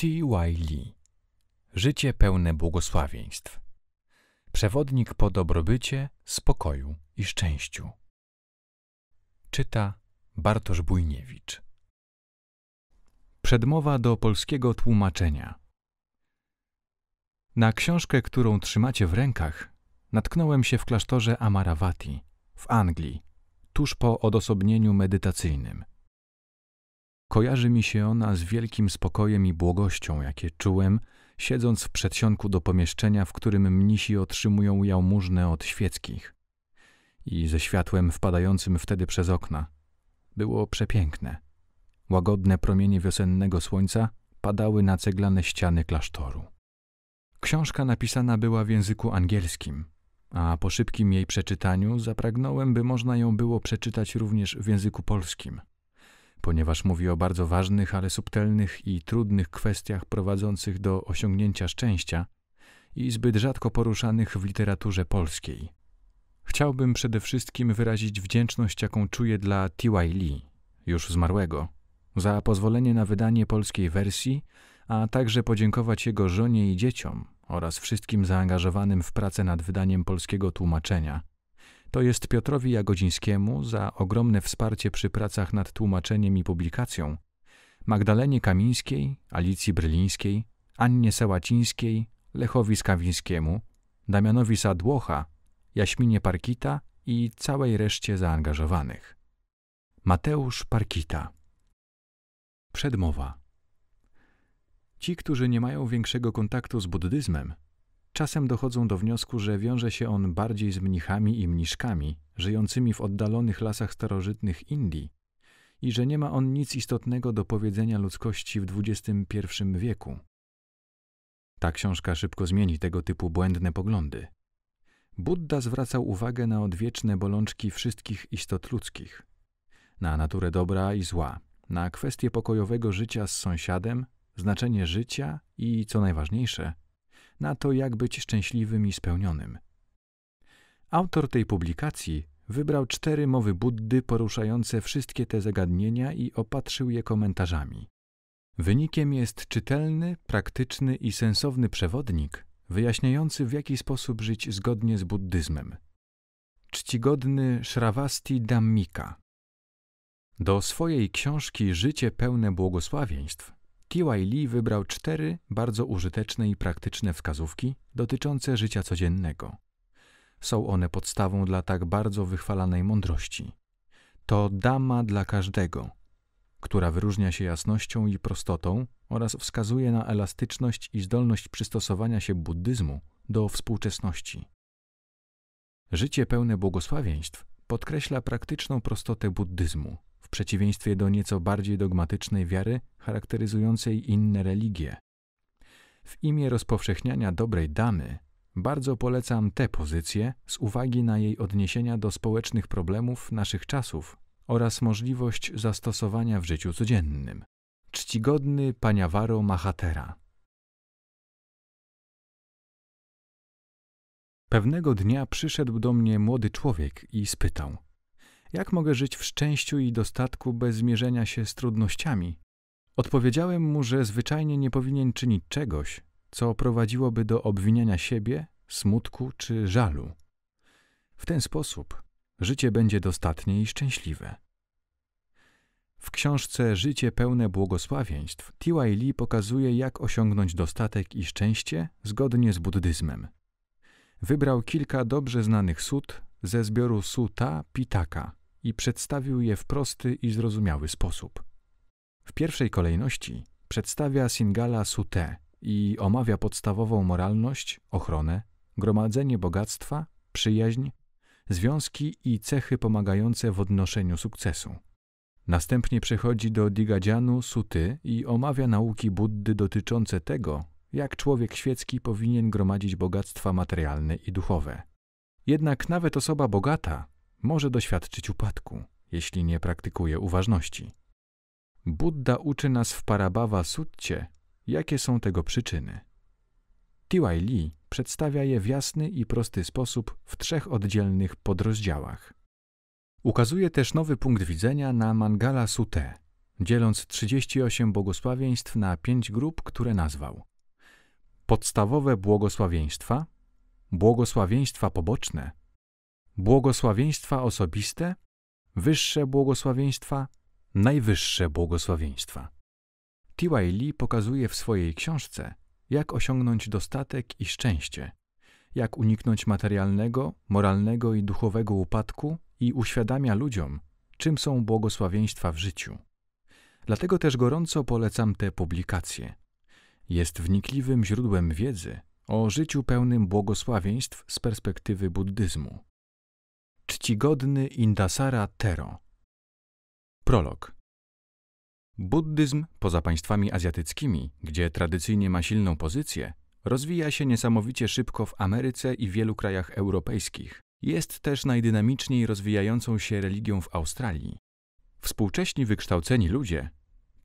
T.Y. Lee Życie pełne błogosławieństw. Przewodnik po dobrobycie, spokoju i szczęściu. Czyta Bartosz Bujniewicz. Przedmowa do polskiego tłumaczenia. Na książkę, którą trzymacie w rękach, natknąłem się w klasztorze Amaravati w Anglii, tuż po odosobnieniu medytacyjnym – Kojarzy mi się ona z wielkim spokojem i błogością, jakie czułem, siedząc w przedsionku do pomieszczenia, w którym mnisi otrzymują jałmużnę od świeckich. I ze światłem wpadającym wtedy przez okna. Było przepiękne. Łagodne promienie wiosennego słońca padały na ceglane ściany klasztoru. Książka napisana była w języku angielskim, a po szybkim jej przeczytaniu zapragnąłem, by można ją było przeczytać również w języku polskim ponieważ mówi o bardzo ważnych, ale subtelnych i trudnych kwestiach prowadzących do osiągnięcia szczęścia i zbyt rzadko poruszanych w literaturze polskiej. Chciałbym przede wszystkim wyrazić wdzięczność, jaką czuję dla T.Y. Lee, już zmarłego, za pozwolenie na wydanie polskiej wersji, a także podziękować jego żonie i dzieciom oraz wszystkim zaangażowanym w pracę nad wydaniem polskiego tłumaczenia. To jest Piotrowi Jagodzińskiemu za ogromne wsparcie przy pracach nad tłumaczeniem i publikacją, Magdalenie Kamińskiej, Alicji Brylińskiej, Annie Sałacińskiej, Lechowi Skawińskiemu, Damianowi Sadłocha, Jaśminie Parkita i całej reszcie zaangażowanych. Mateusz Parkita Przedmowa Ci, którzy nie mają większego kontaktu z buddyzmem, Czasem dochodzą do wniosku, że wiąże się on bardziej z mnichami i mniszkami, żyjącymi w oddalonych lasach starożytnych Indii, i że nie ma on nic istotnego do powiedzenia ludzkości w XXI wieku. Ta książka szybko zmieni tego typu błędne poglądy. Buddha zwracał uwagę na odwieczne bolączki wszystkich istot ludzkich, na naturę dobra i zła, na kwestie pokojowego życia z sąsiadem, znaczenie życia i, co najważniejsze, na to, jak być szczęśliwym i spełnionym. Autor tej publikacji wybrał cztery mowy Buddy poruszające wszystkie te zagadnienia i opatrzył je komentarzami. Wynikiem jest czytelny, praktyczny i sensowny przewodnik wyjaśniający, w jaki sposób żyć zgodnie z buddyzmem. Czcigodny Shravasti Dhammika. Do swojej książki Życie pełne błogosławieństw Kiwai Lee wybrał cztery bardzo użyteczne i praktyczne wskazówki dotyczące życia codziennego. Są one podstawą dla tak bardzo wychwalanej mądrości. To dama dla każdego, która wyróżnia się jasnością i prostotą oraz wskazuje na elastyczność i zdolność przystosowania się buddyzmu do współczesności. Życie pełne błogosławieństw podkreśla praktyczną prostotę buddyzmu – w przeciwieństwie do nieco bardziej dogmatycznej wiary charakteryzującej inne religie. W imię rozpowszechniania dobrej damy bardzo polecam tę pozycję z uwagi na jej odniesienia do społecznych problemów naszych czasów oraz możliwość zastosowania w życiu codziennym. Czcigodny Paniawaro Mahatera Pewnego dnia przyszedł do mnie młody człowiek i spytał – jak mogę żyć w szczęściu i dostatku bez zmierzenia się z trudnościami? Odpowiedziałem mu, że zwyczajnie nie powinien czynić czegoś, co prowadziłoby do obwiniania siebie, smutku czy żalu. W ten sposób życie będzie dostatnie i szczęśliwe. W książce Życie pełne błogosławieństw Tiwai y Li pokazuje, jak osiągnąć dostatek i szczęście zgodnie z buddyzmem. Wybrał kilka dobrze znanych sut ze zbioru suta Pitaka – i przedstawił je w prosty i zrozumiały sposób. W pierwszej kolejności przedstawia Singala Sute i omawia podstawową moralność, ochronę, gromadzenie bogactwa, przyjaźń, związki i cechy pomagające w odnoszeniu sukcesu. Następnie przechodzi do Digadzianu Suty i omawia nauki Buddy dotyczące tego, jak człowiek świecki powinien gromadzić bogactwa materialne i duchowe. Jednak nawet osoba bogata może doświadczyć upadku, jeśli nie praktykuje uważności. Buddha uczy nas w Parabawa Sutcie, jakie są tego przyczyny. Tiwai Li przedstawia je w jasny i prosty sposób w trzech oddzielnych podrozdziałach. Ukazuje też nowy punkt widzenia na Mangala Sutę, dzieląc 38 błogosławieństw na pięć grup, które nazwał. Podstawowe błogosławieństwa, błogosławieństwa poboczne, błogosławieństwa osobiste, wyższe błogosławieństwa, najwyższe błogosławieństwa. T.Y. Lee pokazuje w swojej książce, jak osiągnąć dostatek i szczęście, jak uniknąć materialnego, moralnego i duchowego upadku i uświadamia ludziom, czym są błogosławieństwa w życiu. Dlatego też gorąco polecam te publikacje. Jest wnikliwym źródłem wiedzy o życiu pełnym błogosławieństw z perspektywy buddyzmu. Czcigodny Indasara Tero Prolog Buddyzm poza państwami azjatyckimi, gdzie tradycyjnie ma silną pozycję, rozwija się niesamowicie szybko w Ameryce i wielu krajach europejskich. Jest też najdynamiczniej rozwijającą się religią w Australii. Współcześni wykształceni ludzie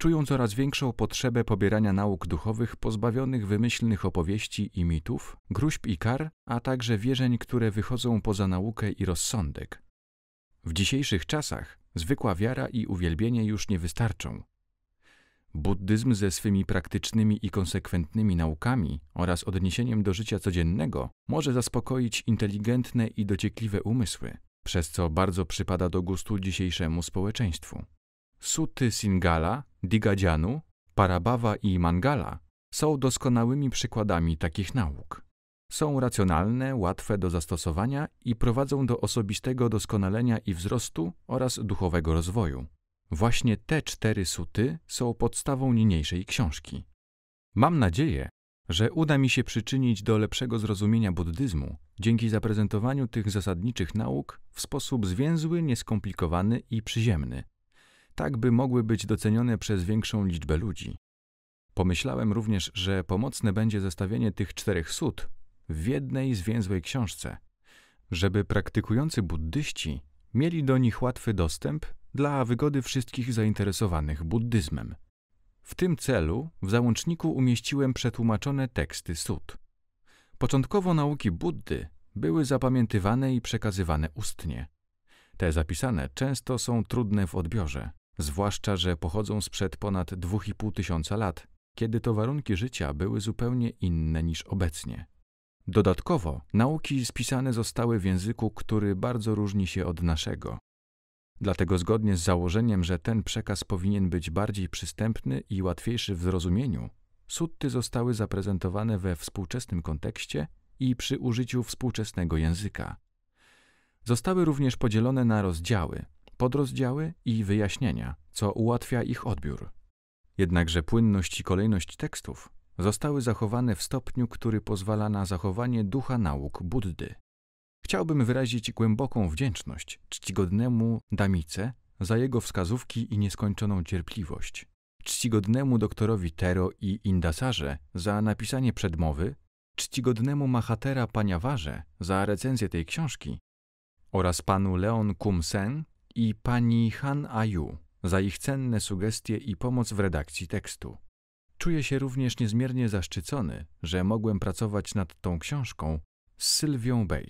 czują coraz większą potrzebę pobierania nauk duchowych pozbawionych wymyślnych opowieści i mitów, gruźb i kar, a także wierzeń, które wychodzą poza naukę i rozsądek. W dzisiejszych czasach zwykła wiara i uwielbienie już nie wystarczą. Buddyzm ze swymi praktycznymi i konsekwentnymi naukami oraz odniesieniem do życia codziennego może zaspokoić inteligentne i dociekliwe umysły, przez co bardzo przypada do gustu dzisiejszemu społeczeństwu. Suty Singala Digadzianu, Parabawa i Mangala są doskonałymi przykładami takich nauk. Są racjonalne, łatwe do zastosowania i prowadzą do osobistego doskonalenia i wzrostu oraz duchowego rozwoju. Właśnie te cztery suty są podstawą niniejszej książki. Mam nadzieję, że uda mi się przyczynić do lepszego zrozumienia buddyzmu dzięki zaprezentowaniu tych zasadniczych nauk w sposób zwięzły, nieskomplikowany i przyziemny tak by mogły być docenione przez większą liczbę ludzi. Pomyślałem również, że pomocne będzie zestawienie tych czterech sód w jednej zwięzłej książce, żeby praktykujący buddyści mieli do nich łatwy dostęp dla wygody wszystkich zainteresowanych buddyzmem. W tym celu w załączniku umieściłem przetłumaczone teksty sód. Początkowo nauki Buddy były zapamiętywane i przekazywane ustnie. Te zapisane często są trudne w odbiorze, zwłaszcza że pochodzą sprzed ponad 2,5 tysiąca lat, kiedy to warunki życia były zupełnie inne niż obecnie. Dodatkowo nauki spisane zostały w języku, który bardzo różni się od naszego. Dlatego zgodnie z założeniem, że ten przekaz powinien być bardziej przystępny i łatwiejszy w zrozumieniu, sutty zostały zaprezentowane we współczesnym kontekście i przy użyciu współczesnego języka. Zostały również podzielone na rozdziały, podrozdziały i wyjaśnienia, co ułatwia ich odbiór. Jednakże płynność i kolejność tekstów zostały zachowane w stopniu, który pozwala na zachowanie ducha nauk Buddy. Chciałbym wyrazić głęboką wdzięczność czcigodnemu Damice za jego wskazówki i nieskończoną cierpliwość, czcigodnemu doktorowi Tero i Indasarze za napisanie przedmowy, czcigodnemu Mahatera Paniawarze za recenzję tej książki oraz panu Leon Sen i pani Han Ayu za ich cenne sugestie i pomoc w redakcji tekstu. Czuję się również niezmiernie zaszczycony, że mogłem pracować nad tą książką z Sylwią Bey.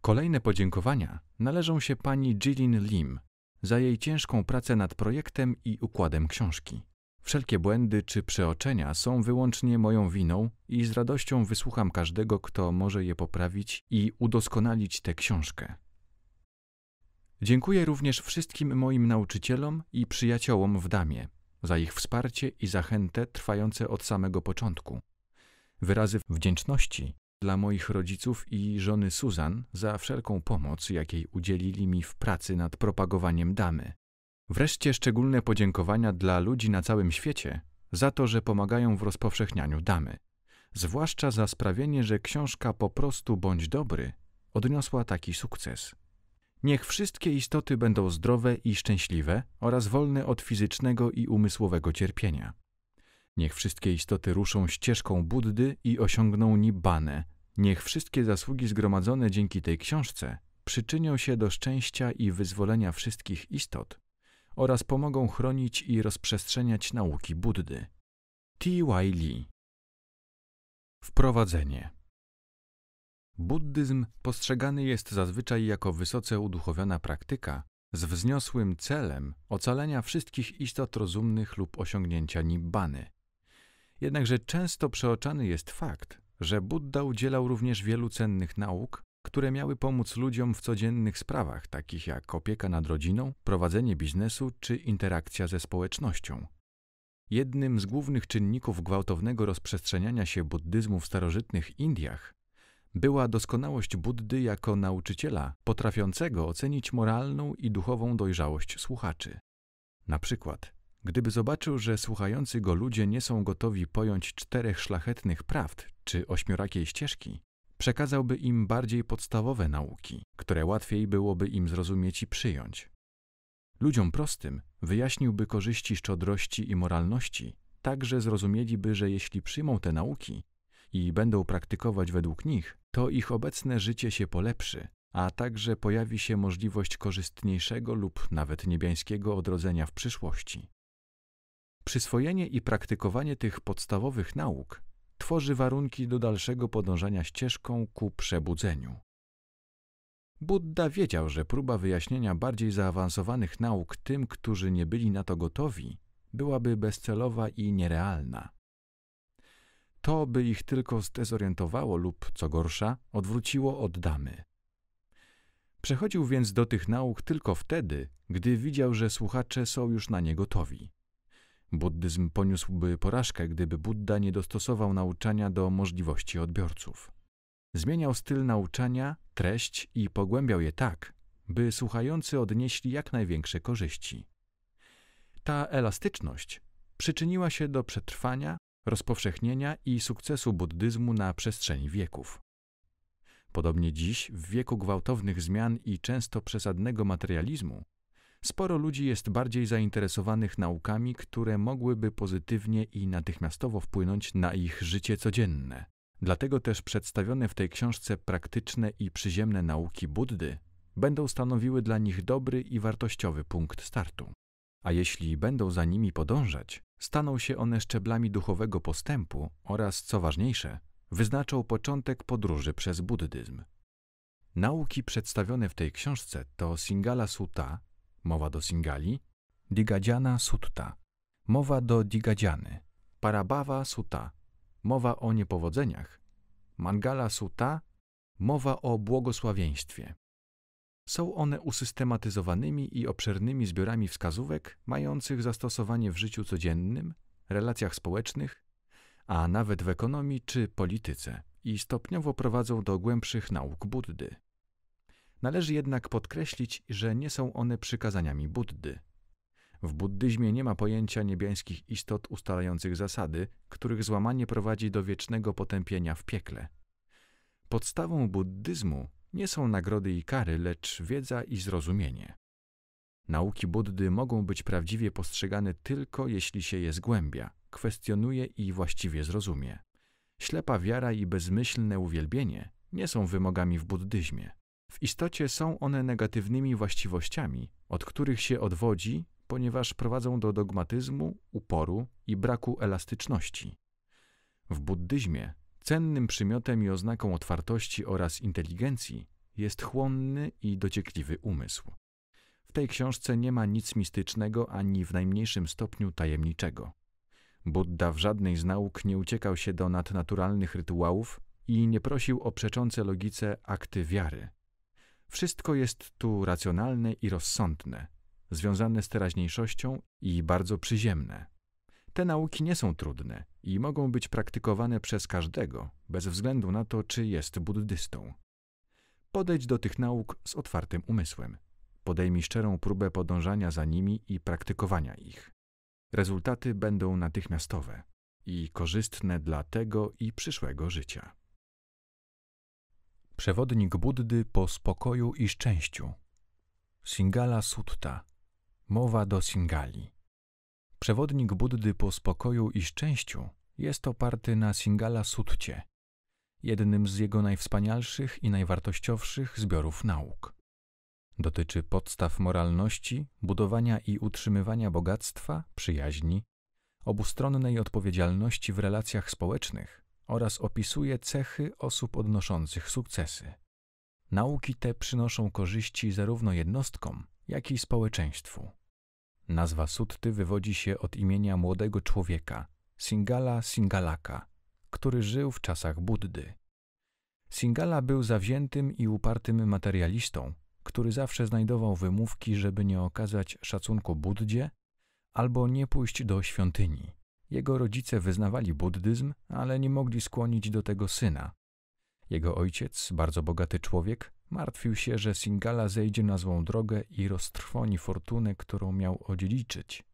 Kolejne podziękowania należą się pani Jilin Lim za jej ciężką pracę nad projektem i układem książki. Wszelkie błędy czy przeoczenia są wyłącznie moją winą i z radością wysłucham każdego, kto może je poprawić i udoskonalić tę książkę. Dziękuję również wszystkim moim nauczycielom i przyjaciołom w Damie za ich wsparcie i zachętę trwające od samego początku. Wyrazy wdzięczności dla moich rodziców i żony Susan za wszelką pomoc, jakiej udzielili mi w pracy nad propagowaniem damy. Wreszcie szczególne podziękowania dla ludzi na całym świecie za to, że pomagają w rozpowszechnianiu damy, zwłaszcza za sprawienie, że książka po prostu bądź dobry odniosła taki sukces. Niech wszystkie istoty będą zdrowe i szczęśliwe oraz wolne od fizycznego i umysłowego cierpienia. Niech wszystkie istoty ruszą ścieżką Buddy i osiągną Nibbanę. Niech wszystkie zasługi zgromadzone dzięki tej książce przyczynią się do szczęścia i wyzwolenia wszystkich istot oraz pomogą chronić i rozprzestrzeniać nauki Buddy. T.Y. Lee Wprowadzenie Buddyzm postrzegany jest zazwyczaj jako wysoce uduchowiona praktyka z wzniosłym celem ocalenia wszystkich istot rozumnych lub osiągnięcia nibbany. Jednakże często przeoczany jest fakt, że Buddha udzielał również wielu cennych nauk, które miały pomóc ludziom w codziennych sprawach, takich jak opieka nad rodziną, prowadzenie biznesu czy interakcja ze społecznością. Jednym z głównych czynników gwałtownego rozprzestrzeniania się buddyzmu w starożytnych Indiach była doskonałość Buddy jako nauczyciela, potrafiącego ocenić moralną i duchową dojrzałość słuchaczy. Na przykład, gdyby zobaczył, że słuchający go ludzie nie są gotowi pojąć czterech szlachetnych prawd czy ośmiorakiej ścieżki, przekazałby im bardziej podstawowe nauki, które łatwiej byłoby im zrozumieć i przyjąć. Ludziom prostym wyjaśniłby korzyści szczodrości i moralności, tak że zrozumieliby, że jeśli przyjmą te nauki, i będą praktykować według nich, to ich obecne życie się polepszy, a także pojawi się możliwość korzystniejszego lub nawet niebiańskiego odrodzenia w przyszłości. Przyswojenie i praktykowanie tych podstawowych nauk tworzy warunki do dalszego podążania ścieżką ku przebudzeniu. Buddha wiedział, że próba wyjaśnienia bardziej zaawansowanych nauk tym, którzy nie byli na to gotowi, byłaby bezcelowa i nierealna. To by ich tylko zdezorientowało lub, co gorsza, odwróciło od damy. Przechodził więc do tych nauk tylko wtedy, gdy widział, że słuchacze są już na nie gotowi. Buddyzm poniósłby porażkę, gdyby Buddha nie dostosował nauczania do możliwości odbiorców. Zmieniał styl nauczania, treść i pogłębiał je tak, by słuchający odnieśli jak największe korzyści. Ta elastyczność przyczyniła się do przetrwania rozpowszechnienia i sukcesu buddyzmu na przestrzeni wieków. Podobnie dziś, w wieku gwałtownych zmian i często przesadnego materializmu, sporo ludzi jest bardziej zainteresowanych naukami, które mogłyby pozytywnie i natychmiastowo wpłynąć na ich życie codzienne. Dlatego też przedstawione w tej książce praktyczne i przyziemne nauki Buddy będą stanowiły dla nich dobry i wartościowy punkt startu. A jeśli będą za nimi podążać, staną się one szczeblami duchowego postępu oraz, co ważniejsze, wyznaczą początek podróży przez buddyzm. Nauki przedstawione w tej książce to Singala Sutta, mowa do Singali, Digadziana Sutta, mowa do Digadziany, Parabhava Sutta, mowa o niepowodzeniach, Mangala Sutta, mowa o błogosławieństwie, są one usystematyzowanymi i obszernymi zbiorami wskazówek mających zastosowanie w życiu codziennym, relacjach społecznych, a nawet w ekonomii czy polityce i stopniowo prowadzą do głębszych nauk Buddy. Należy jednak podkreślić, że nie są one przykazaniami Buddy. W buddyzmie nie ma pojęcia niebiańskich istot ustalających zasady, których złamanie prowadzi do wiecznego potępienia w piekle. Podstawą buddyzmu nie są nagrody i kary, lecz wiedza i zrozumienie. Nauki Buddy mogą być prawdziwie postrzegane tylko jeśli się je zgłębia, kwestionuje i właściwie zrozumie. Ślepa wiara i bezmyślne uwielbienie nie są wymogami w buddyzmie. W istocie są one negatywnymi właściwościami, od których się odwodzi, ponieważ prowadzą do dogmatyzmu, uporu i braku elastyczności. W buddyzmie Cennym przymiotem i oznaką otwartości oraz inteligencji jest chłonny i dociekliwy umysł. W tej książce nie ma nic mistycznego ani w najmniejszym stopniu tajemniczego. Buddha w żadnej z nauk nie uciekał się do nadnaturalnych rytuałów i nie prosił o przeczące logice akty wiary. Wszystko jest tu racjonalne i rozsądne, związane z teraźniejszością i bardzo przyziemne. Te nauki nie są trudne, i mogą być praktykowane przez każdego, bez względu na to, czy jest buddystą. Podejdź do tych nauk z otwartym umysłem. Podejmij szczerą próbę podążania za nimi i praktykowania ich. Rezultaty będą natychmiastowe i korzystne dla tego i przyszłego życia. Przewodnik Buddy po spokoju i szczęściu. Singala Sutta. Mowa do Singali. Przewodnik Buddy po spokoju i szczęściu jest oparty na Singala Sutcie, jednym z jego najwspanialszych i najwartościowszych zbiorów nauk. Dotyczy podstaw moralności, budowania i utrzymywania bogactwa, przyjaźni, obustronnej odpowiedzialności w relacjach społecznych oraz opisuje cechy osób odnoszących sukcesy. Nauki te przynoszą korzyści zarówno jednostkom, jak i społeczeństwu. Nazwa sutty wywodzi się od imienia młodego człowieka, Singala Singalaka, który żył w czasach Buddy. Singala był zawziętym i upartym materialistą, który zawsze znajdował wymówki, żeby nie okazać szacunku Buddzie albo nie pójść do świątyni. Jego rodzice wyznawali buddyzm, ale nie mogli skłonić do tego syna. Jego ojciec, bardzo bogaty człowiek, Martwił się, że Singala zejdzie na złą drogę i roztrwoni fortunę, którą miał odziedziczyć.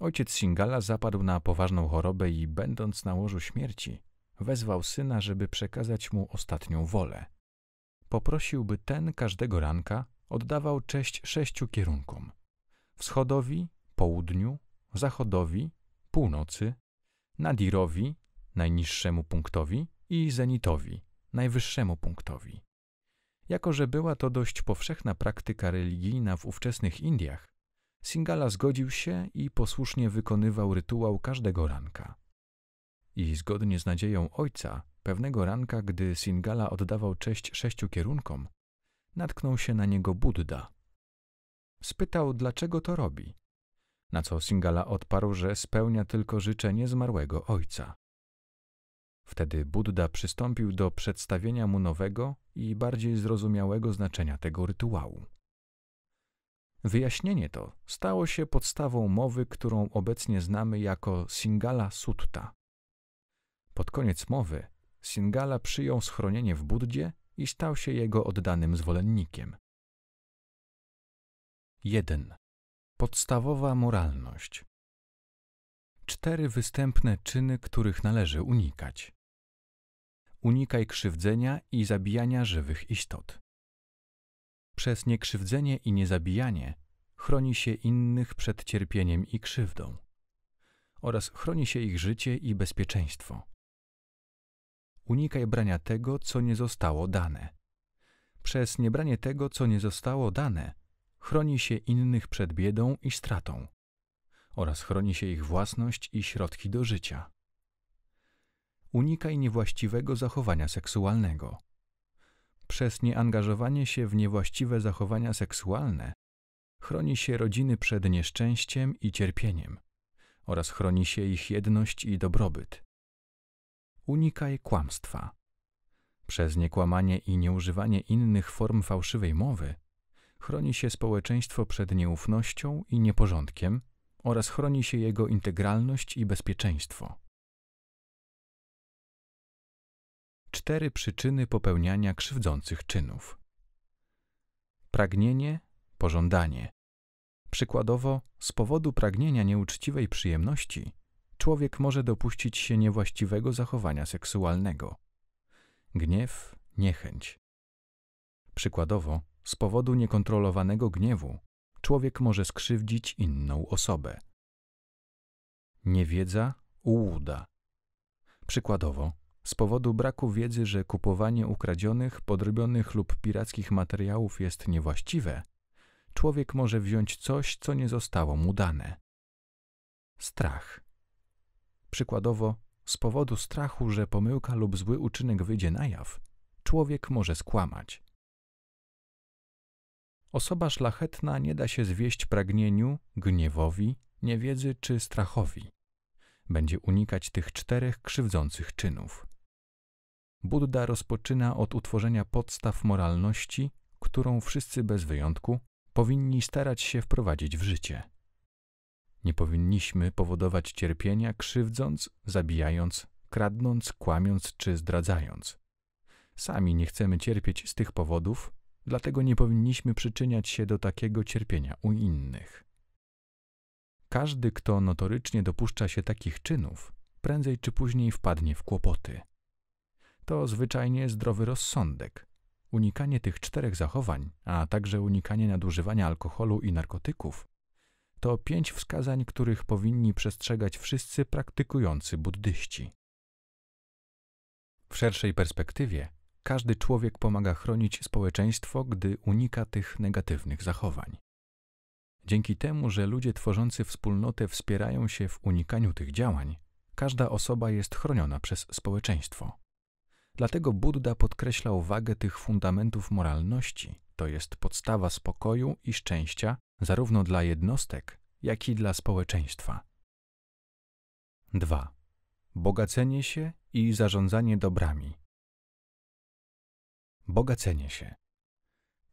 Ojciec Singala zapadł na poważną chorobę i, będąc na łożu śmierci, wezwał syna, żeby przekazać mu ostatnią wolę. Poprosił, by ten każdego ranka oddawał cześć sześciu kierunkom: wschodowi, południu, zachodowi, północy, nadirowi, najniższemu punktowi i zenitowi, najwyższemu punktowi. Jako że była to dość powszechna praktyka religijna w ówczesnych Indiach, Singala zgodził się i posłusznie wykonywał rytuał każdego ranka. I zgodnie z nadzieją ojca, pewnego ranka, gdy Singala oddawał cześć sześciu kierunkom, natknął się na niego Buddha. Spytał, dlaczego to robi, na co Singala odparł, że spełnia tylko życzenie zmarłego ojca. Wtedy Buddha przystąpił do przedstawienia mu nowego i bardziej zrozumiałego znaczenia tego rytuału. Wyjaśnienie to stało się podstawą mowy, którą obecnie znamy jako Singala Sutta. Pod koniec mowy Singala przyjął schronienie w Buddzie i stał się jego oddanym zwolennikiem. 1. Podstawowa moralność. Cztery występne czyny, których należy unikać unikaj krzywdzenia i zabijania żywych istot. Przez niekrzywdzenie i niezabijanie chroni się innych przed cierpieniem i krzywdą oraz chroni się ich życie i bezpieczeństwo. Unikaj brania tego, co nie zostało dane. Przez niebranie tego, co nie zostało dane, chroni się innych przed biedą i stratą oraz chroni się ich własność i środki do życia unikaj niewłaściwego zachowania seksualnego. Przez nieangażowanie się w niewłaściwe zachowania seksualne chroni się rodziny przed nieszczęściem i cierpieniem oraz chroni się ich jedność i dobrobyt. Unikaj kłamstwa. Przez niekłamanie i nieużywanie innych form fałszywej mowy chroni się społeczeństwo przed nieufnością i nieporządkiem oraz chroni się jego integralność i bezpieczeństwo. cztery przyczyny popełniania krzywdzących czynów. Pragnienie, pożądanie. Przykładowo, z powodu pragnienia nieuczciwej przyjemności, człowiek może dopuścić się niewłaściwego zachowania seksualnego. Gniew, niechęć. Przykładowo, z powodu niekontrolowanego gniewu, człowiek może skrzywdzić inną osobę. Niewiedza, ułuda. Przykładowo, z powodu braku wiedzy, że kupowanie ukradzionych, podrobionych lub pirackich materiałów jest niewłaściwe, człowiek może wziąć coś, co nie zostało mu dane. Strach. Przykładowo, z powodu strachu, że pomyłka lub zły uczynek wyjdzie na jaw, człowiek może skłamać. Osoba szlachetna nie da się zwieść pragnieniu, gniewowi, niewiedzy czy strachowi. Będzie unikać tych czterech krzywdzących czynów. Budda rozpoczyna od utworzenia podstaw moralności, którą wszyscy bez wyjątku powinni starać się wprowadzić w życie. Nie powinniśmy powodować cierpienia, krzywdząc, zabijając, kradnąc, kłamiąc czy zdradzając. Sami nie chcemy cierpieć z tych powodów, dlatego nie powinniśmy przyczyniać się do takiego cierpienia u innych. Każdy, kto notorycznie dopuszcza się takich czynów, prędzej czy później wpadnie w kłopoty to zwyczajnie zdrowy rozsądek. Unikanie tych czterech zachowań, a także unikanie nadużywania alkoholu i narkotyków, to pięć wskazań, których powinni przestrzegać wszyscy praktykujący buddyści. W szerszej perspektywie każdy człowiek pomaga chronić społeczeństwo, gdy unika tych negatywnych zachowań. Dzięki temu, że ludzie tworzący wspólnotę wspierają się w unikaniu tych działań, każda osoba jest chroniona przez społeczeństwo. Dlatego Buddha podkreślał wagę tych fundamentów moralności. To jest podstawa spokoju i szczęścia zarówno dla jednostek, jak i dla społeczeństwa. 2. Bogacenie się i zarządzanie dobrami. Bogacenie się.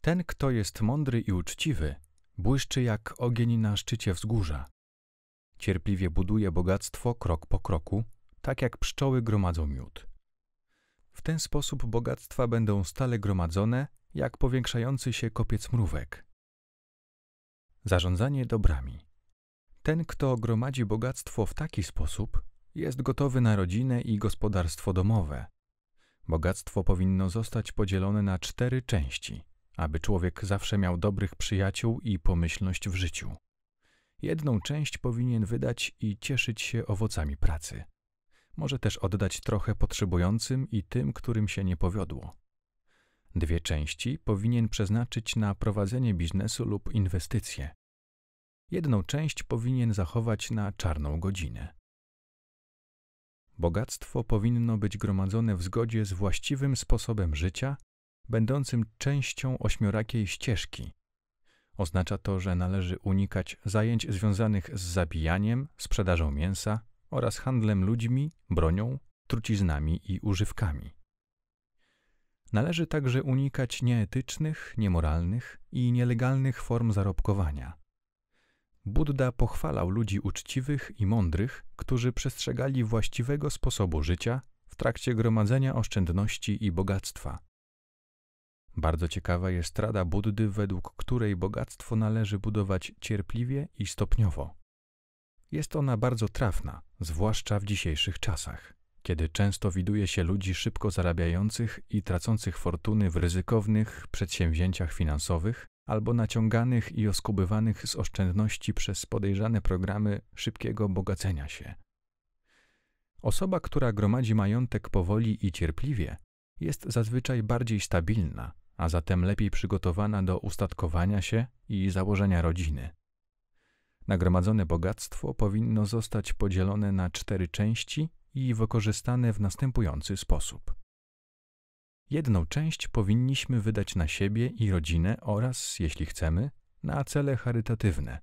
Ten, kto jest mądry i uczciwy, błyszczy jak ogień na szczycie wzgórza. Cierpliwie buduje bogactwo krok po kroku, tak jak pszczoły gromadzą miód. W ten sposób bogactwa będą stale gromadzone, jak powiększający się kopiec mrówek. Zarządzanie dobrami. Ten, kto gromadzi bogactwo w taki sposób, jest gotowy na rodzinę i gospodarstwo domowe. Bogactwo powinno zostać podzielone na cztery części, aby człowiek zawsze miał dobrych przyjaciół i pomyślność w życiu. Jedną część powinien wydać i cieszyć się owocami pracy. Może też oddać trochę potrzebującym i tym, którym się nie powiodło. Dwie części powinien przeznaczyć na prowadzenie biznesu lub inwestycje. Jedną część powinien zachować na czarną godzinę. Bogactwo powinno być gromadzone w zgodzie z właściwym sposobem życia, będącym częścią ośmiorakiej ścieżki. Oznacza to, że należy unikać zajęć związanych z zabijaniem, sprzedażą mięsa, oraz handlem ludźmi, bronią, truciznami i używkami. Należy także unikać nieetycznych, niemoralnych i nielegalnych form zarobkowania. Buddha pochwalał ludzi uczciwych i mądrych, którzy przestrzegali właściwego sposobu życia w trakcie gromadzenia oszczędności i bogactwa. Bardzo ciekawa jest rada Buddy, według której bogactwo należy budować cierpliwie i stopniowo. Jest ona bardzo trafna, zwłaszcza w dzisiejszych czasach, kiedy często widuje się ludzi szybko zarabiających i tracących fortuny w ryzykownych przedsięwzięciach finansowych albo naciąganych i oskubywanych z oszczędności przez podejrzane programy szybkiego bogacenia się. Osoba, która gromadzi majątek powoli i cierpliwie, jest zazwyczaj bardziej stabilna, a zatem lepiej przygotowana do ustatkowania się i założenia rodziny. Nagromadzone bogactwo powinno zostać podzielone na cztery części i wykorzystane w następujący sposób. Jedną część powinniśmy wydać na siebie i rodzinę oraz, jeśli chcemy, na cele charytatywne.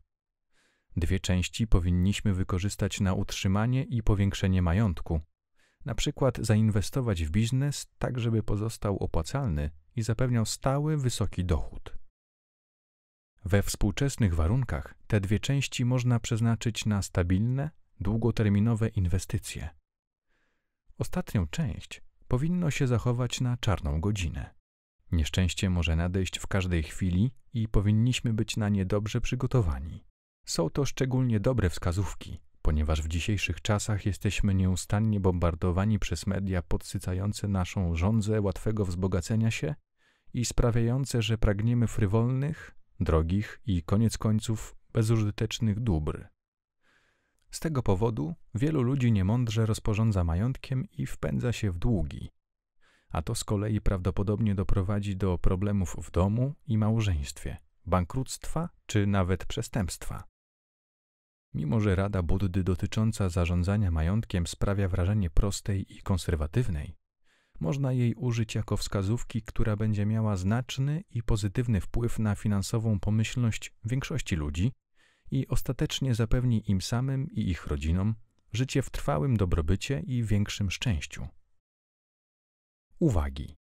Dwie części powinniśmy wykorzystać na utrzymanie i powiększenie majątku, na przykład zainwestować w biznes tak, żeby pozostał opłacalny i zapewniał stały, wysoki dochód. We współczesnych warunkach te dwie części można przeznaczyć na stabilne, długoterminowe inwestycje. Ostatnią część powinno się zachować na czarną godzinę. Nieszczęście może nadejść w każdej chwili i powinniśmy być na nie dobrze przygotowani. Są to szczególnie dobre wskazówki, ponieważ w dzisiejszych czasach jesteśmy nieustannie bombardowani przez media podsycające naszą żądzę łatwego wzbogacenia się i sprawiające, że pragniemy frywolnych, drogich i koniec końców bezużytecznych dóbr. Z tego powodu wielu ludzi niemądrze rozporządza majątkiem i wpędza się w długi, a to z kolei prawdopodobnie doprowadzi do problemów w domu i małżeństwie, bankructwa czy nawet przestępstwa. Mimo że Rada Buddy dotycząca zarządzania majątkiem sprawia wrażenie prostej i konserwatywnej, można jej użyć jako wskazówki, która będzie miała znaczny i pozytywny wpływ na finansową pomyślność większości ludzi i ostatecznie zapewni im samym i ich rodzinom życie w trwałym dobrobycie i większym szczęściu. Uwagi.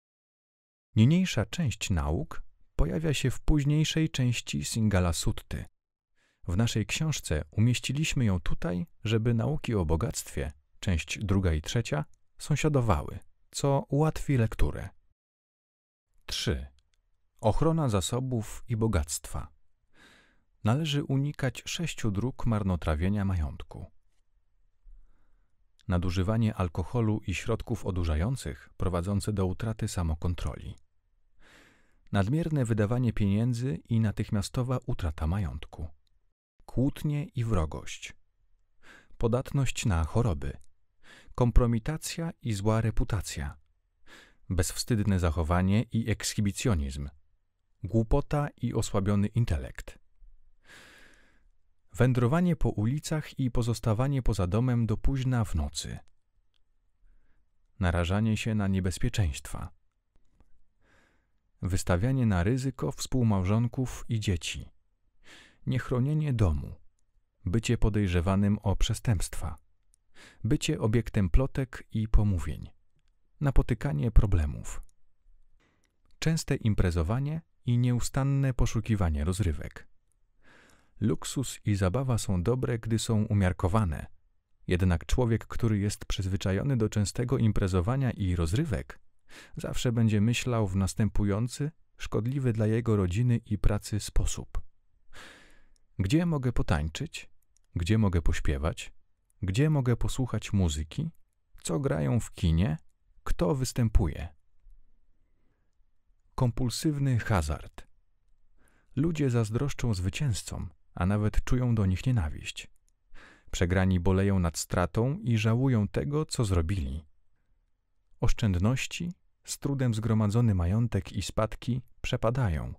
Niniejsza część nauk pojawia się w późniejszej części Singala Sutty. W naszej książce umieściliśmy ją tutaj, żeby nauki o bogactwie, część druga i trzecia, sąsiadowały co ułatwi lekturę. 3. Ochrona zasobów i bogactwa. Należy unikać sześciu dróg marnotrawienia majątku. Nadużywanie alkoholu i środków odurzających prowadzące do utraty samokontroli. Nadmierne wydawanie pieniędzy i natychmiastowa utrata majątku. Kłótnie i wrogość. Podatność na choroby kompromitacja i zła reputacja, bezwstydne zachowanie i ekshibicjonizm, głupota i osłabiony intelekt. Wędrowanie po ulicach i pozostawanie poza domem do późna w nocy. Narażanie się na niebezpieczeństwa. Wystawianie na ryzyko współmałżonków i dzieci. Niechronienie domu. Bycie podejrzewanym o przestępstwa bycie obiektem plotek i pomówień, napotykanie problemów, częste imprezowanie i nieustanne poszukiwanie rozrywek. Luksus i zabawa są dobre, gdy są umiarkowane. Jednak człowiek, który jest przyzwyczajony do częstego imprezowania i rozrywek, zawsze będzie myślał w następujący, szkodliwy dla jego rodziny i pracy sposób. Gdzie mogę potańczyć? Gdzie mogę pośpiewać? gdzie mogę posłuchać muzyki, co grają w kinie, kto występuje. Kompulsywny hazard. Ludzie zazdroszczą zwycięzcom, a nawet czują do nich nienawiść. Przegrani boleją nad stratą i żałują tego, co zrobili. Oszczędności, z trudem zgromadzony majątek i spadki przepadają.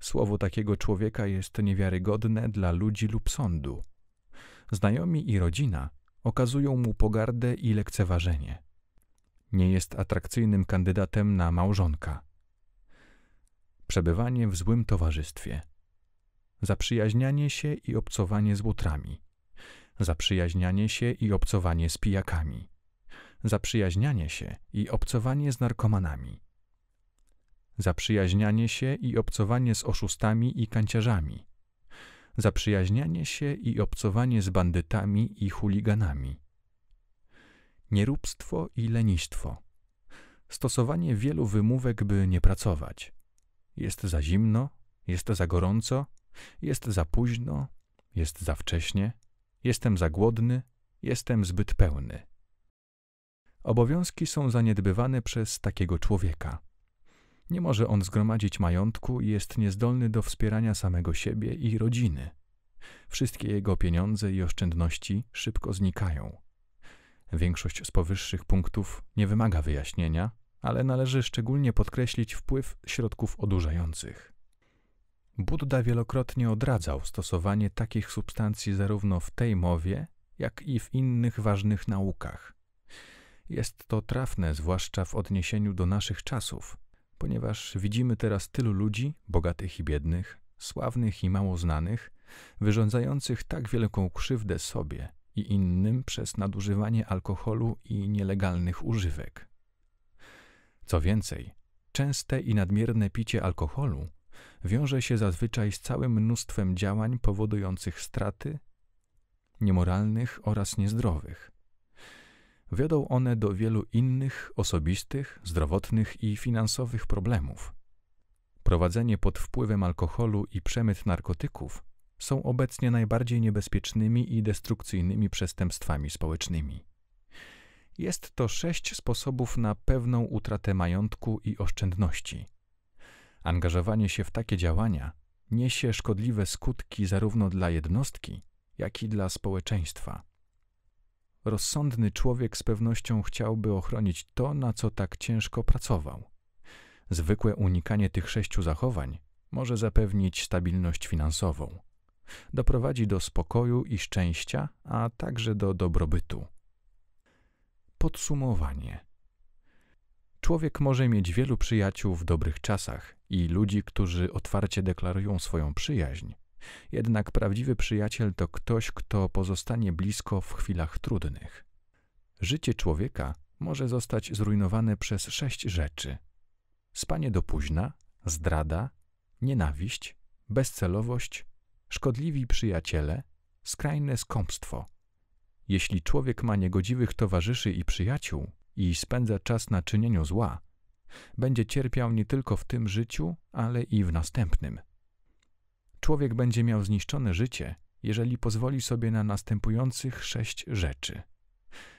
Słowo takiego człowieka jest niewiarygodne dla ludzi lub sądu. Znajomi i rodzina okazują mu pogardę i lekceważenie. Nie jest atrakcyjnym kandydatem na małżonka. Przebywanie w złym towarzystwie. Zaprzyjaźnianie się i obcowanie z łotrami. Zaprzyjaźnianie się i obcowanie z pijakami. Zaprzyjaźnianie się i obcowanie z narkomanami. Zaprzyjaźnianie się i obcowanie z oszustami i kanciarzami zaprzyjaźnianie się i obcowanie z bandytami i chuliganami. Nieróbstwo i lenistwo. Stosowanie wielu wymówek, by nie pracować. Jest za zimno, jest za gorąco, jest za późno, jest za wcześnie, jestem za głodny, jestem zbyt pełny. Obowiązki są zaniedbywane przez takiego człowieka. Nie może on zgromadzić majątku i jest niezdolny do wspierania samego siebie i rodziny. Wszystkie jego pieniądze i oszczędności szybko znikają. Większość z powyższych punktów nie wymaga wyjaśnienia, ale należy szczególnie podkreślić wpływ środków odurzających. Buddha wielokrotnie odradzał stosowanie takich substancji zarówno w tej mowie, jak i w innych ważnych naukach. Jest to trafne zwłaszcza w odniesieniu do naszych czasów, ponieważ widzimy teraz tylu ludzi, bogatych i biednych, sławnych i mało znanych, wyrządzających tak wielką krzywdę sobie i innym przez nadużywanie alkoholu i nielegalnych używek. Co więcej, częste i nadmierne picie alkoholu wiąże się zazwyczaj z całym mnóstwem działań powodujących straty, niemoralnych oraz niezdrowych wiodą one do wielu innych osobistych, zdrowotnych i finansowych problemów. Prowadzenie pod wpływem alkoholu i przemyt narkotyków są obecnie najbardziej niebezpiecznymi i destrukcyjnymi przestępstwami społecznymi. Jest to sześć sposobów na pewną utratę majątku i oszczędności. Angażowanie się w takie działania niesie szkodliwe skutki zarówno dla jednostki, jak i dla społeczeństwa. Rozsądny człowiek z pewnością chciałby ochronić to, na co tak ciężko pracował. Zwykłe unikanie tych sześciu zachowań może zapewnić stabilność finansową. Doprowadzi do spokoju i szczęścia, a także do dobrobytu. Podsumowanie. Człowiek może mieć wielu przyjaciół w dobrych czasach i ludzi, którzy otwarcie deklarują swoją przyjaźń, jednak prawdziwy przyjaciel to ktoś, kto pozostanie blisko w chwilach trudnych. Życie człowieka może zostać zrujnowane przez sześć rzeczy: spanie do późna, zdrada, nienawiść, bezcelowość, szkodliwi przyjaciele, skrajne skąpstwo. Jeśli człowiek ma niegodziwych towarzyszy i przyjaciół i spędza czas na czynieniu zła, będzie cierpiał nie tylko w tym życiu, ale i w następnym. Człowiek będzie miał zniszczone życie, jeżeli pozwoli sobie na następujących sześć rzeczy: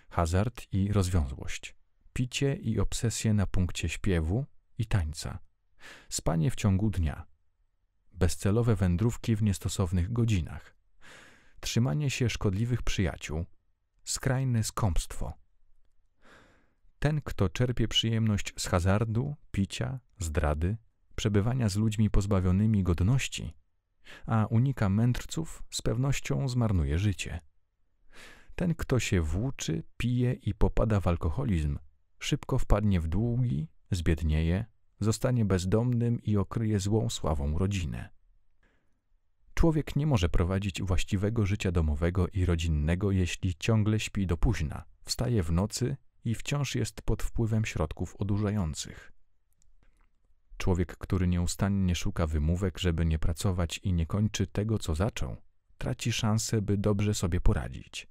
hazard i rozwiązłość, picie i obsesje na punkcie śpiewu i tańca, spanie w ciągu dnia, bezcelowe wędrówki w niestosownych godzinach, trzymanie się szkodliwych przyjaciół, skrajne skąpstwo. Ten, kto czerpie przyjemność z hazardu, picia, zdrady, przebywania z ludźmi pozbawionymi godności, a unika mędrców, z pewnością zmarnuje życie. Ten, kto się włóczy, pije i popada w alkoholizm, szybko wpadnie w długi, zbiednieje, zostanie bezdomnym i okryje złą sławą rodzinę. Człowiek nie może prowadzić właściwego życia domowego i rodzinnego, jeśli ciągle śpi do późna, wstaje w nocy i wciąż jest pod wpływem środków odurzających. Człowiek, który nieustannie szuka wymówek, żeby nie pracować i nie kończy tego, co zaczął, traci szansę, by dobrze sobie poradzić.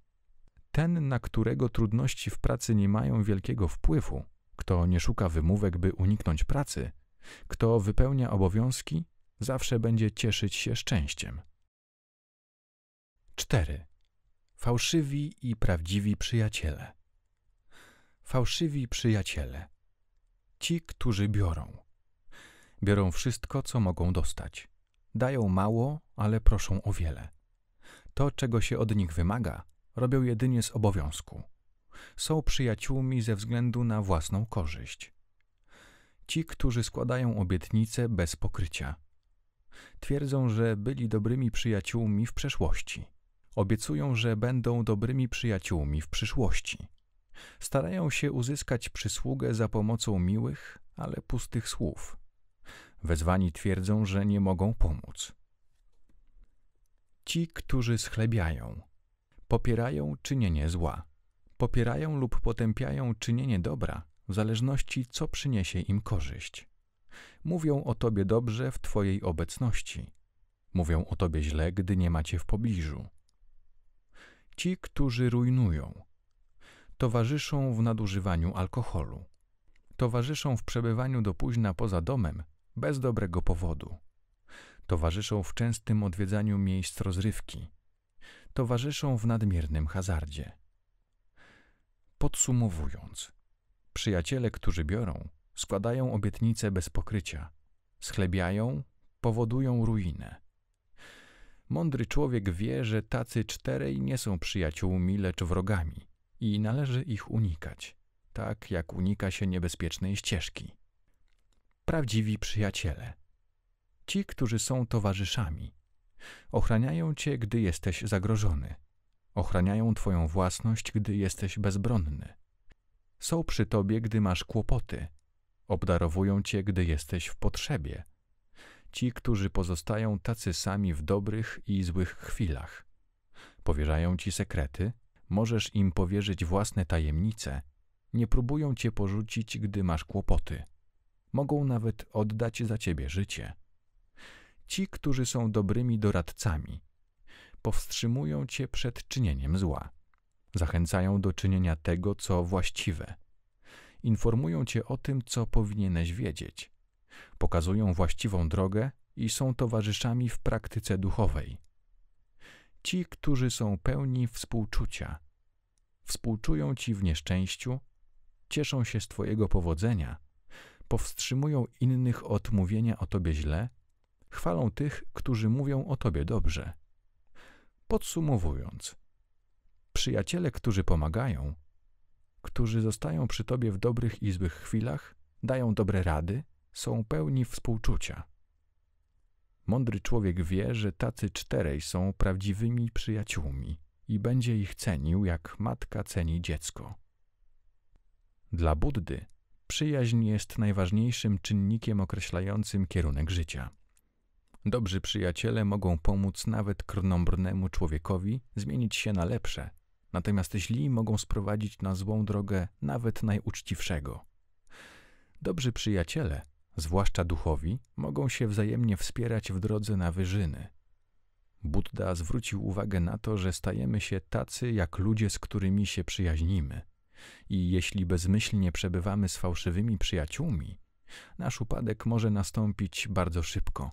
Ten, na którego trudności w pracy nie mają wielkiego wpływu, kto nie szuka wymówek, by uniknąć pracy, kto wypełnia obowiązki, zawsze będzie cieszyć się szczęściem. 4. Fałszywi i prawdziwi przyjaciele. Fałszywi przyjaciele. Ci, którzy biorą. Biorą wszystko, co mogą dostać. Dają mało, ale proszą o wiele. To, czego się od nich wymaga, robią jedynie z obowiązku. Są przyjaciółmi ze względu na własną korzyść. Ci, którzy składają obietnice bez pokrycia. Twierdzą, że byli dobrymi przyjaciółmi w przeszłości. Obiecują, że będą dobrymi przyjaciółmi w przyszłości. Starają się uzyskać przysługę za pomocą miłych, ale pustych słów. Wezwani twierdzą, że nie mogą pomóc. Ci, którzy schlebiają, popierają czynienie zła, popierają lub potępiają czynienie dobra, w zależności co przyniesie im korzyść. Mówią o tobie dobrze w twojej obecności. Mówią o tobie źle, gdy nie macie w pobliżu. Ci, którzy rujnują, towarzyszą w nadużywaniu alkoholu, towarzyszą w przebywaniu do późna poza domem bez dobrego powodu. Towarzyszą w częstym odwiedzaniu miejsc rozrywki. Towarzyszą w nadmiernym hazardzie. Podsumowując, przyjaciele, którzy biorą, składają obietnice bez pokrycia, schlebiają, powodują ruinę. Mądry człowiek wie, że tacy czterej nie są przyjaciółmi, lecz wrogami i należy ich unikać, tak jak unika się niebezpiecznej ścieżki prawdziwi przyjaciele. Ci, którzy są towarzyszami. Ochraniają cię, gdy jesteś zagrożony. Ochraniają twoją własność, gdy jesteś bezbronny. Są przy tobie, gdy masz kłopoty. Obdarowują cię, gdy jesteś w potrzebie. Ci, którzy pozostają tacy sami w dobrych i złych chwilach. Powierzają ci sekrety, możesz im powierzyć własne tajemnice. Nie próbują cię porzucić, gdy masz kłopoty mogą nawet oddać za ciebie życie. Ci, którzy są dobrymi doradcami, powstrzymują cię przed czynieniem zła, zachęcają do czynienia tego, co właściwe, informują cię o tym, co powinieneś wiedzieć, pokazują właściwą drogę i są towarzyszami w praktyce duchowej. Ci, którzy są pełni współczucia, współczują ci w nieszczęściu, cieszą się z Twojego powodzenia powstrzymują innych od mówienia o tobie źle, chwalą tych, którzy mówią o tobie dobrze. Podsumowując, przyjaciele, którzy pomagają, którzy zostają przy tobie w dobrych i złych chwilach, dają dobre rady, są pełni współczucia. Mądry człowiek wie, że tacy czterej są prawdziwymi przyjaciółmi i będzie ich cenił, jak matka ceni dziecko. Dla Buddy Przyjaźń jest najważniejszym czynnikiem określającym kierunek życia. Dobrzy przyjaciele mogą pomóc nawet krnąbrnemu człowiekowi zmienić się na lepsze, natomiast źli mogą sprowadzić na złą drogę nawet najuczciwszego. Dobrzy przyjaciele, zwłaszcza duchowi, mogą się wzajemnie wspierać w drodze na wyżyny. Buddha zwrócił uwagę na to, że stajemy się tacy jak ludzie, z którymi się przyjaźnimy – i jeśli bezmyślnie przebywamy z fałszywymi przyjaciółmi, nasz upadek może nastąpić bardzo szybko.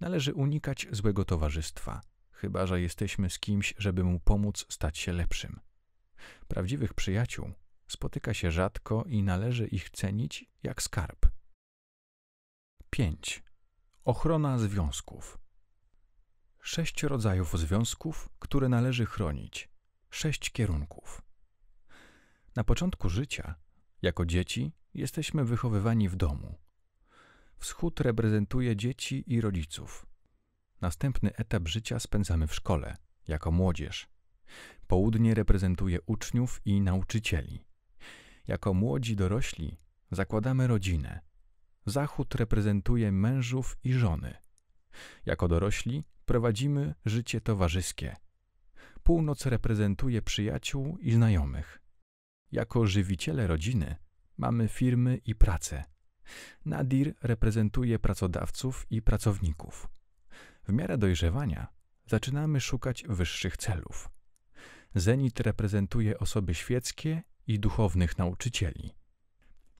Należy unikać złego towarzystwa, chyba że jesteśmy z kimś, żeby mu pomóc stać się lepszym. Prawdziwych przyjaciół spotyka się rzadko i należy ich cenić jak skarb. 5. Ochrona związków. Sześć rodzajów związków, które należy chronić. Sześć kierunków. Na początku życia, jako dzieci, jesteśmy wychowywani w domu. Wschód reprezentuje dzieci i rodziców. Następny etap życia spędzamy w szkole, jako młodzież. Południe reprezentuje uczniów i nauczycieli. Jako młodzi dorośli zakładamy rodzinę. Zachód reprezentuje mężów i żony. Jako dorośli prowadzimy życie towarzyskie. Północ reprezentuje przyjaciół i znajomych. Jako żywiciele rodziny mamy firmy i pracę. Nadir reprezentuje pracodawców i pracowników. W miarę dojrzewania zaczynamy szukać wyższych celów. Zenit reprezentuje osoby świeckie i duchownych nauczycieli.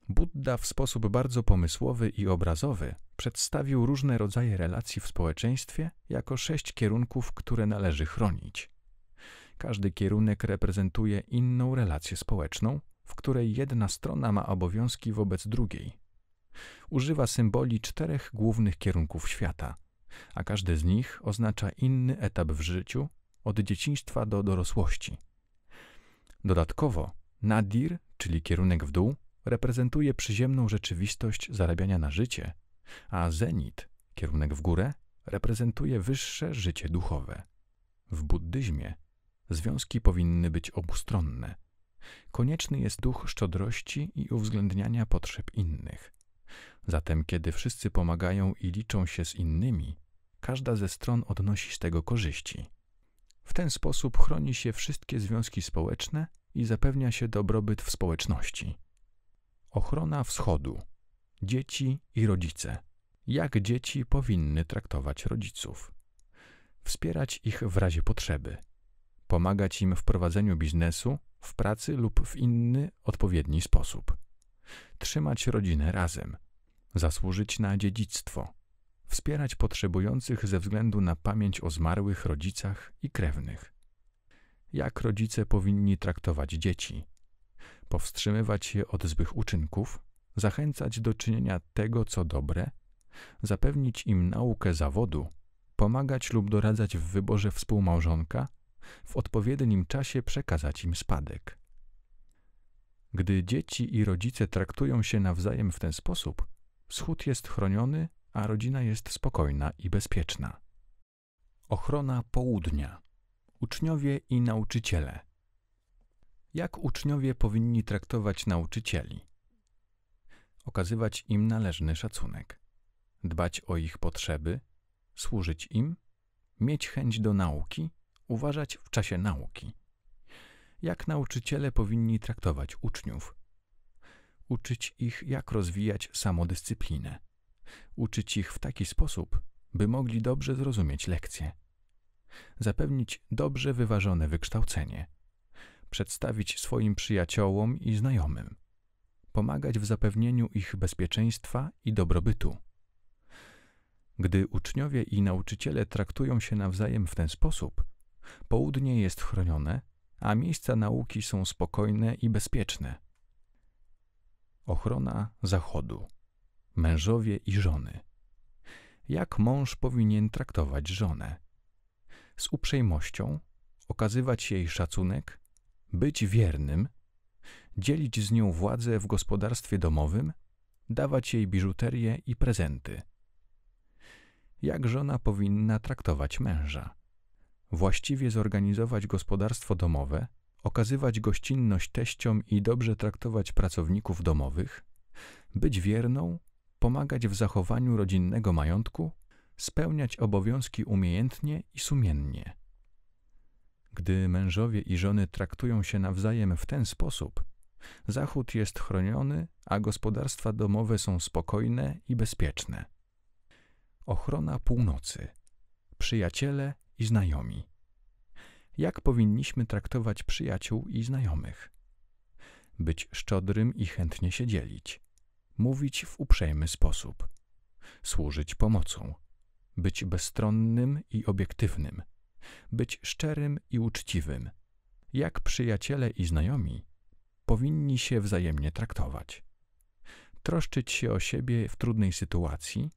Buddha w sposób bardzo pomysłowy i obrazowy przedstawił różne rodzaje relacji w społeczeństwie jako sześć kierunków, które należy chronić. Każdy kierunek reprezentuje inną relację społeczną, w której jedna strona ma obowiązki wobec drugiej. Używa symboli czterech głównych kierunków świata, a każdy z nich oznacza inny etap w życiu, od dzieciństwa do dorosłości. Dodatkowo nadir, czyli kierunek w dół, reprezentuje przyziemną rzeczywistość zarabiania na życie, a zenit, kierunek w górę, reprezentuje wyższe życie duchowe. W buddyzmie Związki powinny być obustronne. Konieczny jest duch szczodrości i uwzględniania potrzeb innych. Zatem, kiedy wszyscy pomagają i liczą się z innymi, każda ze stron odnosi z tego korzyści. W ten sposób chroni się wszystkie związki społeczne i zapewnia się dobrobyt w społeczności. Ochrona wschodu. Dzieci i rodzice. Jak dzieci powinny traktować rodziców? Wspierać ich w razie potrzeby pomagać im w prowadzeniu biznesu, w pracy lub w inny odpowiedni sposób. Trzymać rodzinę razem, zasłużyć na dziedzictwo, wspierać potrzebujących ze względu na pamięć o zmarłych rodzicach i krewnych. Jak rodzice powinni traktować dzieci? Powstrzymywać je od złych uczynków, zachęcać do czynienia tego, co dobre, zapewnić im naukę zawodu, pomagać lub doradzać w wyborze współmałżonka w odpowiednim czasie przekazać im spadek. Gdy dzieci i rodzice traktują się nawzajem w ten sposób, wschód jest chroniony, a rodzina jest spokojna i bezpieczna. Ochrona południa. Uczniowie i nauczyciele. Jak uczniowie powinni traktować nauczycieli? Okazywać im należny szacunek, dbać o ich potrzeby, służyć im, mieć chęć do nauki, uważać w czasie nauki. Jak nauczyciele powinni traktować uczniów? Uczyć ich, jak rozwijać samodyscyplinę. Uczyć ich w taki sposób, by mogli dobrze zrozumieć lekcje. Zapewnić dobrze wyważone wykształcenie. Przedstawić swoim przyjaciołom i znajomym. Pomagać w zapewnieniu ich bezpieczeństwa i dobrobytu. Gdy uczniowie i nauczyciele traktują się nawzajem w ten sposób, Południe jest chronione, a miejsca nauki są spokojne i bezpieczne. Ochrona Zachodu. Mężowie i żony. Jak mąż powinien traktować żonę? Z uprzejmością, okazywać jej szacunek, być wiernym, dzielić z nią władzę w gospodarstwie domowym, dawać jej biżuterię i prezenty. Jak żona powinna traktować męża? właściwie zorganizować gospodarstwo domowe, okazywać gościnność teściom i dobrze traktować pracowników domowych, być wierną, pomagać w zachowaniu rodzinnego majątku, spełniać obowiązki umiejętnie i sumiennie. Gdy mężowie i żony traktują się nawzajem w ten sposób, Zachód jest chroniony, a gospodarstwa domowe są spokojne i bezpieczne. Ochrona północy. Przyjaciele i znajomi. Jak powinniśmy traktować przyjaciół i znajomych? Być szczodrym i chętnie się dzielić. Mówić w uprzejmy sposób. Służyć pomocą. Być bezstronnym i obiektywnym. Być szczerym i uczciwym. Jak przyjaciele i znajomi powinni się wzajemnie traktować. Troszczyć się o siebie w trudnej sytuacji,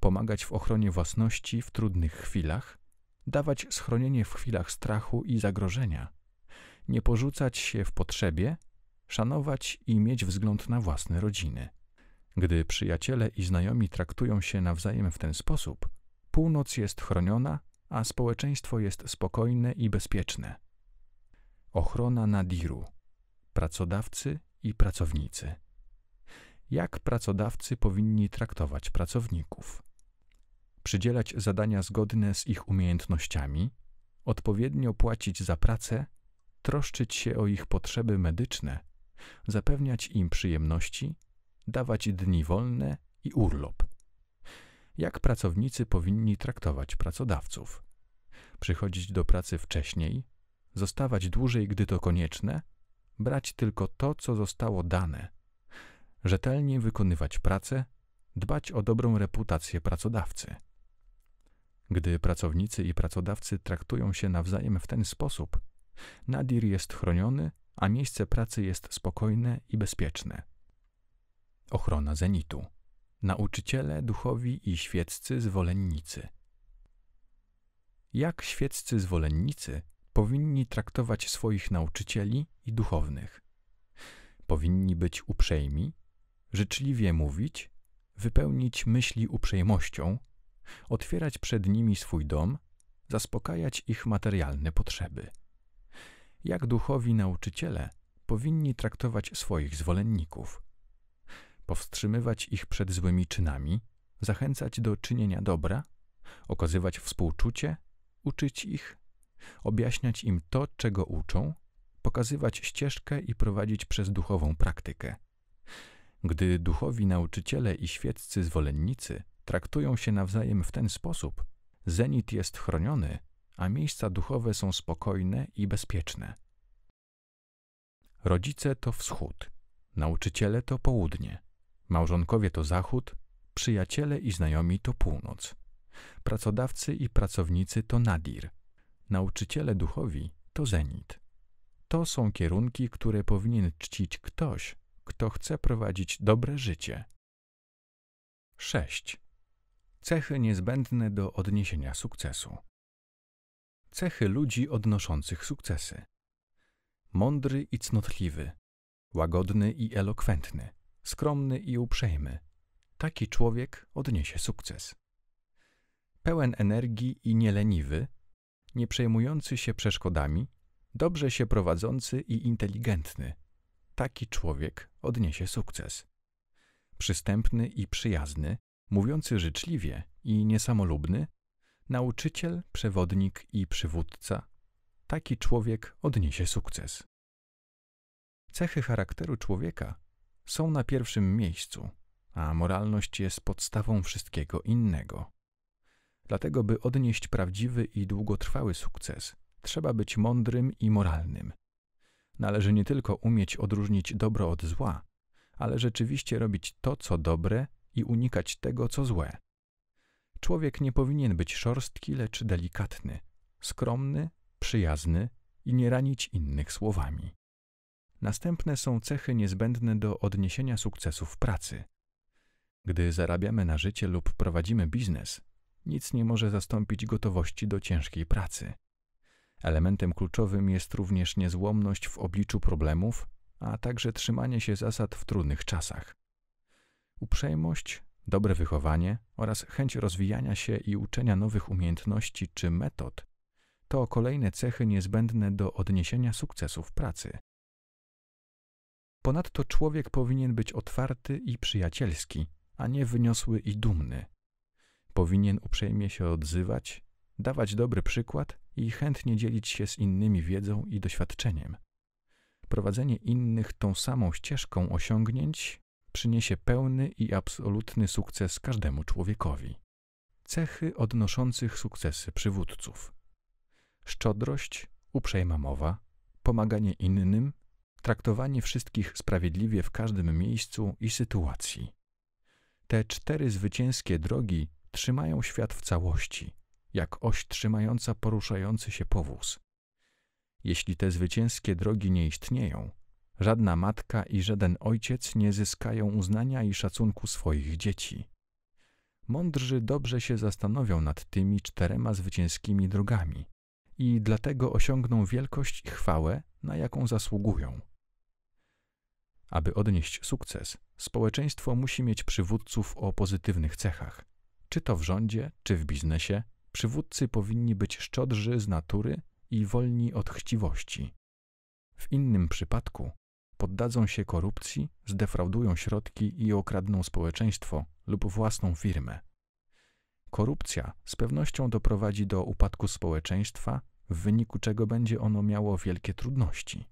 pomagać w ochronie własności w trudnych chwilach, dawać schronienie w chwilach strachu i zagrożenia, nie porzucać się w potrzebie, szanować i mieć wzgląd na własne rodziny. Gdy przyjaciele i znajomi traktują się nawzajem w ten sposób, północ jest chroniona, a społeczeństwo jest spokojne i bezpieczne. Ochrona nadiru pracodawcy i pracownicy. Jak pracodawcy powinni traktować pracowników? przydzielać zadania zgodne z ich umiejętnościami, odpowiednio płacić za pracę, troszczyć się o ich potrzeby medyczne, zapewniać im przyjemności, dawać dni wolne i urlop. Jak pracownicy powinni traktować pracodawców? Przychodzić do pracy wcześniej, zostawać dłużej, gdy to konieczne, brać tylko to, co zostało dane, rzetelnie wykonywać pracę, dbać o dobrą reputację pracodawcy. Gdy pracownicy i pracodawcy traktują się nawzajem w ten sposób, nadir jest chroniony, a miejsce pracy jest spokojne i bezpieczne. Ochrona zenitu. Nauczyciele, duchowi i świeccy zwolennicy. Jak świeccy zwolennicy powinni traktować swoich nauczycieli i duchownych? Powinni być uprzejmi, życzliwie mówić, wypełnić myśli uprzejmością otwierać przed nimi swój dom, zaspokajać ich materialne potrzeby. Jak duchowi nauczyciele powinni traktować swoich zwolenników? Powstrzymywać ich przed złymi czynami, zachęcać do czynienia dobra, okazywać współczucie, uczyć ich, objaśniać im to, czego uczą, pokazywać ścieżkę i prowadzić przez duchową praktykę. Gdy duchowi nauczyciele i świeccy zwolennicy traktują się nawzajem w ten sposób, zenit jest chroniony, a miejsca duchowe są spokojne i bezpieczne. Rodzice to wschód, nauczyciele to południe, małżonkowie to zachód, przyjaciele i znajomi to północ, pracodawcy i pracownicy to nadir, nauczyciele duchowi to zenit. To są kierunki, które powinien czcić ktoś, kto chce prowadzić dobre życie. 6. Cechy niezbędne do odniesienia sukcesu. Cechy ludzi odnoszących sukcesy. Mądry i cnotliwy, łagodny i elokwentny, skromny i uprzejmy. Taki człowiek odniesie sukces. Pełen energii i nieleniwy, nie przejmujący się przeszkodami, dobrze się prowadzący i inteligentny. Taki człowiek odniesie sukces. Przystępny i przyjazny, mówiący życzliwie i niesamolubny, nauczyciel, przewodnik i przywódca, taki człowiek odniesie sukces. Cechy charakteru człowieka są na pierwszym miejscu, a moralność jest podstawą wszystkiego innego. Dlatego, by odnieść prawdziwy i długotrwały sukces, trzeba być mądrym i moralnym. Należy nie tylko umieć odróżnić dobro od zła, ale rzeczywiście robić to, co dobre i unikać tego, co złe. Człowiek nie powinien być szorstki, lecz delikatny, skromny, przyjazny i nie ranić innych słowami. Następne są cechy niezbędne do odniesienia sukcesów pracy. Gdy zarabiamy na życie lub prowadzimy biznes, nic nie może zastąpić gotowości do ciężkiej pracy. Elementem kluczowym jest również niezłomność w obliczu problemów, a także trzymanie się zasad w trudnych czasach. Uprzejmość, dobre wychowanie oraz chęć rozwijania się i uczenia nowych umiejętności czy metod to kolejne cechy niezbędne do odniesienia sukcesu w pracy. Ponadto człowiek powinien być otwarty i przyjacielski, a nie wyniosły i dumny. Powinien uprzejmie się odzywać, dawać dobry przykład i chętnie dzielić się z innymi wiedzą i doświadczeniem. Prowadzenie innych tą samą ścieżką osiągnięć przyniesie pełny i absolutny sukces każdemu człowiekowi. Cechy odnoszących sukcesy przywódców: szczodrość, uprzejma mowa, pomaganie innym, traktowanie wszystkich sprawiedliwie w każdym miejscu i sytuacji. Te cztery zwycięskie drogi trzymają świat w całości, jak oś trzymająca poruszający się powóz. Jeśli te zwycięskie drogi nie istnieją, Żadna matka i żaden ojciec nie zyskają uznania i szacunku swoich dzieci. Mądrzy dobrze się zastanowią nad tymi czterema zwycięskimi drogami i dlatego osiągną wielkość i chwałę, na jaką zasługują. Aby odnieść sukces, społeczeństwo musi mieć przywódców o pozytywnych cechach. Czy to w rządzie, czy w biznesie, przywódcy powinni być szczodrzy z natury i wolni od chciwości. W innym przypadku poddadzą się korupcji, zdefraudują środki i okradną społeczeństwo lub własną firmę. Korupcja z pewnością doprowadzi do upadku społeczeństwa, w wyniku czego będzie ono miało wielkie trudności.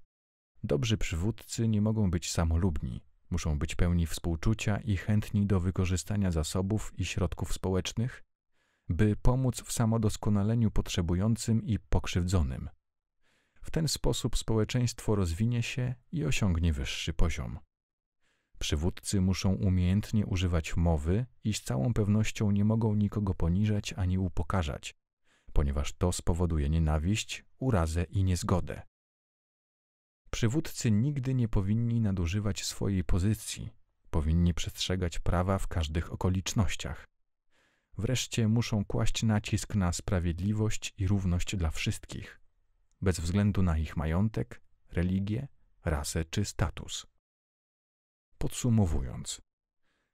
Dobrzy przywódcy nie mogą być samolubni, muszą być pełni współczucia i chętni do wykorzystania zasobów i środków społecznych, by pomóc w samodoskonaleniu potrzebującym i pokrzywdzonym. W ten sposób społeczeństwo rozwinie się i osiągnie wyższy poziom. Przywódcy muszą umiejętnie używać mowy i z całą pewnością nie mogą nikogo poniżać ani upokarzać, ponieważ to spowoduje nienawiść, urazę i niezgodę. Przywódcy nigdy nie powinni nadużywać swojej pozycji, powinni przestrzegać prawa w każdych okolicznościach. Wreszcie muszą kłaść nacisk na sprawiedliwość i równość dla wszystkich bez względu na ich majątek, religię, rasę czy status. Podsumowując,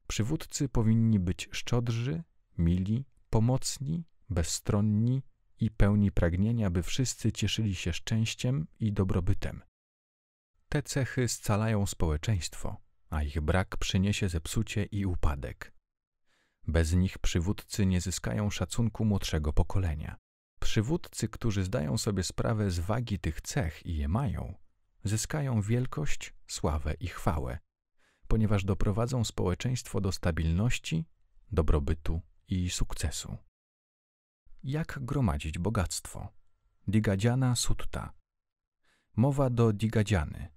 przywódcy powinni być szczodrzy, mili, pomocni, bezstronni i pełni pragnienia, by wszyscy cieszyli się szczęściem i dobrobytem. Te cechy scalają społeczeństwo, a ich brak przyniesie zepsucie i upadek. Bez nich przywódcy nie zyskają szacunku młodszego pokolenia. Przywódcy, którzy zdają sobie sprawę z wagi tych cech i je mają, zyskają wielkość, sławę i chwałę, ponieważ doprowadzą społeczeństwo do stabilności, dobrobytu i sukcesu. Jak gromadzić bogactwo? Digadziana Sutta. Mowa do Digadziany.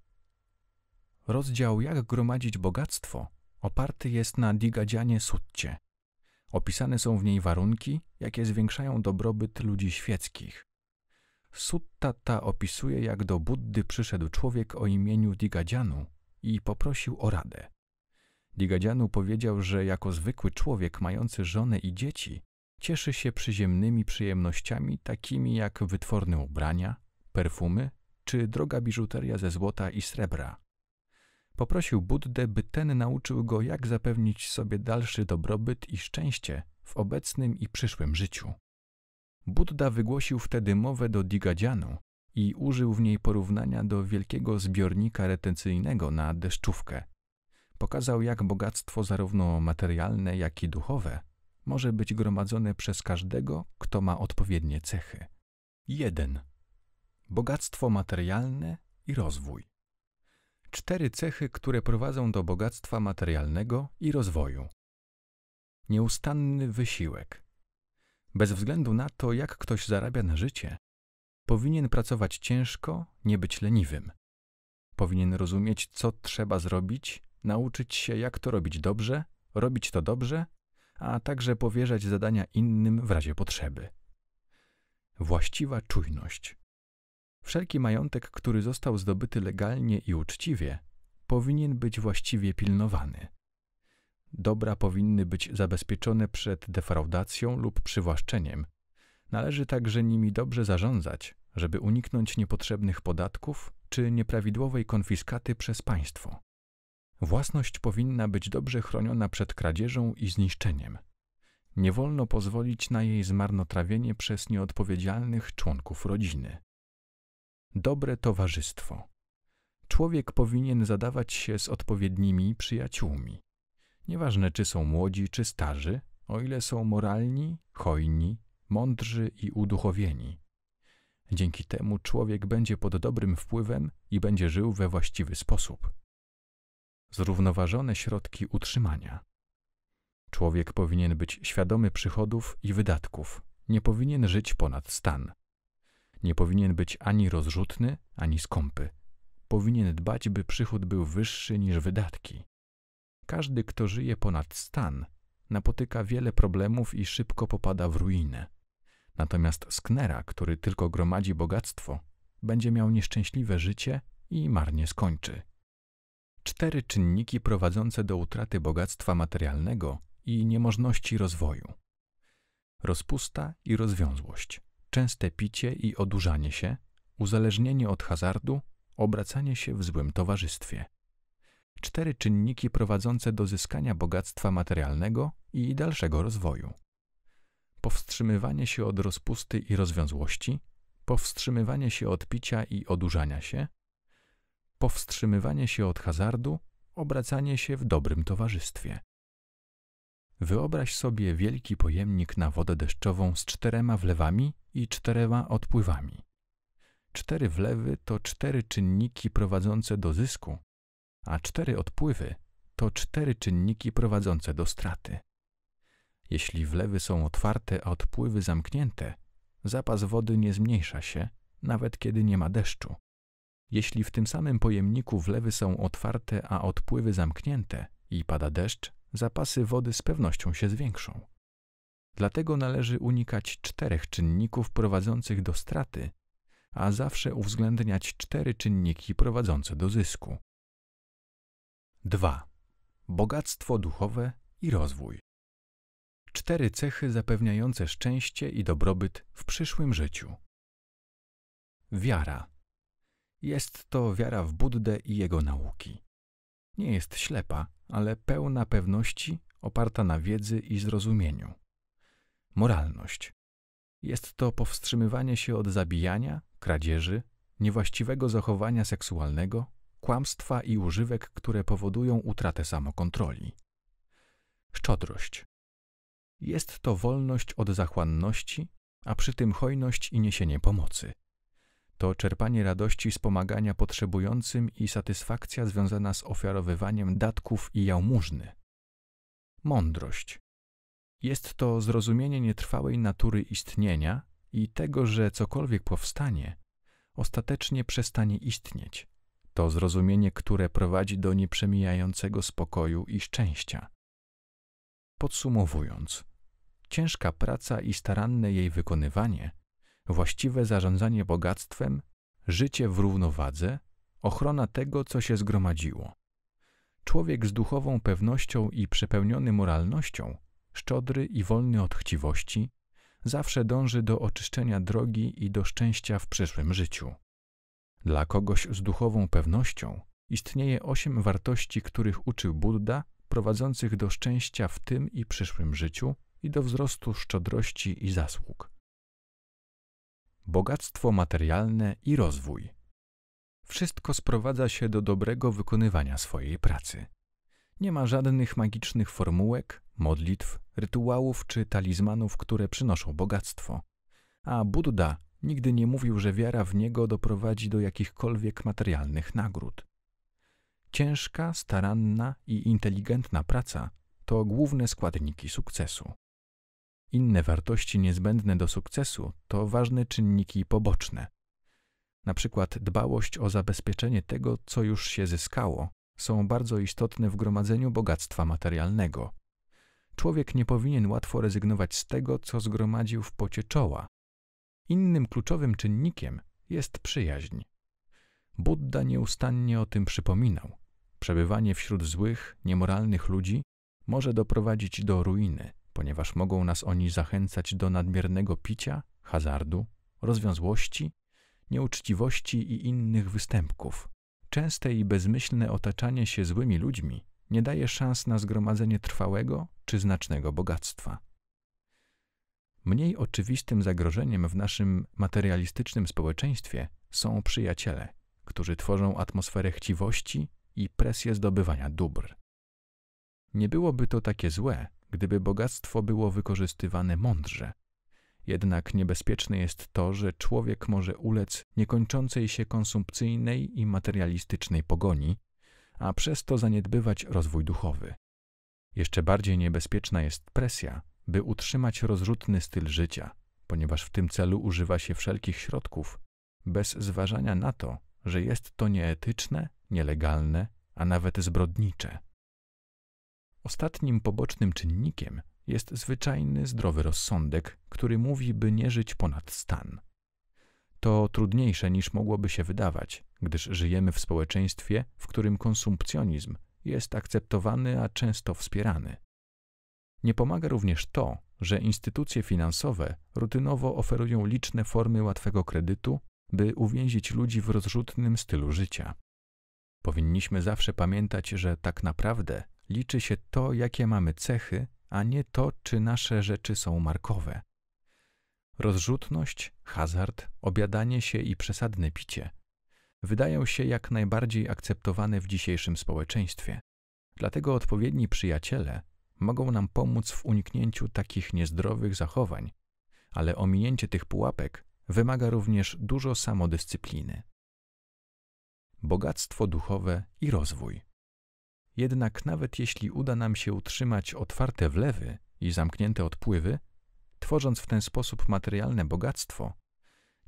Rozdział Jak gromadzić bogactwo oparty jest na Digadzianie Sutcie – Opisane są w niej warunki, jakie zwiększają dobrobyt ludzi świeckich. Sutta ta opisuje, jak do Buddy przyszedł człowiek o imieniu Digadzianu i poprosił o radę. Digadzianu powiedział, że jako zwykły człowiek mający żonę i dzieci cieszy się przyziemnymi przyjemnościami takimi jak wytworne ubrania, perfumy czy droga biżuteria ze złota i srebra. Poprosił Buddę, by ten nauczył go, jak zapewnić sobie dalszy dobrobyt i szczęście w obecnym i przyszłym życiu. Budda wygłosił wtedy mowę do Digadzianu i użył w niej porównania do wielkiego zbiornika retencyjnego na deszczówkę. Pokazał, jak bogactwo zarówno materialne, jak i duchowe może być gromadzone przez każdego, kto ma odpowiednie cechy. 1. Bogactwo materialne i rozwój cztery cechy, które prowadzą do bogactwa materialnego i rozwoju. Nieustanny wysiłek. Bez względu na to, jak ktoś zarabia na życie, powinien pracować ciężko, nie być leniwym. Powinien rozumieć, co trzeba zrobić, nauczyć się, jak to robić dobrze, robić to dobrze, a także powierzać zadania innym w razie potrzeby. Właściwa czujność. Wszelki majątek, który został zdobyty legalnie i uczciwie, powinien być właściwie pilnowany. Dobra powinny być zabezpieczone przed defraudacją lub przywłaszczeniem. Należy także nimi dobrze zarządzać, żeby uniknąć niepotrzebnych podatków czy nieprawidłowej konfiskaty przez państwo. Własność powinna być dobrze chroniona przed kradzieżą i zniszczeniem. Nie wolno pozwolić na jej zmarnotrawienie przez nieodpowiedzialnych członków rodziny dobre towarzystwo. Człowiek powinien zadawać się z odpowiednimi przyjaciółmi. Nieważne, czy są młodzi, czy starzy, o ile są moralni, hojni, mądrzy i uduchowieni. Dzięki temu człowiek będzie pod dobrym wpływem i będzie żył we właściwy sposób. Zrównoważone środki utrzymania. Człowiek powinien być świadomy przychodów i wydatków, nie powinien żyć ponad stan. Nie powinien być ani rozrzutny, ani skąpy. Powinien dbać, by przychód był wyższy niż wydatki. Każdy, kto żyje ponad stan, napotyka wiele problemów i szybko popada w ruinę. Natomiast sknera, który tylko gromadzi bogactwo, będzie miał nieszczęśliwe życie i marnie skończy. Cztery czynniki prowadzące do utraty bogactwa materialnego i niemożności rozwoju: rozpusta i rozwiązłość, częste picie i odurzanie się, uzależnienie od hazardu, obracanie się w złym towarzystwie. Cztery czynniki prowadzące do zyskania bogactwa materialnego i dalszego rozwoju. Powstrzymywanie się od rozpusty i rozwiązłości, powstrzymywanie się od picia i odurzania się, powstrzymywanie się od hazardu, obracanie się w dobrym towarzystwie. Wyobraź sobie wielki pojemnik na wodę deszczową z czterema wlewami i czterema odpływami. Cztery wlewy to cztery czynniki prowadzące do zysku, a cztery odpływy to cztery czynniki prowadzące do straty. Jeśli wlewy są otwarte, a odpływy zamknięte, zapas wody nie zmniejsza się, nawet kiedy nie ma deszczu. Jeśli w tym samym pojemniku wlewy są otwarte, a odpływy zamknięte i pada deszcz, zapasy wody z pewnością się zwiększą. Dlatego należy unikać czterech czynników prowadzących do straty, a zawsze uwzględniać cztery czynniki prowadzące do zysku. 2. Bogactwo duchowe i rozwój. Cztery cechy zapewniające szczęście i dobrobyt w przyszłym życiu. Wiara. Jest to wiara w Buddę i jego nauki. Nie jest ślepa, ale pełna pewności, oparta na wiedzy i zrozumieniu. Moralność. Jest to powstrzymywanie się od zabijania, kradzieży, niewłaściwego zachowania seksualnego, kłamstwa i używek, które powodują utratę samokontroli. Szczodrość. Jest to wolność od zachłanności, a przy tym hojność i niesienie pomocy to czerpanie radości z pomagania potrzebującym i satysfakcja związana z ofiarowywaniem datków i jałmużny. Mądrość. Jest to zrozumienie nietrwałej natury istnienia i tego, że cokolwiek powstanie, ostatecznie przestanie istnieć. To zrozumienie, które prowadzi do nieprzemijającego spokoju i szczęścia. Podsumowując, ciężka praca i staranne jej wykonywanie – właściwe zarządzanie bogactwem, życie w równowadze, ochrona tego, co się zgromadziło. Człowiek z duchową pewnością i przepełniony moralnością, szczodry i wolny od chciwości, zawsze dąży do oczyszczenia drogi i do szczęścia w przyszłym życiu. Dla kogoś z duchową pewnością istnieje osiem wartości, których uczył Buddha, prowadzących do szczęścia w tym i przyszłym życiu i do wzrostu szczodrości i zasług bogactwo materialne i rozwój. Wszystko sprowadza się do dobrego wykonywania swojej pracy. Nie ma żadnych magicznych formułek, modlitw, rytuałów czy talizmanów, które przynoszą bogactwo. A Buddha nigdy nie mówił, że wiara w niego doprowadzi do jakichkolwiek materialnych nagród. Ciężka, staranna i inteligentna praca to główne składniki sukcesu. Inne wartości niezbędne do sukcesu to ważne czynniki poboczne. Na przykład dbałość o zabezpieczenie tego, co już się zyskało, są bardzo istotne w gromadzeniu bogactwa materialnego. Człowiek nie powinien łatwo rezygnować z tego, co zgromadził w pocie czoła. Innym kluczowym czynnikiem jest przyjaźń. Buddha nieustannie o tym przypominał. Przebywanie wśród złych, niemoralnych ludzi może doprowadzić do ruiny ponieważ mogą nas oni zachęcać do nadmiernego picia, hazardu, rozwiązłości, nieuczciwości i innych występków. Częste i bezmyślne otaczanie się złymi ludźmi nie daje szans na zgromadzenie trwałego czy znacznego bogactwa. Mniej oczywistym zagrożeniem w naszym materialistycznym społeczeństwie są przyjaciele, którzy tworzą atmosferę chciwości i presję zdobywania dóbr. Nie byłoby to takie złe, gdyby bogactwo było wykorzystywane mądrze. Jednak niebezpieczne jest to, że człowiek może ulec niekończącej się konsumpcyjnej i materialistycznej pogoni, a przez to zaniedbywać rozwój duchowy. Jeszcze bardziej niebezpieczna jest presja, by utrzymać rozrzutny styl życia, ponieważ w tym celu używa się wszelkich środków, bez zważania na to, że jest to nieetyczne, nielegalne, a nawet zbrodnicze. Ostatnim pobocznym czynnikiem jest zwyczajny zdrowy rozsądek, który mówi, by nie żyć ponad stan. To trudniejsze niż mogłoby się wydawać, gdyż żyjemy w społeczeństwie, w którym konsumpcjonizm jest akceptowany, a często wspierany. Nie pomaga również to, że instytucje finansowe rutynowo oferują liczne formy łatwego kredytu, by uwięzić ludzi w rozrzutnym stylu życia. Powinniśmy zawsze pamiętać, że tak naprawdę Liczy się to, jakie mamy cechy, a nie to, czy nasze rzeczy są markowe. Rozrzutność, hazard, obiadanie się i przesadne picie wydają się jak najbardziej akceptowane w dzisiejszym społeczeństwie. Dlatego odpowiedni przyjaciele mogą nam pomóc w uniknięciu takich niezdrowych zachowań, ale ominięcie tych pułapek wymaga również dużo samodyscypliny. Bogactwo duchowe i rozwój. Jednak nawet jeśli uda nam się utrzymać otwarte wlewy i zamknięte odpływy, tworząc w ten sposób materialne bogactwo,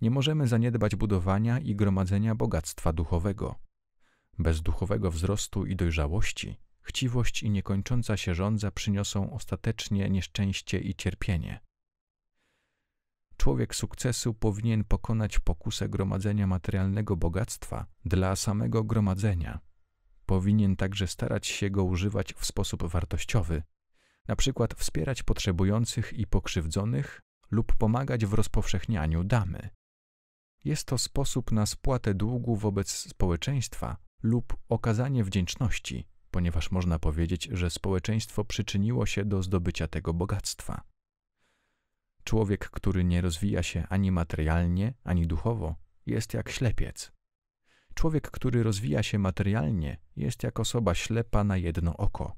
nie możemy zaniedbać budowania i gromadzenia bogactwa duchowego. Bez duchowego wzrostu i dojrzałości, chciwość i niekończąca się żądza przyniosą ostatecznie nieszczęście i cierpienie. Człowiek sukcesu powinien pokonać pokusę gromadzenia materialnego bogactwa dla samego gromadzenia powinien także starać się go używać w sposób wartościowy, na przykład wspierać potrzebujących i pokrzywdzonych lub pomagać w rozpowszechnianiu damy. Jest to sposób na spłatę długu wobec społeczeństwa lub okazanie wdzięczności, ponieważ można powiedzieć, że społeczeństwo przyczyniło się do zdobycia tego bogactwa. Człowiek, który nie rozwija się ani materialnie, ani duchowo, jest jak ślepiec. Człowiek, który rozwija się materialnie, jest jak osoba ślepa na jedno oko,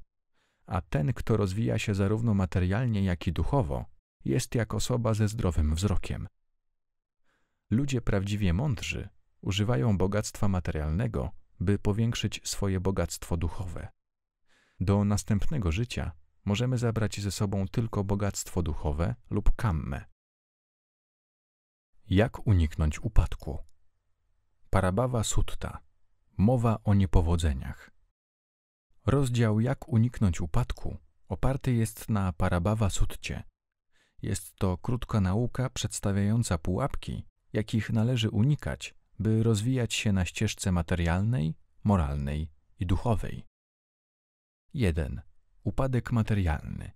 a ten, kto rozwija się zarówno materialnie, jak i duchowo, jest jak osoba ze zdrowym wzrokiem. Ludzie prawdziwie mądrzy używają bogactwa materialnego, by powiększyć swoje bogactwo duchowe. Do następnego życia możemy zabrać ze sobą tylko bogactwo duchowe lub kamme. Jak uniknąć upadku? Parabawa Sutta. Mowa o niepowodzeniach. Rozdział Jak uniknąć upadku oparty jest na Parabawa Sutcie. Jest to krótka nauka przedstawiająca pułapki, jakich należy unikać, by rozwijać się na ścieżce materialnej, moralnej i duchowej. 1. Upadek materialny.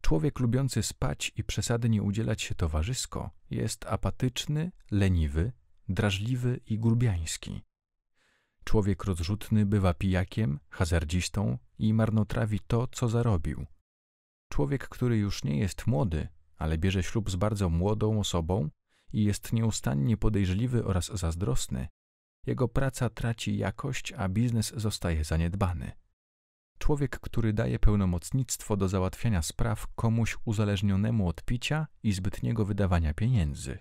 Człowiek lubiący spać i przesadnie udzielać się towarzysko jest apatyczny, leniwy, drażliwy i grubiański. Człowiek rozrzutny bywa pijakiem, hazardzistą i marnotrawi to, co zarobił. Człowiek, który już nie jest młody, ale bierze ślub z bardzo młodą osobą i jest nieustannie podejrzliwy oraz zazdrosny, jego praca traci jakość, a biznes zostaje zaniedbany. Człowiek, który daje pełnomocnictwo do załatwiania spraw komuś uzależnionemu od picia i zbytniego wydawania pieniędzy.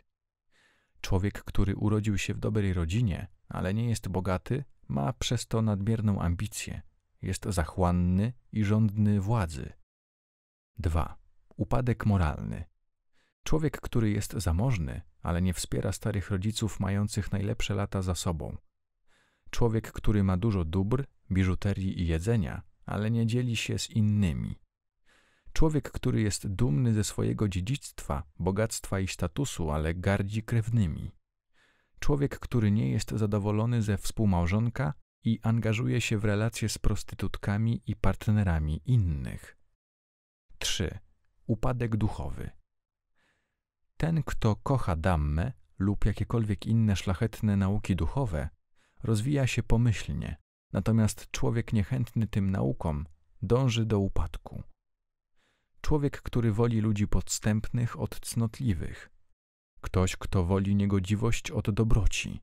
Człowiek, który urodził się w dobrej rodzinie, ale nie jest bogaty, ma przez to nadmierną ambicję, jest zachłanny i żądny władzy. 2. Upadek moralny. Człowiek, który jest zamożny, ale nie wspiera starych rodziców mających najlepsze lata za sobą. Człowiek, który ma dużo dóbr, biżuterii i jedzenia, ale nie dzieli się z innymi. Człowiek, który jest dumny ze swojego dziedzictwa, bogactwa i statusu, ale gardzi krewnymi. Człowiek, który nie jest zadowolony ze współmałżonka i angażuje się w relacje z prostytutkami i partnerami innych. 3. Upadek duchowy. Ten, kto kocha dammę lub jakiekolwiek inne szlachetne nauki duchowe, rozwija się pomyślnie, natomiast człowiek niechętny tym naukom dąży do upadku. Człowiek, który woli ludzi podstępnych od cnotliwych. Ktoś, kto woli niegodziwość od dobroci.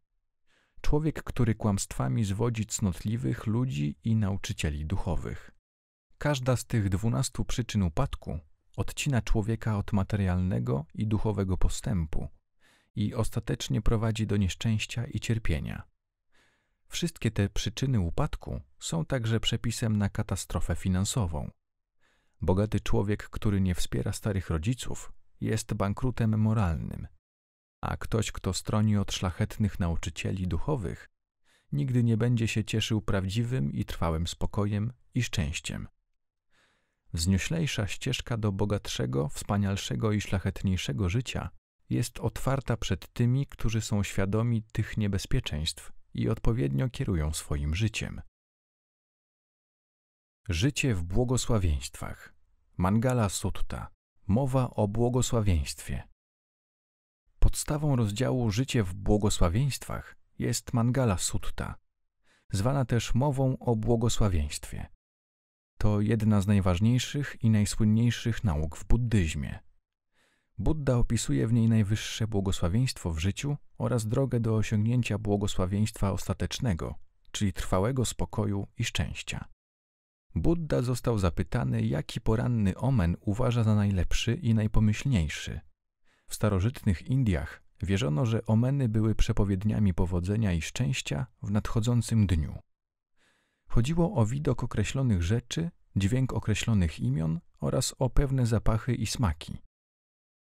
Człowiek, który kłamstwami zwodzi cnotliwych ludzi i nauczycieli duchowych. Każda z tych dwunastu przyczyn upadku odcina człowieka od materialnego i duchowego postępu i ostatecznie prowadzi do nieszczęścia i cierpienia. Wszystkie te przyczyny upadku są także przepisem na katastrofę finansową, Bogaty człowiek, który nie wspiera starych rodziców, jest bankrutem moralnym, a ktoś, kto stroni od szlachetnych nauczycieli duchowych, nigdy nie będzie się cieszył prawdziwym i trwałym spokojem i szczęściem. Wznioślejsza ścieżka do bogatszego, wspanialszego i szlachetniejszego życia jest otwarta przed tymi, którzy są świadomi tych niebezpieczeństw i odpowiednio kierują swoim życiem. Życie w błogosławieństwach. Mangala Sutta. Mowa o błogosławieństwie. Podstawą rozdziału Życie w błogosławieństwach jest Mangala Sutta, zwana też mową o błogosławieństwie. To jedna z najważniejszych i najsłynniejszych nauk w buddyzmie. Buddha opisuje w niej najwyższe błogosławieństwo w życiu oraz drogę do osiągnięcia błogosławieństwa ostatecznego, czyli trwałego spokoju i szczęścia. Budda został zapytany, jaki poranny omen uważa za najlepszy i najpomyślniejszy. W starożytnych Indiach wierzono, że omeny były przepowiedniami powodzenia i szczęścia w nadchodzącym dniu. Chodziło o widok określonych rzeczy, dźwięk określonych imion oraz o pewne zapachy i smaki.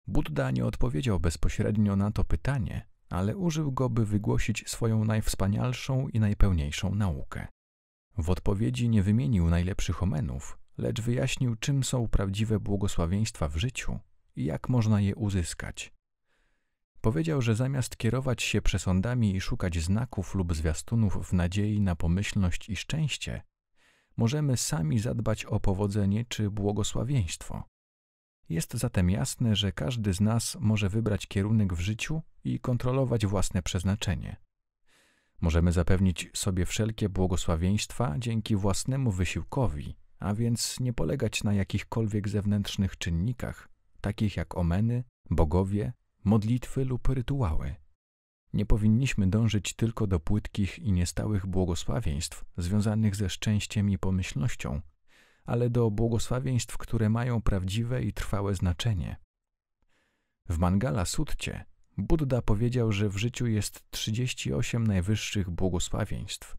Buddha nie odpowiedział bezpośrednio na to pytanie, ale użył go, by wygłosić swoją najwspanialszą i najpełniejszą naukę. W odpowiedzi nie wymienił najlepszych omenów, lecz wyjaśnił, czym są prawdziwe błogosławieństwa w życiu i jak można je uzyskać. Powiedział, że zamiast kierować się przesądami i szukać znaków lub zwiastunów w nadziei na pomyślność i szczęście, możemy sami zadbać o powodzenie czy błogosławieństwo. Jest zatem jasne, że każdy z nas może wybrać kierunek w życiu i kontrolować własne przeznaczenie. Możemy zapewnić sobie wszelkie błogosławieństwa dzięki własnemu wysiłkowi, a więc nie polegać na jakichkolwiek zewnętrznych czynnikach, takich jak omeny, bogowie, modlitwy lub rytuały. Nie powinniśmy dążyć tylko do płytkich i niestałych błogosławieństw związanych ze szczęściem i pomyślnością, ale do błogosławieństw, które mają prawdziwe i trwałe znaczenie. W Mangala Sutcie Buddha powiedział, że w życiu jest 38 najwyższych błogosławieństw.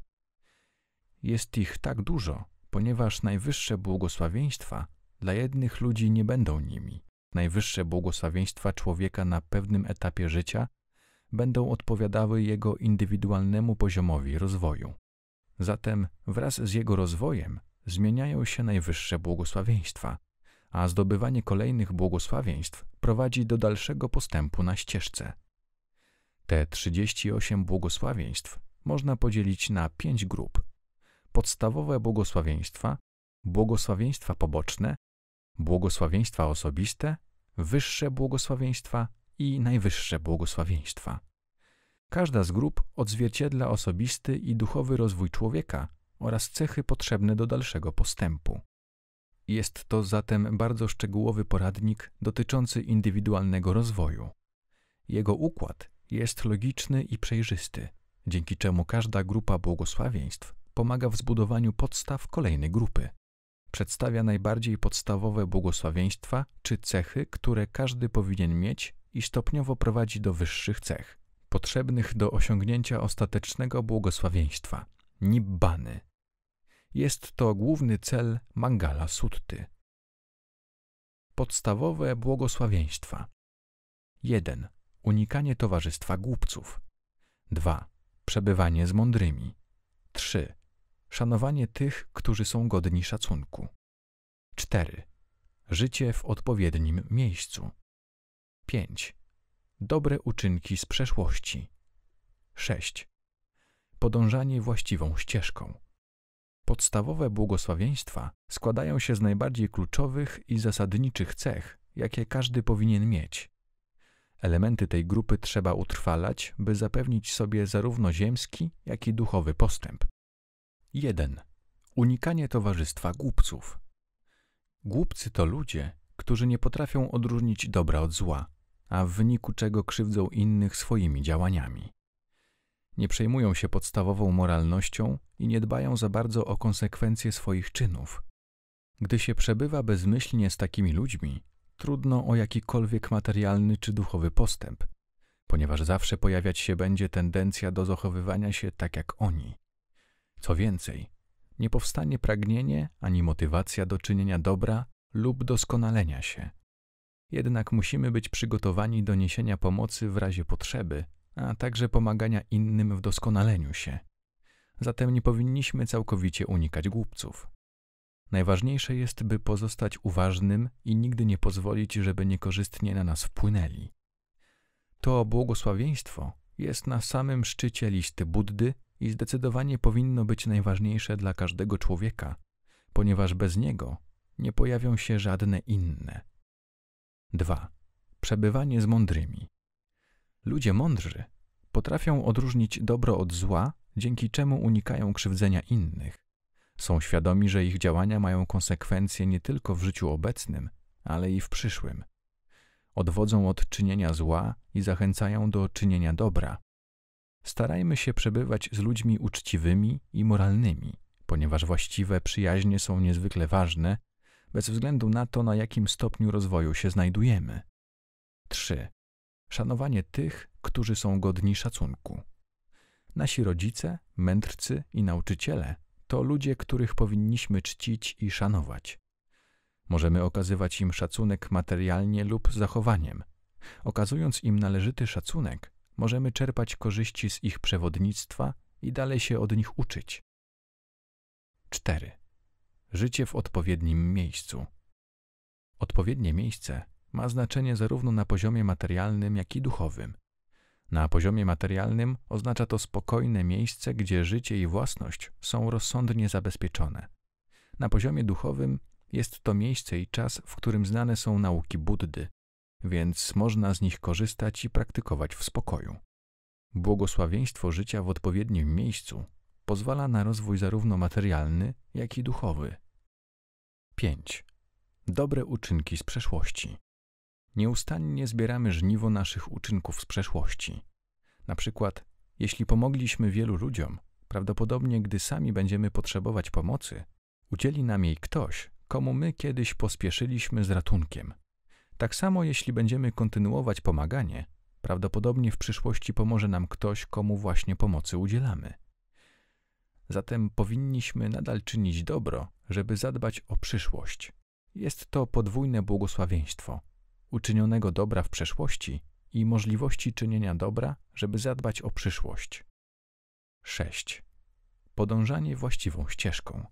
Jest ich tak dużo, ponieważ najwyższe błogosławieństwa dla jednych ludzi nie będą nimi. Najwyższe błogosławieństwa człowieka na pewnym etapie życia będą odpowiadały jego indywidualnemu poziomowi rozwoju. Zatem wraz z jego rozwojem zmieniają się najwyższe błogosławieństwa, a zdobywanie kolejnych błogosławieństw prowadzi do dalszego postępu na ścieżce. Te 38 błogosławieństw można podzielić na pięć grup. Podstawowe błogosławieństwa, błogosławieństwa poboczne, błogosławieństwa osobiste, wyższe błogosławieństwa i najwyższe błogosławieństwa. Każda z grup odzwierciedla osobisty i duchowy rozwój człowieka oraz cechy potrzebne do dalszego postępu. Jest to zatem bardzo szczegółowy poradnik dotyczący indywidualnego rozwoju. Jego układ jest logiczny i przejrzysty, dzięki czemu każda grupa błogosławieństw pomaga w zbudowaniu podstaw kolejnej grupy. Przedstawia najbardziej podstawowe błogosławieństwa czy cechy, które każdy powinien mieć i stopniowo prowadzi do wyższych cech, potrzebnych do osiągnięcia ostatecznego błogosławieństwa, nibbany, jest to główny cel Mangala Sutty. Podstawowe błogosławieństwa 1. Unikanie towarzystwa głupców 2. Przebywanie z mądrymi 3. Szanowanie tych, którzy są godni szacunku 4. Życie w odpowiednim miejscu 5. Dobre uczynki z przeszłości 6. Podążanie właściwą ścieżką podstawowe błogosławieństwa składają się z najbardziej kluczowych i zasadniczych cech, jakie każdy powinien mieć. Elementy tej grupy trzeba utrwalać, by zapewnić sobie zarówno ziemski, jak i duchowy postęp. 1. Unikanie towarzystwa głupców. Głupcy to ludzie, którzy nie potrafią odróżnić dobra od zła, a w wyniku czego krzywdzą innych swoimi działaniami nie przejmują się podstawową moralnością i nie dbają za bardzo o konsekwencje swoich czynów. Gdy się przebywa bezmyślnie z takimi ludźmi, trudno o jakikolwiek materialny czy duchowy postęp, ponieważ zawsze pojawiać się będzie tendencja do zachowywania się tak jak oni. Co więcej, nie powstanie pragnienie ani motywacja do czynienia dobra lub doskonalenia się. Jednak musimy być przygotowani do niesienia pomocy w razie potrzeby a także pomagania innym w doskonaleniu się. Zatem nie powinniśmy całkowicie unikać głupców. Najważniejsze jest, by pozostać uważnym i nigdy nie pozwolić, żeby niekorzystnie na nas wpłynęli. To błogosławieństwo jest na samym szczycie listy Buddy i zdecydowanie powinno być najważniejsze dla każdego człowieka, ponieważ bez niego nie pojawią się żadne inne. 2. Przebywanie z mądrymi. Ludzie mądrzy potrafią odróżnić dobro od zła, dzięki czemu unikają krzywdzenia innych. Są świadomi, że ich działania mają konsekwencje nie tylko w życiu obecnym, ale i w przyszłym. Odwodzą od czynienia zła i zachęcają do czynienia dobra. Starajmy się przebywać z ludźmi uczciwymi i moralnymi, ponieważ właściwe przyjaźnie są niezwykle ważne, bez względu na to, na jakim stopniu rozwoju się znajdujemy. 3 szanowanie tych, którzy są godni szacunku. Nasi rodzice, mędrcy i nauczyciele to ludzie, których powinniśmy czcić i szanować. Możemy okazywać im szacunek materialnie lub zachowaniem. Okazując im należyty szacunek, możemy czerpać korzyści z ich przewodnictwa i dalej się od nich uczyć. 4. Życie w odpowiednim miejscu. Odpowiednie miejsce ma znaczenie zarówno na poziomie materialnym, jak i duchowym. Na poziomie materialnym oznacza to spokojne miejsce, gdzie życie i własność są rozsądnie zabezpieczone. Na poziomie duchowym jest to miejsce i czas, w którym znane są nauki Buddy, więc można z nich korzystać i praktykować w spokoju. Błogosławieństwo życia w odpowiednim miejscu pozwala na rozwój zarówno materialny, jak i duchowy. 5. Dobre uczynki z przeszłości. Nieustannie zbieramy żniwo naszych uczynków z przeszłości. Na przykład, jeśli pomogliśmy wielu ludziom, prawdopodobnie gdy sami będziemy potrzebować pomocy, udzieli nam jej ktoś, komu my kiedyś pospieszyliśmy z ratunkiem. Tak samo jeśli będziemy kontynuować pomaganie, prawdopodobnie w przyszłości pomoże nam ktoś, komu właśnie pomocy udzielamy. Zatem powinniśmy nadal czynić dobro, żeby zadbać o przyszłość. Jest to podwójne błogosławieństwo – uczynionego dobra w przeszłości i możliwości czynienia dobra, żeby zadbać o przyszłość. 6. Podążanie właściwą ścieżką.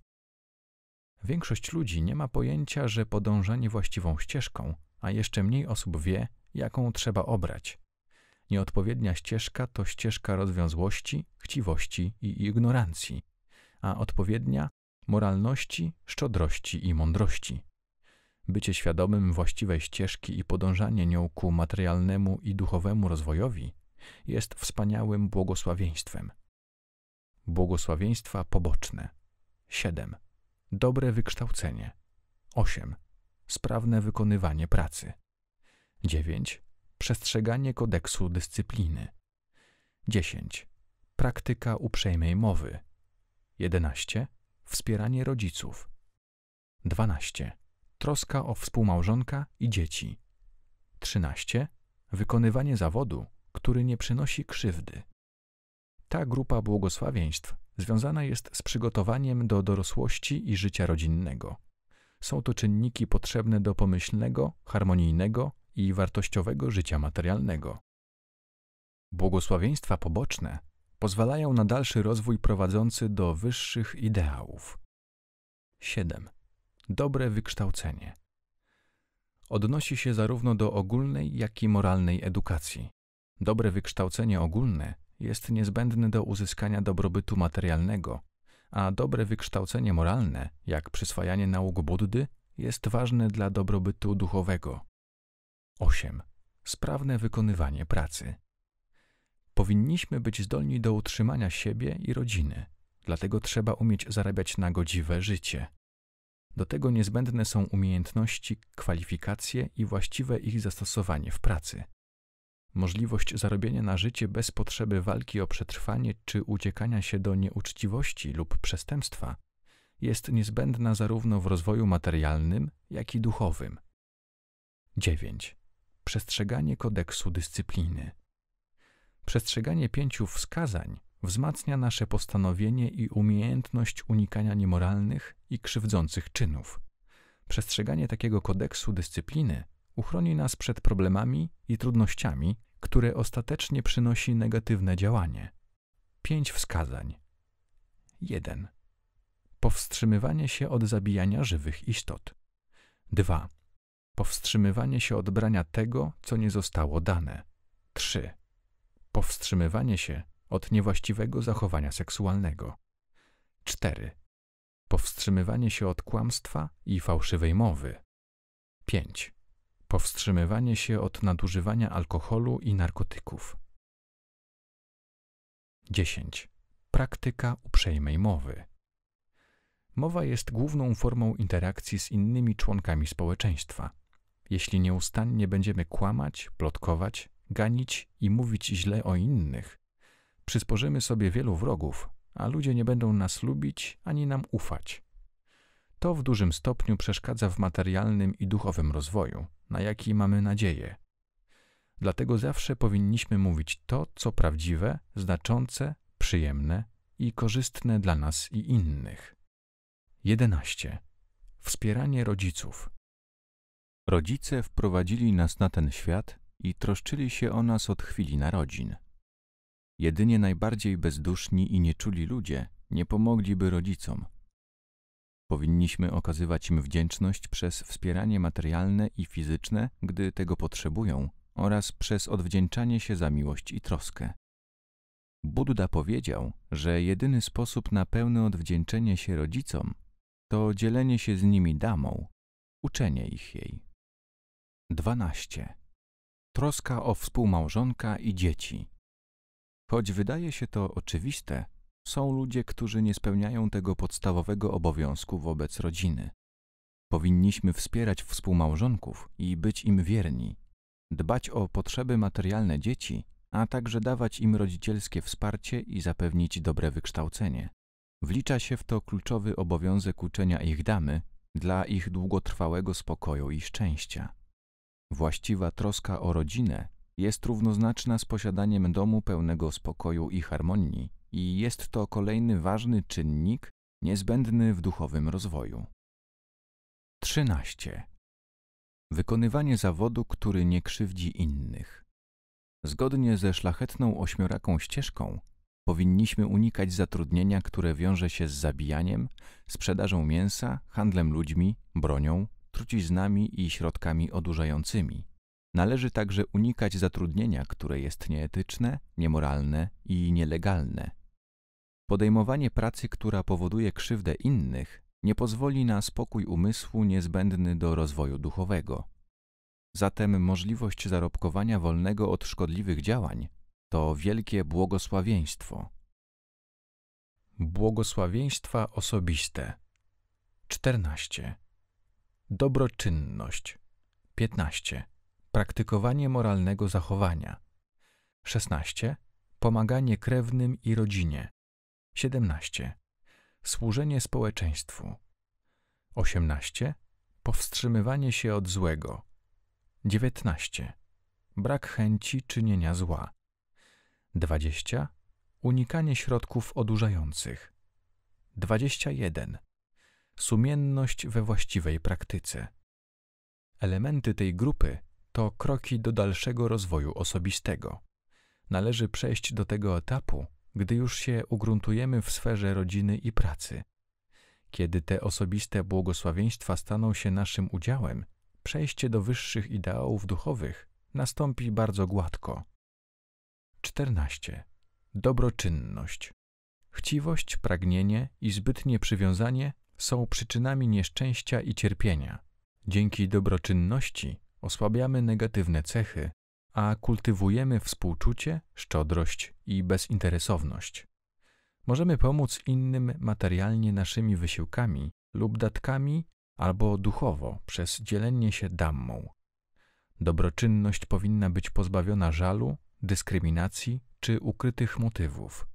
Większość ludzi nie ma pojęcia, że podążanie właściwą ścieżką, a jeszcze mniej osób wie, jaką trzeba obrać. Nieodpowiednia ścieżka to ścieżka rozwiązłości, chciwości i ignorancji, a odpowiednia moralności, szczodrości i mądrości bycie świadomym właściwej ścieżki i podążanie nią ku materialnemu i duchowemu rozwojowi jest wspaniałym błogosławieństwem. Błogosławieństwa poboczne 7. Dobre wykształcenie 8. Sprawne wykonywanie pracy 9. Przestrzeganie kodeksu dyscypliny 10. Praktyka uprzejmej mowy 11. Wspieranie rodziców 12 troska o współmałżonka i dzieci. 13. Wykonywanie zawodu, który nie przynosi krzywdy. Ta grupa błogosławieństw związana jest z przygotowaniem do dorosłości i życia rodzinnego. Są to czynniki potrzebne do pomyślnego, harmonijnego i wartościowego życia materialnego. Błogosławieństwa poboczne pozwalają na dalszy rozwój prowadzący do wyższych ideałów. 7 dobre wykształcenie. Odnosi się zarówno do ogólnej, jak i moralnej edukacji. Dobre wykształcenie ogólne jest niezbędne do uzyskania dobrobytu materialnego, a dobre wykształcenie moralne, jak przyswajanie nauk Buddy, jest ważne dla dobrobytu duchowego. 8. Sprawne wykonywanie pracy. Powinniśmy być zdolni do utrzymania siebie i rodziny, dlatego trzeba umieć zarabiać na godziwe życie. Do tego niezbędne są umiejętności, kwalifikacje i właściwe ich zastosowanie w pracy. Możliwość zarobienia na życie bez potrzeby walki o przetrwanie czy uciekania się do nieuczciwości lub przestępstwa jest niezbędna zarówno w rozwoju materialnym, jak i duchowym. 9. Przestrzeganie kodeksu dyscypliny. Przestrzeganie pięciu wskazań wzmacnia nasze postanowienie i umiejętność unikania niemoralnych i krzywdzących czynów. Przestrzeganie takiego kodeksu dyscypliny uchroni nas przed problemami i trudnościami, które ostatecznie przynosi negatywne działanie. Pięć wskazań. 1. Powstrzymywanie się od zabijania żywych istot. 2. Powstrzymywanie się od brania tego, co nie zostało dane. 3. Powstrzymywanie się od niewłaściwego zachowania seksualnego. 4. Powstrzymywanie się od kłamstwa i fałszywej mowy. 5. Powstrzymywanie się od nadużywania alkoholu i narkotyków. 10. Praktyka uprzejmej mowy. Mowa jest główną formą interakcji z innymi członkami społeczeństwa. Jeśli nieustannie będziemy kłamać, plotkować, ganić i mówić źle o innych, Przysporzymy sobie wielu wrogów, a ludzie nie będą nas lubić ani nam ufać. To w dużym stopniu przeszkadza w materialnym i duchowym rozwoju, na jaki mamy nadzieję. Dlatego zawsze powinniśmy mówić to, co prawdziwe, znaczące, przyjemne i korzystne dla nas i innych. 11. Wspieranie rodziców. Rodzice wprowadzili nas na ten świat i troszczyli się o nas od chwili narodzin. Jedynie najbardziej bezduszni i nieczuli ludzie nie pomogliby rodzicom. Powinniśmy okazywać im wdzięczność przez wspieranie materialne i fizyczne, gdy tego potrzebują, oraz przez odwdzięczanie się za miłość i troskę. Buddha powiedział, że jedyny sposób na pełne odwdzięczenie się rodzicom to dzielenie się z nimi damą, uczenie ich jej. 12. Troska o współmałżonka i dzieci. Choć wydaje się to oczywiste, są ludzie, którzy nie spełniają tego podstawowego obowiązku wobec rodziny. Powinniśmy wspierać współmałżonków i być im wierni, dbać o potrzeby materialne dzieci, a także dawać im rodzicielskie wsparcie i zapewnić dobre wykształcenie. Wlicza się w to kluczowy obowiązek uczenia ich damy dla ich długotrwałego spokoju i szczęścia. Właściwa troska o rodzinę jest równoznaczna z posiadaniem domu pełnego spokoju i harmonii i jest to kolejny ważny czynnik niezbędny w duchowym rozwoju. 13. Wykonywanie zawodu, który nie krzywdzi innych. Zgodnie ze szlachetną ośmioraką ścieżką powinniśmy unikać zatrudnienia, które wiąże się z zabijaniem, sprzedażą mięsa, handlem ludźmi, bronią, truciznami i środkami odurzającymi. Należy także unikać zatrudnienia, które jest nieetyczne, niemoralne i nielegalne. Podejmowanie pracy, która powoduje krzywdę innych, nie pozwoli na spokój umysłu niezbędny do rozwoju duchowego. Zatem możliwość zarobkowania wolnego od szkodliwych działań to wielkie błogosławieństwo. Błogosławieństwa osobiste 14. Dobroczynność 15. Praktykowanie moralnego zachowania. 16. Pomaganie krewnym i rodzinie. 17. Służenie społeczeństwu. 18. Powstrzymywanie się od złego. 19. Brak chęci czynienia zła. 20. Unikanie środków odurzających. 21. Sumienność we właściwej praktyce. Elementy tej grupy to kroki do dalszego rozwoju osobistego. Należy przejść do tego etapu, gdy już się ugruntujemy w sferze rodziny i pracy. Kiedy te osobiste błogosławieństwa staną się naszym udziałem, przejście do wyższych ideałów duchowych nastąpi bardzo gładko. 14. Dobroczynność. Chciwość, pragnienie i zbytnie przywiązanie są przyczynami nieszczęścia i cierpienia. Dzięki dobroczynności osłabiamy negatywne cechy, a kultywujemy współczucie, szczodrość i bezinteresowność. Możemy pomóc innym materialnie naszymi wysiłkami lub datkami albo duchowo przez dzielenie się dammą. Dobroczynność powinna być pozbawiona żalu, dyskryminacji czy ukrytych motywów.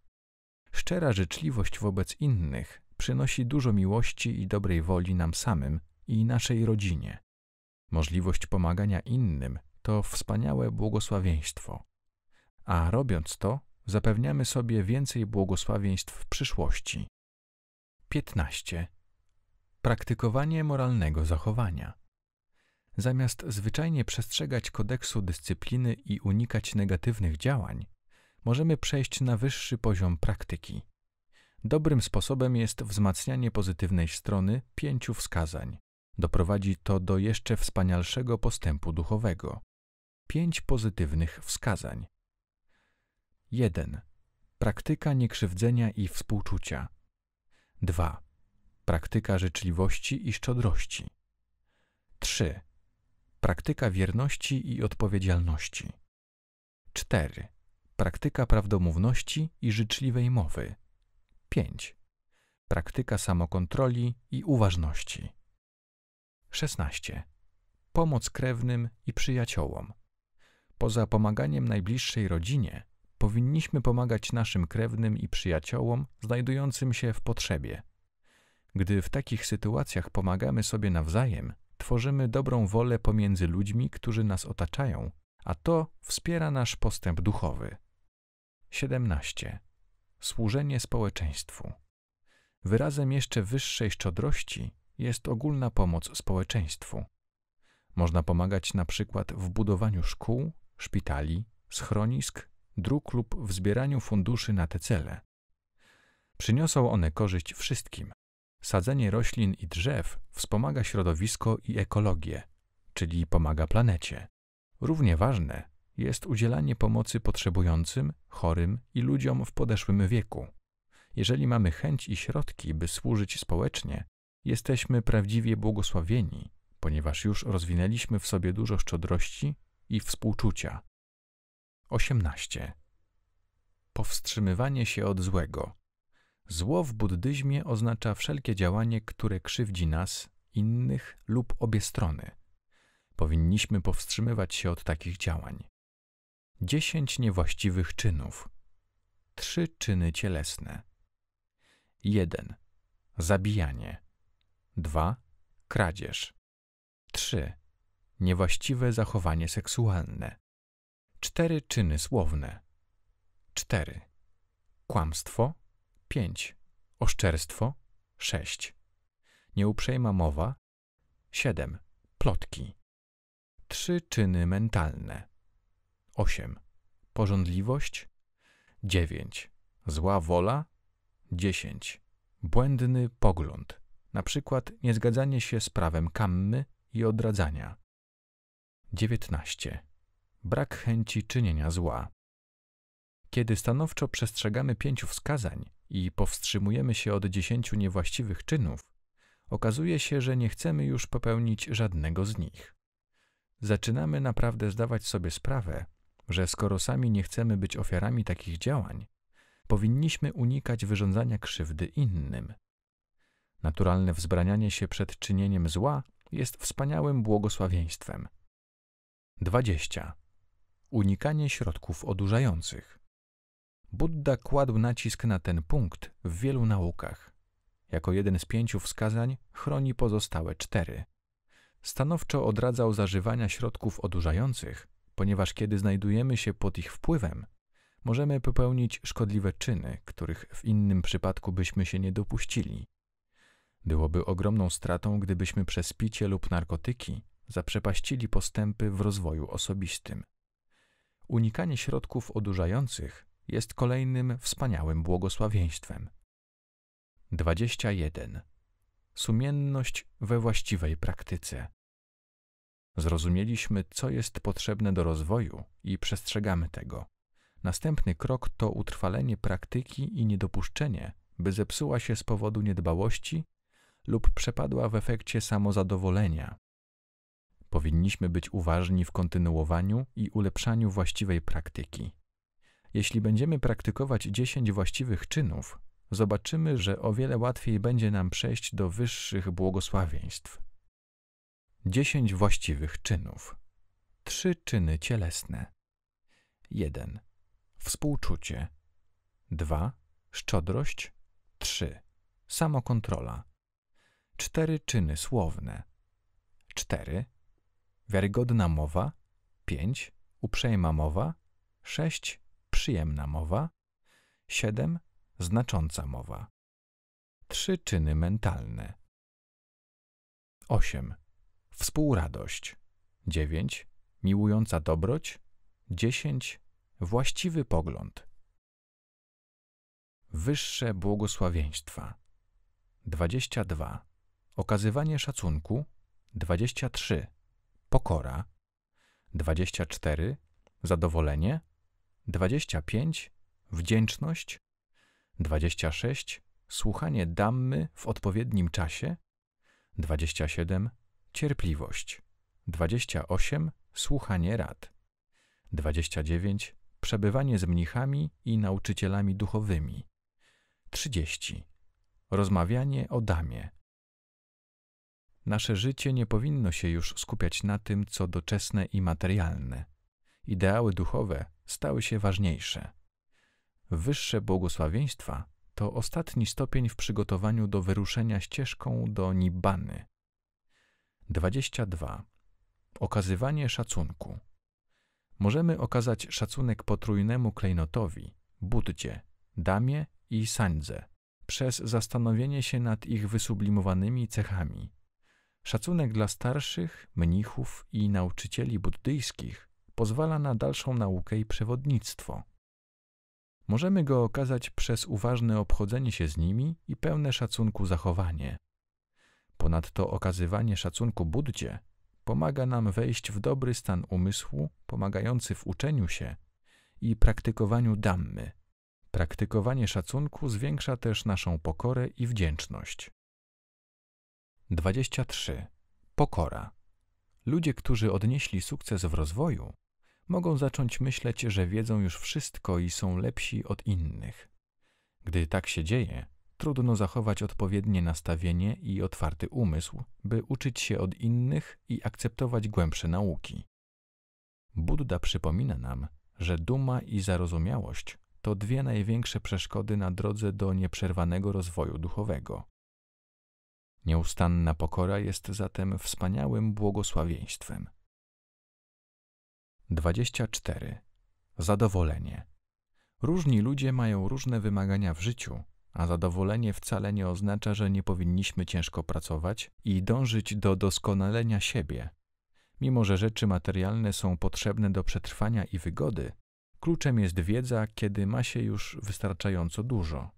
Szczera życzliwość wobec innych przynosi dużo miłości i dobrej woli nam samym i naszej rodzinie. Możliwość pomagania innym to wspaniałe błogosławieństwo. A robiąc to, zapewniamy sobie więcej błogosławieństw w przyszłości. 15. Praktykowanie moralnego zachowania. Zamiast zwyczajnie przestrzegać kodeksu dyscypliny i unikać negatywnych działań, możemy przejść na wyższy poziom praktyki. Dobrym sposobem jest wzmacnianie pozytywnej strony pięciu wskazań: Doprowadzi to do jeszcze wspanialszego postępu duchowego. Pięć pozytywnych wskazań. 1. Praktyka niekrzywdzenia i współczucia. 2. Praktyka życzliwości i szczodrości. 3. Praktyka wierności i odpowiedzialności. 4. Praktyka prawdomówności i życzliwej mowy. 5. Praktyka samokontroli i uważności. 16. Pomoc krewnym i przyjaciołom. Poza pomaganiem najbliższej rodzinie, powinniśmy pomagać naszym krewnym i przyjaciołom znajdującym się w potrzebie. Gdy w takich sytuacjach pomagamy sobie nawzajem, tworzymy dobrą wolę pomiędzy ludźmi, którzy nas otaczają, a to wspiera nasz postęp duchowy. 17. Służenie społeczeństwu. Wyrazem jeszcze wyższej szczodrości jest ogólna pomoc społeczeństwu. Można pomagać na przykład w budowaniu szkół, szpitali, schronisk, dróg lub w zbieraniu funduszy na te cele. Przyniosą one korzyść wszystkim. Sadzenie roślin i drzew wspomaga środowisko i ekologię, czyli pomaga planecie. Równie ważne jest udzielanie pomocy potrzebującym, chorym i ludziom w podeszłym wieku. Jeżeli mamy chęć i środki, by służyć społecznie, jesteśmy prawdziwie błogosławieni, ponieważ już rozwinęliśmy w sobie dużo szczodrości i współczucia. 18. Powstrzymywanie się od złego. Zło w buddyzmie oznacza wszelkie działanie, które krzywdzi nas, innych lub obie strony. Powinniśmy powstrzymywać się od takich działań. 10 niewłaściwych czynów. Trzy czyny cielesne. 1. Zabijanie. 2. Kradzież. 3. Niewłaściwe zachowanie seksualne. 4. Czyny słowne. 4. Kłamstwo. 5. Oszczerstwo. 6. Nieuprzejma mowa. 7. Plotki. 3. Czyny mentalne. 8. Pożądliwość. 9. Zła wola. 10. Błędny pogląd na przykład niezgadzanie się z prawem kammy i odradzania. 19. Brak chęci czynienia zła. Kiedy stanowczo przestrzegamy pięciu wskazań i powstrzymujemy się od dziesięciu niewłaściwych czynów, okazuje się, że nie chcemy już popełnić żadnego z nich. Zaczynamy naprawdę zdawać sobie sprawę, że skoro sami nie chcemy być ofiarami takich działań, powinniśmy unikać wyrządzania krzywdy innym. Naturalne wzbranianie się przed czynieniem zła jest wspaniałym błogosławieństwem. 20. Unikanie środków odurzających. Buddha kładł nacisk na ten punkt w wielu naukach. Jako jeden z pięciu wskazań chroni pozostałe cztery. Stanowczo odradzał zażywania środków odurzających, ponieważ kiedy znajdujemy się pod ich wpływem, możemy popełnić szkodliwe czyny, których w innym przypadku byśmy się nie dopuścili. Byłoby ogromną stratą, gdybyśmy przez picie lub narkotyki zaprzepaścili postępy w rozwoju osobistym. Unikanie środków odurzających jest kolejnym wspaniałym błogosławieństwem. 21. Sumienność we właściwej praktyce. Zrozumieliśmy, co jest potrzebne do rozwoju i przestrzegamy tego. Następny krok to utrwalenie praktyki i niedopuszczenie, by zepsuła się z powodu niedbałości lub przepadła w efekcie samozadowolenia. Powinniśmy być uważni w kontynuowaniu i ulepszaniu właściwej praktyki. Jeśli będziemy praktykować dziesięć właściwych czynów, zobaczymy, że o wiele łatwiej będzie nam przejść do wyższych błogosławieństw. Dziesięć właściwych czynów. Trzy czyny cielesne. 1. Współczucie. 2. Szczodrość. 3. Samokontrola cztery czyny słowne. 4. Wiarygodna mowa. 5. Uprzejma mowa. 6. Przyjemna mowa. 7. Znacząca mowa. Trzy czyny mentalne. 8. Współradość. 9. Miłująca dobroć. 10. Właściwy pogląd. Wyższe błogosławieństwa. 22. Okazywanie szacunku 23. Pokora 24. Zadowolenie 25. Wdzięczność 26. Słuchanie Dammy w odpowiednim czasie 27. Cierpliwość 28. Słuchanie rad 29. Przebywanie z mnichami i nauczycielami duchowymi 30. Rozmawianie o damie Nasze życie nie powinno się już skupiać na tym, co doczesne i materialne. Ideały duchowe stały się ważniejsze. Wyższe błogosławieństwa to ostatni stopień w przygotowaniu do wyruszenia ścieżką do Nibbany. 22. Okazywanie szacunku. Możemy okazać szacunek potrójnemu klejnotowi, Buddzie, Damie i Sandze przez zastanowienie się nad ich wysublimowanymi cechami – Szacunek dla starszych, mnichów i nauczycieli buddyjskich pozwala na dalszą naukę i przewodnictwo. Możemy go okazać przez uważne obchodzenie się z nimi i pełne szacunku zachowanie. Ponadto okazywanie szacunku Buddzie pomaga nam wejść w dobry stan umysłu, pomagający w uczeniu się i praktykowaniu dammy. Praktykowanie szacunku zwiększa też naszą pokorę i wdzięczność. 23. Pokora. Ludzie, którzy odnieśli sukces w rozwoju, mogą zacząć myśleć, że wiedzą już wszystko i są lepsi od innych. Gdy tak się dzieje, trudno zachować odpowiednie nastawienie i otwarty umysł, by uczyć się od innych i akceptować głębsze nauki. Buddha przypomina nam, że duma i zarozumiałość to dwie największe przeszkody na drodze do nieprzerwanego rozwoju duchowego. Nieustanna pokora jest zatem wspaniałym błogosławieństwem. 24. Zadowolenie. Różni ludzie mają różne wymagania w życiu, a zadowolenie wcale nie oznacza, że nie powinniśmy ciężko pracować i dążyć do doskonalenia siebie. Mimo, że rzeczy materialne są potrzebne do przetrwania i wygody, kluczem jest wiedza, kiedy ma się już wystarczająco dużo.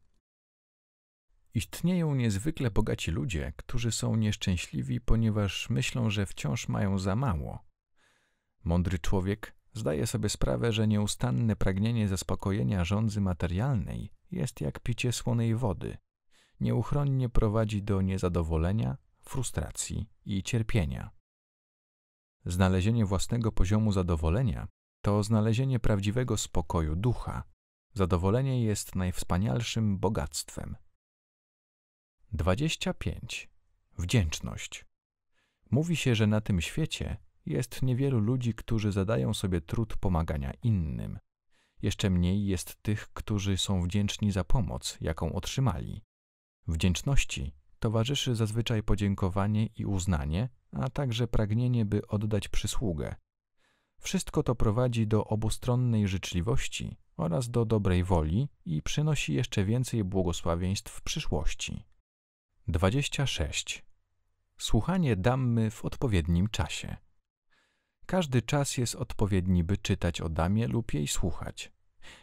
Istnieją niezwykle bogaci ludzie, którzy są nieszczęśliwi, ponieważ myślą, że wciąż mają za mało. Mądry człowiek zdaje sobie sprawę, że nieustanne pragnienie zaspokojenia rządzy materialnej jest jak picie słonej wody. Nieuchronnie prowadzi do niezadowolenia, frustracji i cierpienia. Znalezienie własnego poziomu zadowolenia to znalezienie prawdziwego spokoju ducha. Zadowolenie jest najwspanialszym bogactwem. 25. Wdzięczność. Mówi się, że na tym świecie jest niewielu ludzi, którzy zadają sobie trud pomagania innym. Jeszcze mniej jest tych, którzy są wdzięczni za pomoc, jaką otrzymali. Wdzięczności towarzyszy zazwyczaj podziękowanie i uznanie, a także pragnienie, by oddać przysługę. Wszystko to prowadzi do obustronnej życzliwości oraz do dobrej woli i przynosi jeszcze więcej błogosławieństw w przyszłości. 26. Słuchanie Dammy w odpowiednim czasie. Każdy czas jest odpowiedni, by czytać o Damie lub jej słuchać.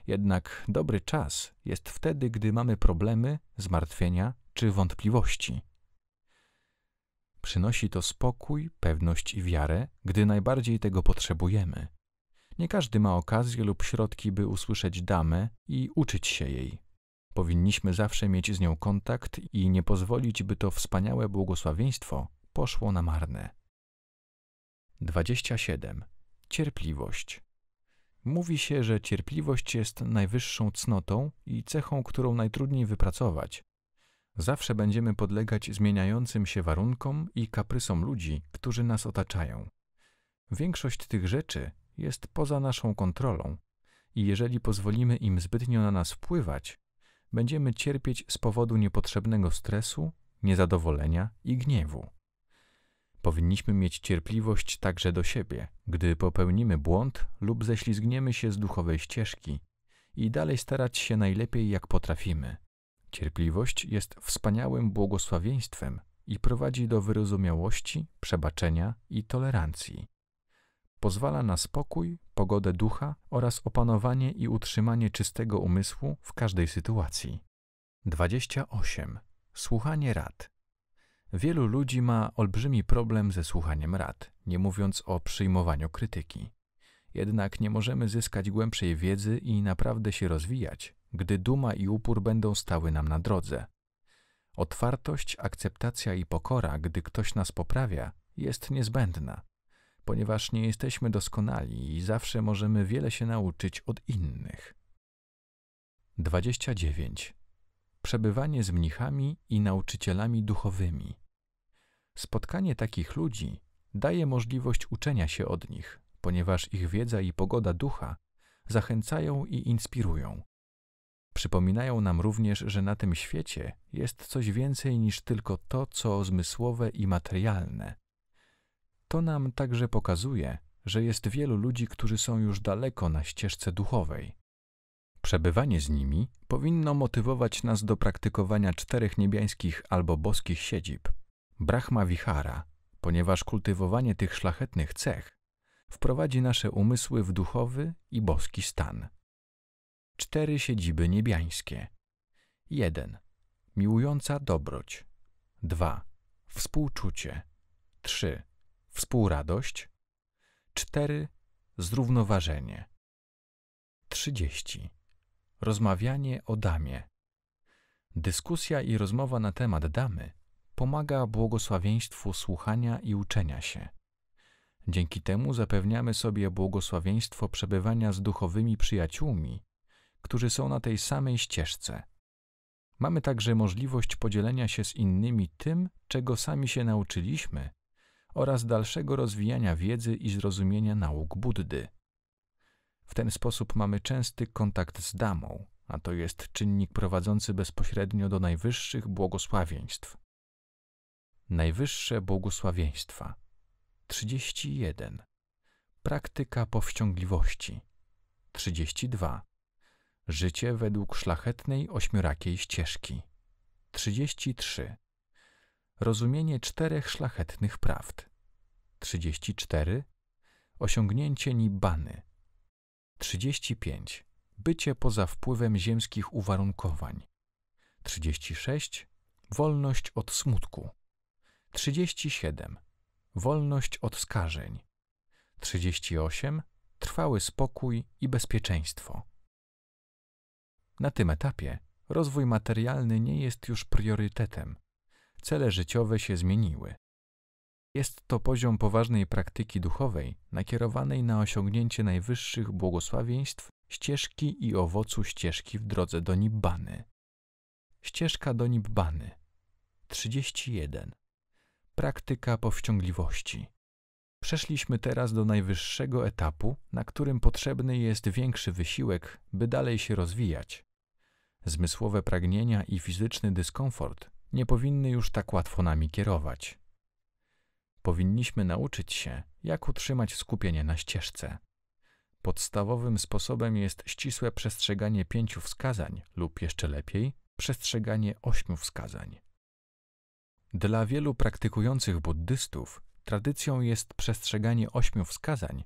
Jednak dobry czas jest wtedy, gdy mamy problemy, zmartwienia czy wątpliwości. Przynosi to spokój, pewność i wiarę, gdy najbardziej tego potrzebujemy. Nie każdy ma okazję lub środki, by usłyszeć damę i uczyć się jej. Powinniśmy zawsze mieć z nią kontakt i nie pozwolić, by to wspaniałe błogosławieństwo poszło na marne. 27. Cierpliwość. Mówi się, że cierpliwość jest najwyższą cnotą i cechą, którą najtrudniej wypracować. Zawsze będziemy podlegać zmieniającym się warunkom i kaprysom ludzi, którzy nas otaczają. Większość tych rzeczy jest poza naszą kontrolą i jeżeli pozwolimy im zbytnio na nas wpływać, będziemy cierpieć z powodu niepotrzebnego stresu, niezadowolenia i gniewu. Powinniśmy mieć cierpliwość także do siebie, gdy popełnimy błąd lub ześlizgniemy się z duchowej ścieżki i dalej starać się najlepiej jak potrafimy. Cierpliwość jest wspaniałym błogosławieństwem i prowadzi do wyrozumiałości, przebaczenia i tolerancji pozwala na spokój, pogodę ducha oraz opanowanie i utrzymanie czystego umysłu w każdej sytuacji. 28. Słuchanie rad. Wielu ludzi ma olbrzymi problem ze słuchaniem rad, nie mówiąc o przyjmowaniu krytyki. Jednak nie możemy zyskać głębszej wiedzy i naprawdę się rozwijać, gdy duma i upór będą stały nam na drodze. Otwartość, akceptacja i pokora, gdy ktoś nas poprawia, jest niezbędna ponieważ nie jesteśmy doskonali i zawsze możemy wiele się nauczyć od innych. 29. Przebywanie z mnichami i nauczycielami duchowymi. Spotkanie takich ludzi daje możliwość uczenia się od nich, ponieważ ich wiedza i pogoda ducha zachęcają i inspirują. Przypominają nam również, że na tym świecie jest coś więcej niż tylko to, co zmysłowe i materialne. To nam także pokazuje, że jest wielu ludzi, którzy są już daleko na ścieżce duchowej. Przebywanie z nimi powinno motywować nas do praktykowania czterech niebiańskich albo boskich siedzib Brahma Vihara, ponieważ kultywowanie tych szlachetnych cech wprowadzi nasze umysły w duchowy i boski stan. Cztery siedziby niebiańskie. 1. Miłująca dobroć. 2. Współczucie. 3 współradość, 4. Zrównoważenie, 30. Rozmawianie o damie. Dyskusja i rozmowa na temat damy pomaga błogosławieństwu słuchania i uczenia się. Dzięki temu zapewniamy sobie błogosławieństwo przebywania z duchowymi przyjaciółmi, którzy są na tej samej ścieżce. Mamy także możliwość podzielenia się z innymi tym, czego sami się nauczyliśmy oraz dalszego rozwijania wiedzy i zrozumienia nauk Buddy. W ten sposób mamy częsty kontakt z damą, a to jest czynnik prowadzący bezpośrednio do najwyższych błogosławieństw. Najwyższe błogosławieństwa 31. Praktyka powściągliwości 32. Życie według szlachetnej ośmiorakiej ścieżki 33 rozumienie czterech szlachetnych prawd. 34. Osiągnięcie nibany. 35. Bycie poza wpływem ziemskich uwarunkowań. 36. Wolność od smutku. 37. Wolność od skażeń. 38. Trwały spokój i bezpieczeństwo. Na tym etapie rozwój materialny nie jest już priorytetem cele życiowe się zmieniły. Jest to poziom poważnej praktyki duchowej, nakierowanej na osiągnięcie najwyższych błogosławieństw, ścieżki i owocu ścieżki w drodze do Nibbany. Ścieżka do Nibbany 31. Praktyka powściągliwości. Przeszliśmy teraz do najwyższego etapu, na którym potrzebny jest większy wysiłek, by dalej się rozwijać. Zmysłowe pragnienia i fizyczny dyskomfort nie powinny już tak łatwo nami kierować. Powinniśmy nauczyć się, jak utrzymać skupienie na ścieżce. Podstawowym sposobem jest ścisłe przestrzeganie pięciu wskazań, lub jeszcze lepiej, przestrzeganie ośmiu wskazań. Dla wielu praktykujących buddystów tradycją jest przestrzeganie ośmiu wskazań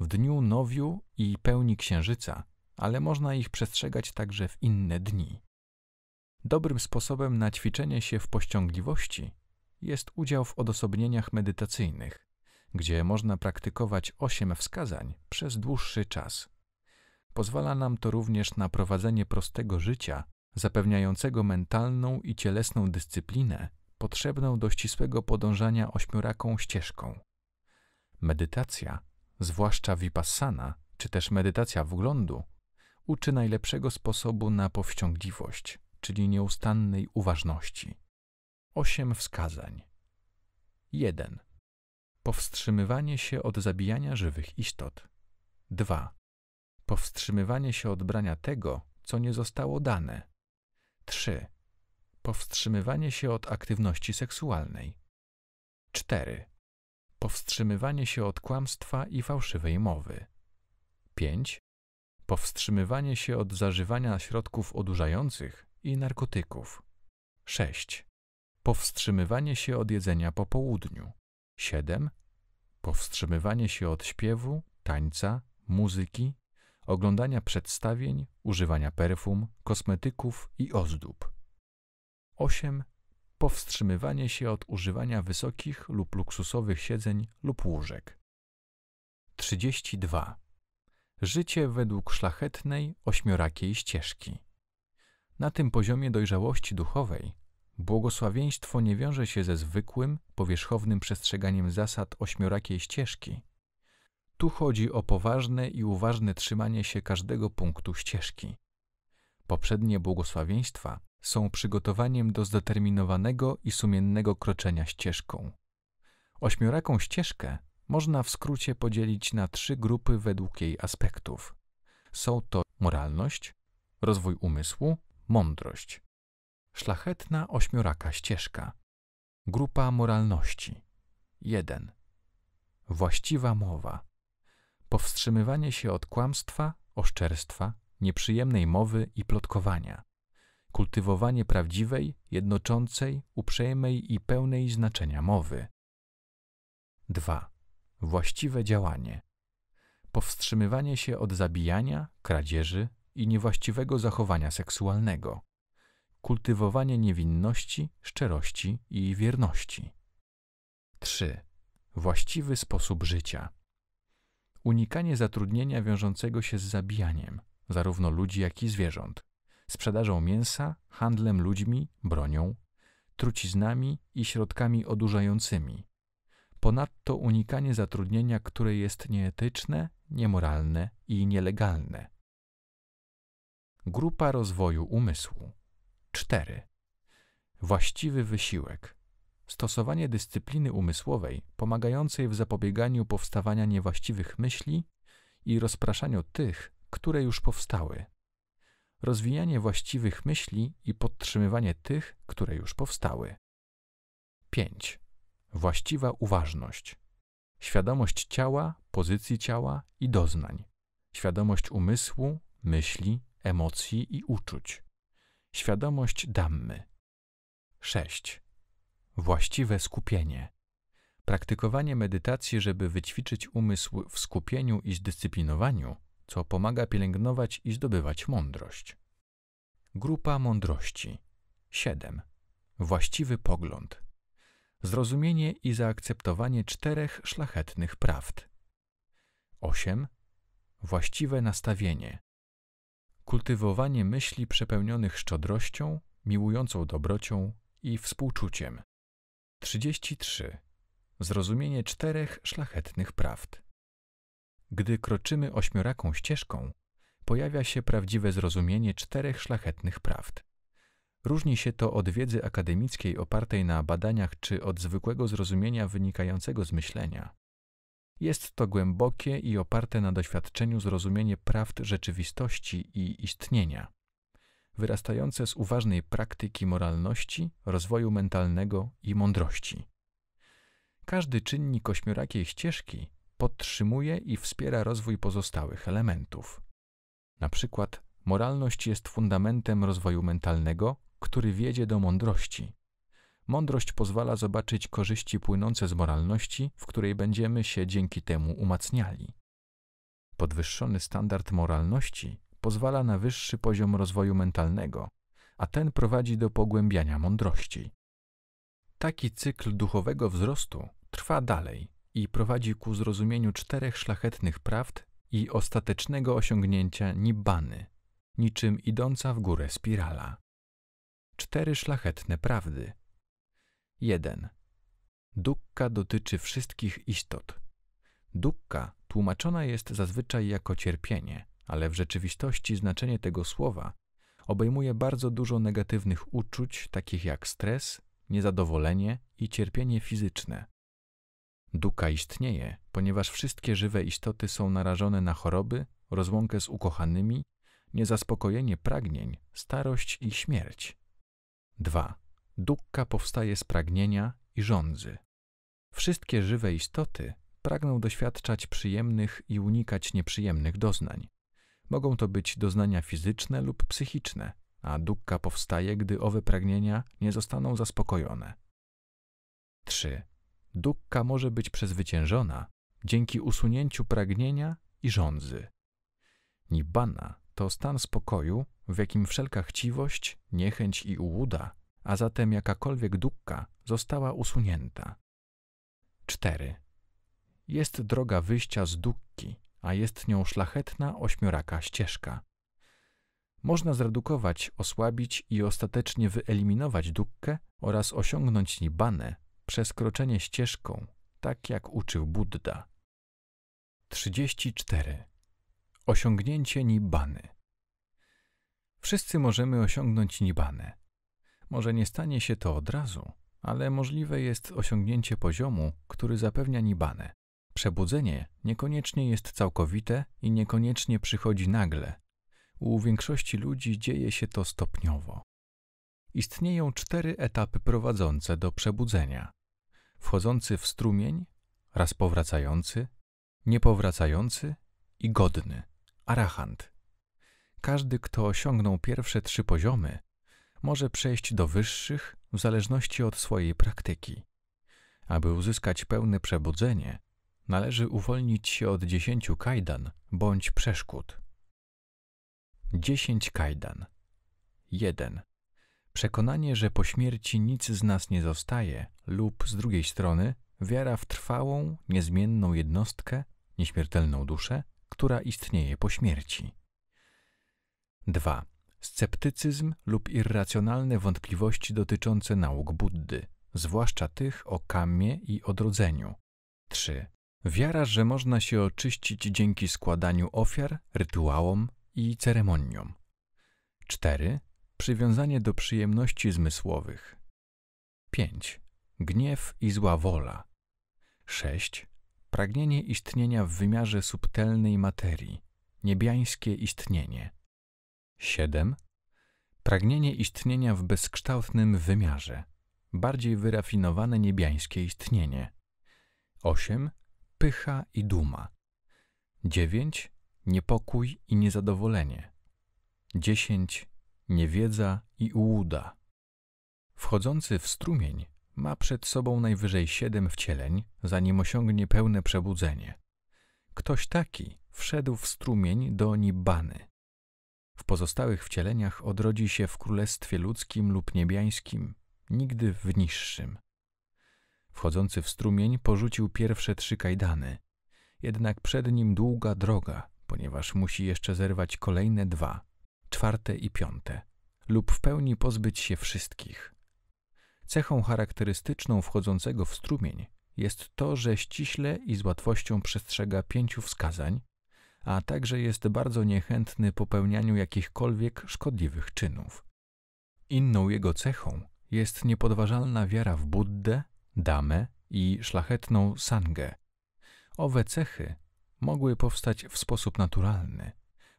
w dniu nowiu i pełni księżyca, ale można ich przestrzegać także w inne dni. Dobrym sposobem na ćwiczenie się w pościągliwości jest udział w odosobnieniach medytacyjnych, gdzie można praktykować osiem wskazań przez dłuższy czas. Pozwala nam to również na prowadzenie prostego życia, zapewniającego mentalną i cielesną dyscyplinę potrzebną do ścisłego podążania ośmioraką ścieżką. Medytacja, zwłaszcza vipassana, czy też medytacja wglądu, uczy najlepszego sposobu na powściągliwość – czyli nieustannej uważności. Osiem wskazań. 1. Powstrzymywanie się od zabijania żywych istot. 2. Powstrzymywanie się od brania tego, co nie zostało dane. 3. Powstrzymywanie się od aktywności seksualnej. 4. Powstrzymywanie się od kłamstwa i fałszywej mowy. 5. Powstrzymywanie się od zażywania środków odurzających i narkotyków. 6. Powstrzymywanie się od jedzenia po południu. 7. Powstrzymywanie się od śpiewu, tańca, muzyki, oglądania przedstawień, używania perfum, kosmetyków i ozdób. 8. Powstrzymywanie się od używania wysokich lub luksusowych siedzeń lub łóżek. 32. Życie według szlachetnej, ośmiorakiej ścieżki. Na tym poziomie dojrzałości duchowej błogosławieństwo nie wiąże się ze zwykłym, powierzchownym przestrzeganiem zasad ośmiorakiej ścieżki. Tu chodzi o poważne i uważne trzymanie się każdego punktu ścieżki. Poprzednie błogosławieństwa są przygotowaniem do zdeterminowanego i sumiennego kroczenia ścieżką. Ośmioraką ścieżkę można w skrócie podzielić na trzy grupy według jej aspektów. Są to moralność, rozwój umysłu mądrość, szlachetna ośmioraka ścieżka, grupa moralności, jeden, właściwa mowa, powstrzymywanie się od kłamstwa, oszczerstwa, nieprzyjemnej mowy i plotkowania, kultywowanie prawdziwej, jednoczącej, uprzejmej i pełnej znaczenia mowy. 2. Właściwe działanie. Powstrzymywanie się od zabijania, kradzieży, i niewłaściwego zachowania seksualnego, kultywowanie niewinności, szczerości i wierności. 3. Właściwy sposób życia. Unikanie zatrudnienia wiążącego się z zabijaniem, zarówno ludzi, jak i zwierząt, sprzedażą mięsa, handlem ludźmi, bronią, truciznami i środkami odurzającymi. Ponadto unikanie zatrudnienia, które jest nieetyczne, niemoralne i nielegalne Grupa rozwoju umysłu. 4. Właściwy wysiłek. Stosowanie dyscypliny umysłowej pomagającej w zapobieganiu powstawania niewłaściwych myśli i rozpraszaniu tych, które już powstały. Rozwijanie właściwych myśli i podtrzymywanie tych, które już powstały. 5. Właściwa uważność. Świadomość ciała, pozycji ciała i doznań. Świadomość umysłu, myśli emocji i uczuć. Świadomość dammy, 6. Właściwe skupienie. Praktykowanie medytacji, żeby wyćwiczyć umysł w skupieniu i zdyscyplinowaniu, co pomaga pielęgnować i zdobywać mądrość. Grupa mądrości. 7. Właściwy pogląd. Zrozumienie i zaakceptowanie czterech szlachetnych prawd. 8. Właściwe nastawienie kultywowanie myśli przepełnionych szczodrością, miłującą dobrocią i współczuciem. 33. Zrozumienie czterech szlachetnych prawd. Gdy kroczymy ośmioraką ścieżką, pojawia się prawdziwe zrozumienie czterech szlachetnych prawd. Różni się to od wiedzy akademickiej opartej na badaniach czy od zwykłego zrozumienia wynikającego z myślenia. Jest to głębokie i oparte na doświadczeniu zrozumienie prawd rzeczywistości i istnienia, wyrastające z uważnej praktyki moralności, rozwoju mentalnego i mądrości. Każdy czynnik ośmiorakiej ścieżki podtrzymuje i wspiera rozwój pozostałych elementów. Na przykład moralność jest fundamentem rozwoju mentalnego, który wiedzie do mądrości. Mądrość pozwala zobaczyć korzyści płynące z moralności, w której będziemy się dzięki temu umacniali. Podwyższony standard moralności pozwala na wyższy poziom rozwoju mentalnego, a ten prowadzi do pogłębiania mądrości. Taki cykl duchowego wzrostu trwa dalej i prowadzi ku zrozumieniu czterech szlachetnych prawd i ostatecznego osiągnięcia nibbany, niczym idąca w górę spirala. Cztery szlachetne prawdy – 1. Dukka dotyczy wszystkich istot. Dukka tłumaczona jest zazwyczaj jako cierpienie, ale w rzeczywistości znaczenie tego słowa obejmuje bardzo dużo negatywnych uczuć, takich jak stres, niezadowolenie i cierpienie fizyczne. Duka istnieje, ponieważ wszystkie żywe istoty są narażone na choroby, rozłąkę z ukochanymi, niezaspokojenie pragnień, starość i śmierć. 2. Dukka powstaje z pragnienia i żądzy. Wszystkie żywe istoty pragną doświadczać przyjemnych i unikać nieprzyjemnych doznań. Mogą to być doznania fizyczne lub psychiczne, a dukka powstaje, gdy owe pragnienia nie zostaną zaspokojone. 3. Dukka może być przezwyciężona dzięki usunięciu pragnienia i żądzy. Nibbana to stan spokoju, w jakim wszelka chciwość, niechęć i ułuda a zatem jakakolwiek dukka została usunięta. 4. Jest droga wyjścia z dukki, a jest nią szlachetna ośmioraka ścieżka. Można zredukować, osłabić i ostatecznie wyeliminować dukkę oraz osiągnąć nibanę przez kroczenie ścieżką, tak jak uczył Buddha. 34. Osiągnięcie nibany. Wszyscy możemy osiągnąć Nibbanę. Może nie stanie się to od razu, ale możliwe jest osiągnięcie poziomu, który zapewnia Nibane. Przebudzenie niekoniecznie jest całkowite i niekoniecznie przychodzi nagle. U większości ludzi dzieje się to stopniowo. Istnieją cztery etapy prowadzące do przebudzenia: wchodzący w strumień, raz powracający, niepowracający i godny, arahant. Każdy, kto osiągnął pierwsze trzy poziomy, może przejść do wyższych w zależności od swojej praktyki. Aby uzyskać pełne przebudzenie, należy uwolnić się od dziesięciu kajdan bądź przeszkód. Dziesięć kajdan. 1. Przekonanie, że po śmierci nic z nas nie zostaje, lub z drugiej strony wiara w trwałą, niezmienną jednostkę, nieśmiertelną duszę, która istnieje po śmierci. 2 sceptycyzm lub irracjonalne wątpliwości dotyczące nauk Buddy, zwłaszcza tych o kamie i odrodzeniu. 3. Wiara, że można się oczyścić dzięki składaniu ofiar, rytuałom i ceremoniom. 4. Przywiązanie do przyjemności zmysłowych. 5. Gniew i zła wola. 6. Pragnienie istnienia w wymiarze subtelnej materii, niebiańskie istnienie. 7. Pragnienie istnienia w bezkształtnym wymiarze, bardziej wyrafinowane niebiańskie istnienie. 8. Pycha i duma. 9. Niepokój i niezadowolenie. 10. Niewiedza i ułuda. Wchodzący w strumień ma przed sobą najwyżej siedem wcieleń, zanim osiągnie pełne przebudzenie. Ktoś taki wszedł w strumień do nibany. W pozostałych wcieleniach odrodzi się w królestwie ludzkim lub niebiańskim, nigdy w niższym. Wchodzący w strumień porzucił pierwsze trzy kajdany, jednak przed nim długa droga, ponieważ musi jeszcze zerwać kolejne dwa, czwarte i piąte, lub w pełni pozbyć się wszystkich. Cechą charakterystyczną wchodzącego w strumień jest to, że ściśle i z łatwością przestrzega pięciu wskazań, a także jest bardzo niechętny popełnianiu jakichkolwiek szkodliwych czynów. Inną jego cechą jest niepodważalna wiara w Buddę, Damę i szlachetną Sangę. Owe cechy mogły powstać w sposób naturalny,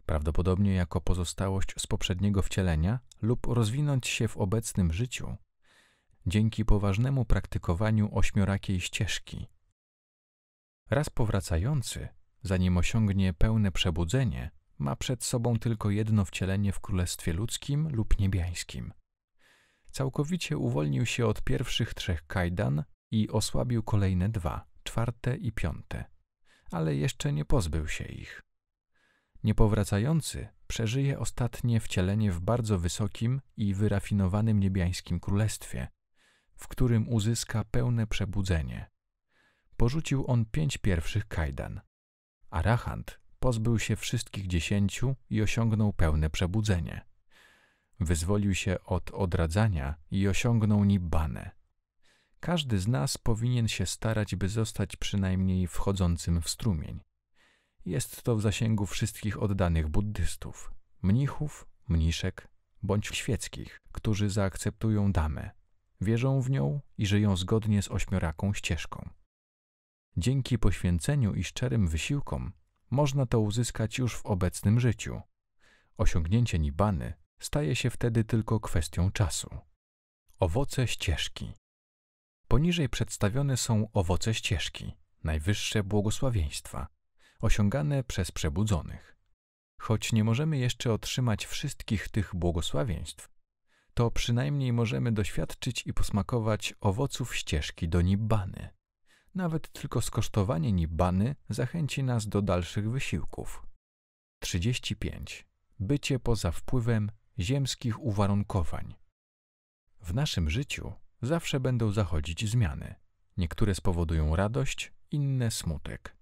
prawdopodobnie jako pozostałość z poprzedniego wcielenia lub rozwinąć się w obecnym życiu, dzięki poważnemu praktykowaniu ośmiorakiej ścieżki. Raz powracający zanim osiągnie pełne przebudzenie, ma przed sobą tylko jedno wcielenie w królestwie ludzkim lub niebiańskim. Całkowicie uwolnił się od pierwszych trzech kajdan i osłabił kolejne dwa, czwarte i piąte, ale jeszcze nie pozbył się ich. Niepowracający przeżyje ostatnie wcielenie w bardzo wysokim i wyrafinowanym niebiańskim królestwie, w którym uzyska pełne przebudzenie. Porzucił on pięć pierwszych kajdan – Arahant pozbył się wszystkich dziesięciu i osiągnął pełne przebudzenie. Wyzwolił się od odradzania i osiągnął nibbanę. Każdy z nas powinien się starać, by zostać przynajmniej wchodzącym w strumień. Jest to w zasięgu wszystkich oddanych buddystów, mnichów, mniszek bądź świeckich, którzy zaakceptują damę, wierzą w nią i żyją zgodnie z ośmioraką ścieżką. Dzięki poświęceniu i szczerym wysiłkom można to uzyskać już w obecnym życiu. Osiągnięcie nibany staje się wtedy tylko kwestią czasu. Owoce ścieżki. Poniżej przedstawione są owoce ścieżki, najwyższe błogosławieństwa, osiągane przez przebudzonych. Choć nie możemy jeszcze otrzymać wszystkich tych błogosławieństw, to przynajmniej możemy doświadczyć i posmakować owoców ścieżki do Nibbany. Nawet tylko skosztowanie nibany zachęci nas do dalszych wysiłków. 35. Bycie poza wpływem ziemskich uwarunkowań. W naszym życiu zawsze będą zachodzić zmiany. Niektóre spowodują radość, inne smutek.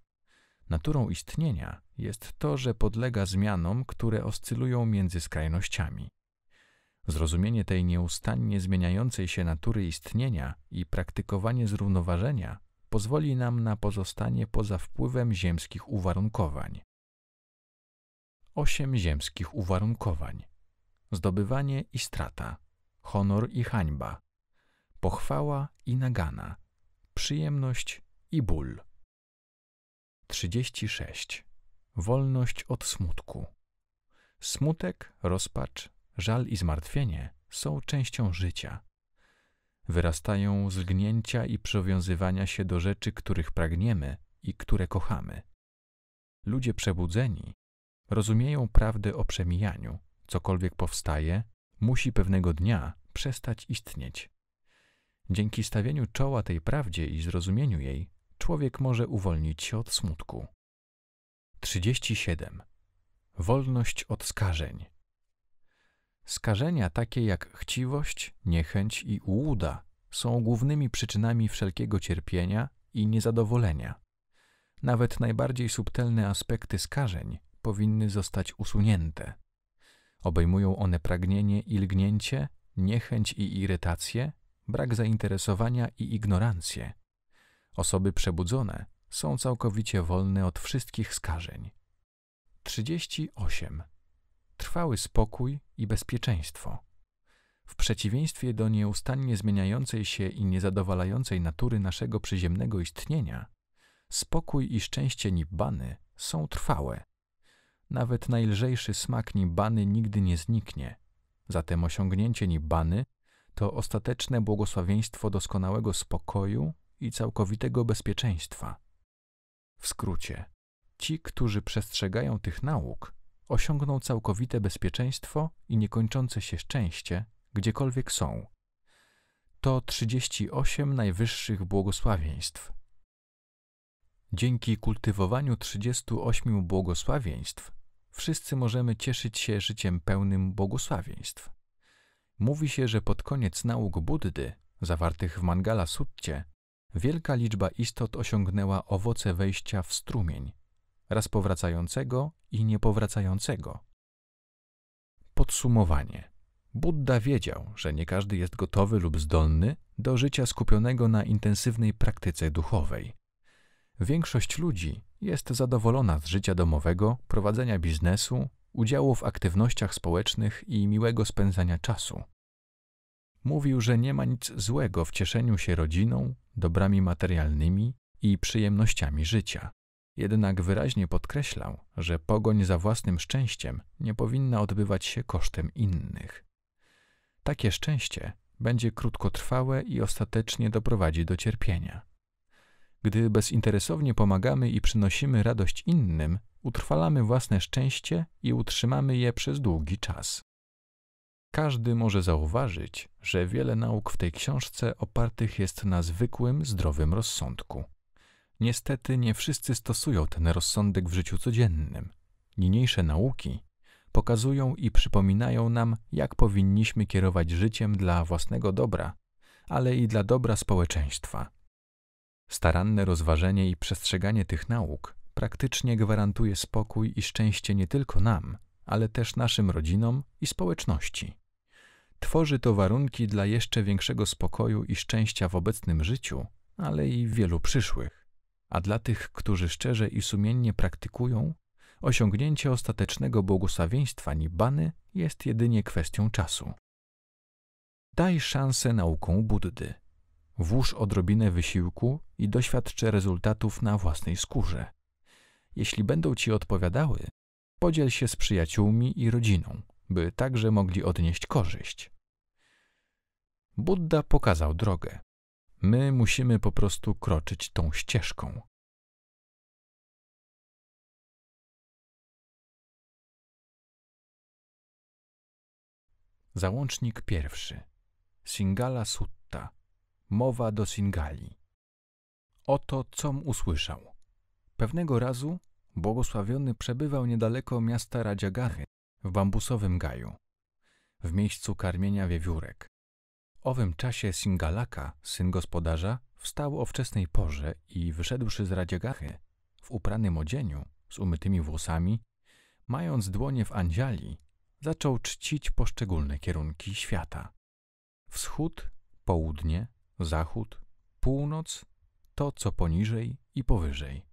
Naturą istnienia jest to, że podlega zmianom, które oscylują między skrajnościami. Zrozumienie tej nieustannie zmieniającej się natury istnienia i praktykowanie zrównoważenia pozwoli nam na pozostanie poza wpływem ziemskich uwarunkowań. Osiem ziemskich uwarunkowań: zdobywanie i strata, honor i hańba, pochwała i nagana, przyjemność i ból. 36. Wolność od smutku. Smutek, rozpacz, żal i zmartwienie są częścią życia, wyrastają z gnięcia i przywiązywania się do rzeczy, których pragniemy i które kochamy. Ludzie przebudzeni rozumieją prawdę o przemijaniu. Cokolwiek powstaje, musi pewnego dnia przestać istnieć. Dzięki stawieniu czoła tej prawdzie i zrozumieniu jej, człowiek może uwolnić się od smutku. 37. Wolność od skażeń. Skażenia takie jak chciwość, niechęć i ułuda są głównymi przyczynami wszelkiego cierpienia i niezadowolenia. Nawet najbardziej subtelne aspekty skażeń powinny zostać usunięte. Obejmują one pragnienie i lgnięcie, niechęć i irytację, brak zainteresowania i ignorancję. Osoby przebudzone są całkowicie wolne od wszystkich skażeń. 38 trwały spokój i bezpieczeństwo. W przeciwieństwie do nieustannie zmieniającej się i niezadowalającej natury naszego przyziemnego istnienia, spokój i szczęście nibbany są trwałe. Nawet najlżejszy smak nibbany nigdy nie zniknie. Zatem osiągnięcie nibbany to ostateczne błogosławieństwo doskonałego spokoju i całkowitego bezpieczeństwa. W skrócie, ci, którzy przestrzegają tych nauk, osiągną całkowite bezpieczeństwo i niekończące się szczęście, gdziekolwiek są. To 38 najwyższych błogosławieństw. Dzięki kultywowaniu 38 błogosławieństw, wszyscy możemy cieszyć się życiem pełnym błogosławieństw. Mówi się, że pod koniec nauk Buddy, zawartych w Mangala Sutcie, wielka liczba istot osiągnęła owoce wejścia w strumień – raz powracającego i niepowracającego. Podsumowanie. Buddha wiedział, że nie każdy jest gotowy lub zdolny do życia skupionego na intensywnej praktyce duchowej. Większość ludzi jest zadowolona z życia domowego, prowadzenia biznesu, udziału w aktywnościach społecznych i miłego spędzania czasu. Mówił, że nie ma nic złego w cieszeniu się rodziną, dobrami materialnymi i przyjemnościami życia. Jednak wyraźnie podkreślał, że pogoń za własnym szczęściem nie powinna odbywać się kosztem innych. Takie szczęście będzie krótkotrwałe i ostatecznie doprowadzi do cierpienia. Gdy bezinteresownie pomagamy i przynosimy radość innym, utrwalamy własne szczęście i utrzymamy je przez długi czas. Każdy może zauważyć, że wiele nauk w tej książce opartych jest na zwykłym, zdrowym rozsądku. Niestety nie wszyscy stosują ten rozsądek w życiu codziennym. Niniejsze nauki pokazują i przypominają nam, jak powinniśmy kierować życiem dla własnego dobra, ale i dla dobra społeczeństwa. Staranne rozważenie i przestrzeganie tych nauk praktycznie gwarantuje spokój i szczęście nie tylko nam, ale też naszym rodzinom i społeczności. Tworzy to warunki dla jeszcze większego spokoju i szczęścia w obecnym życiu, ale i wielu przyszłych a dla tych, którzy szczerze i sumiennie praktykują, osiągnięcie ostatecznego błogosławieństwa Nibbany jest jedynie kwestią czasu. Daj szansę nauką Buddy. Włóż odrobinę wysiłku i doświadcz rezultatów na własnej skórze. Jeśli będą ci odpowiadały, podziel się z przyjaciółmi i rodziną, by także mogli odnieść korzyść. Buddha pokazał drogę. My musimy po prostu kroczyć tą ścieżką. Załącznik pierwszy. Singala Sutta. Mowa do Singali. Oto com usłyszał. Pewnego razu błogosławiony przebywał niedaleko miasta Radziagachy w bambusowym gaju, w miejscu karmienia wiewiórek owym czasie Singalaka, syn gospodarza, wstał o wczesnej porze i wyszedłszy z Radziagachy, w upranym odzieniu, z umytymi włosami, mając dłonie w andziali, zaczął czcić poszczególne kierunki świata. Wschód, południe, zachód, północ, to co poniżej i powyżej.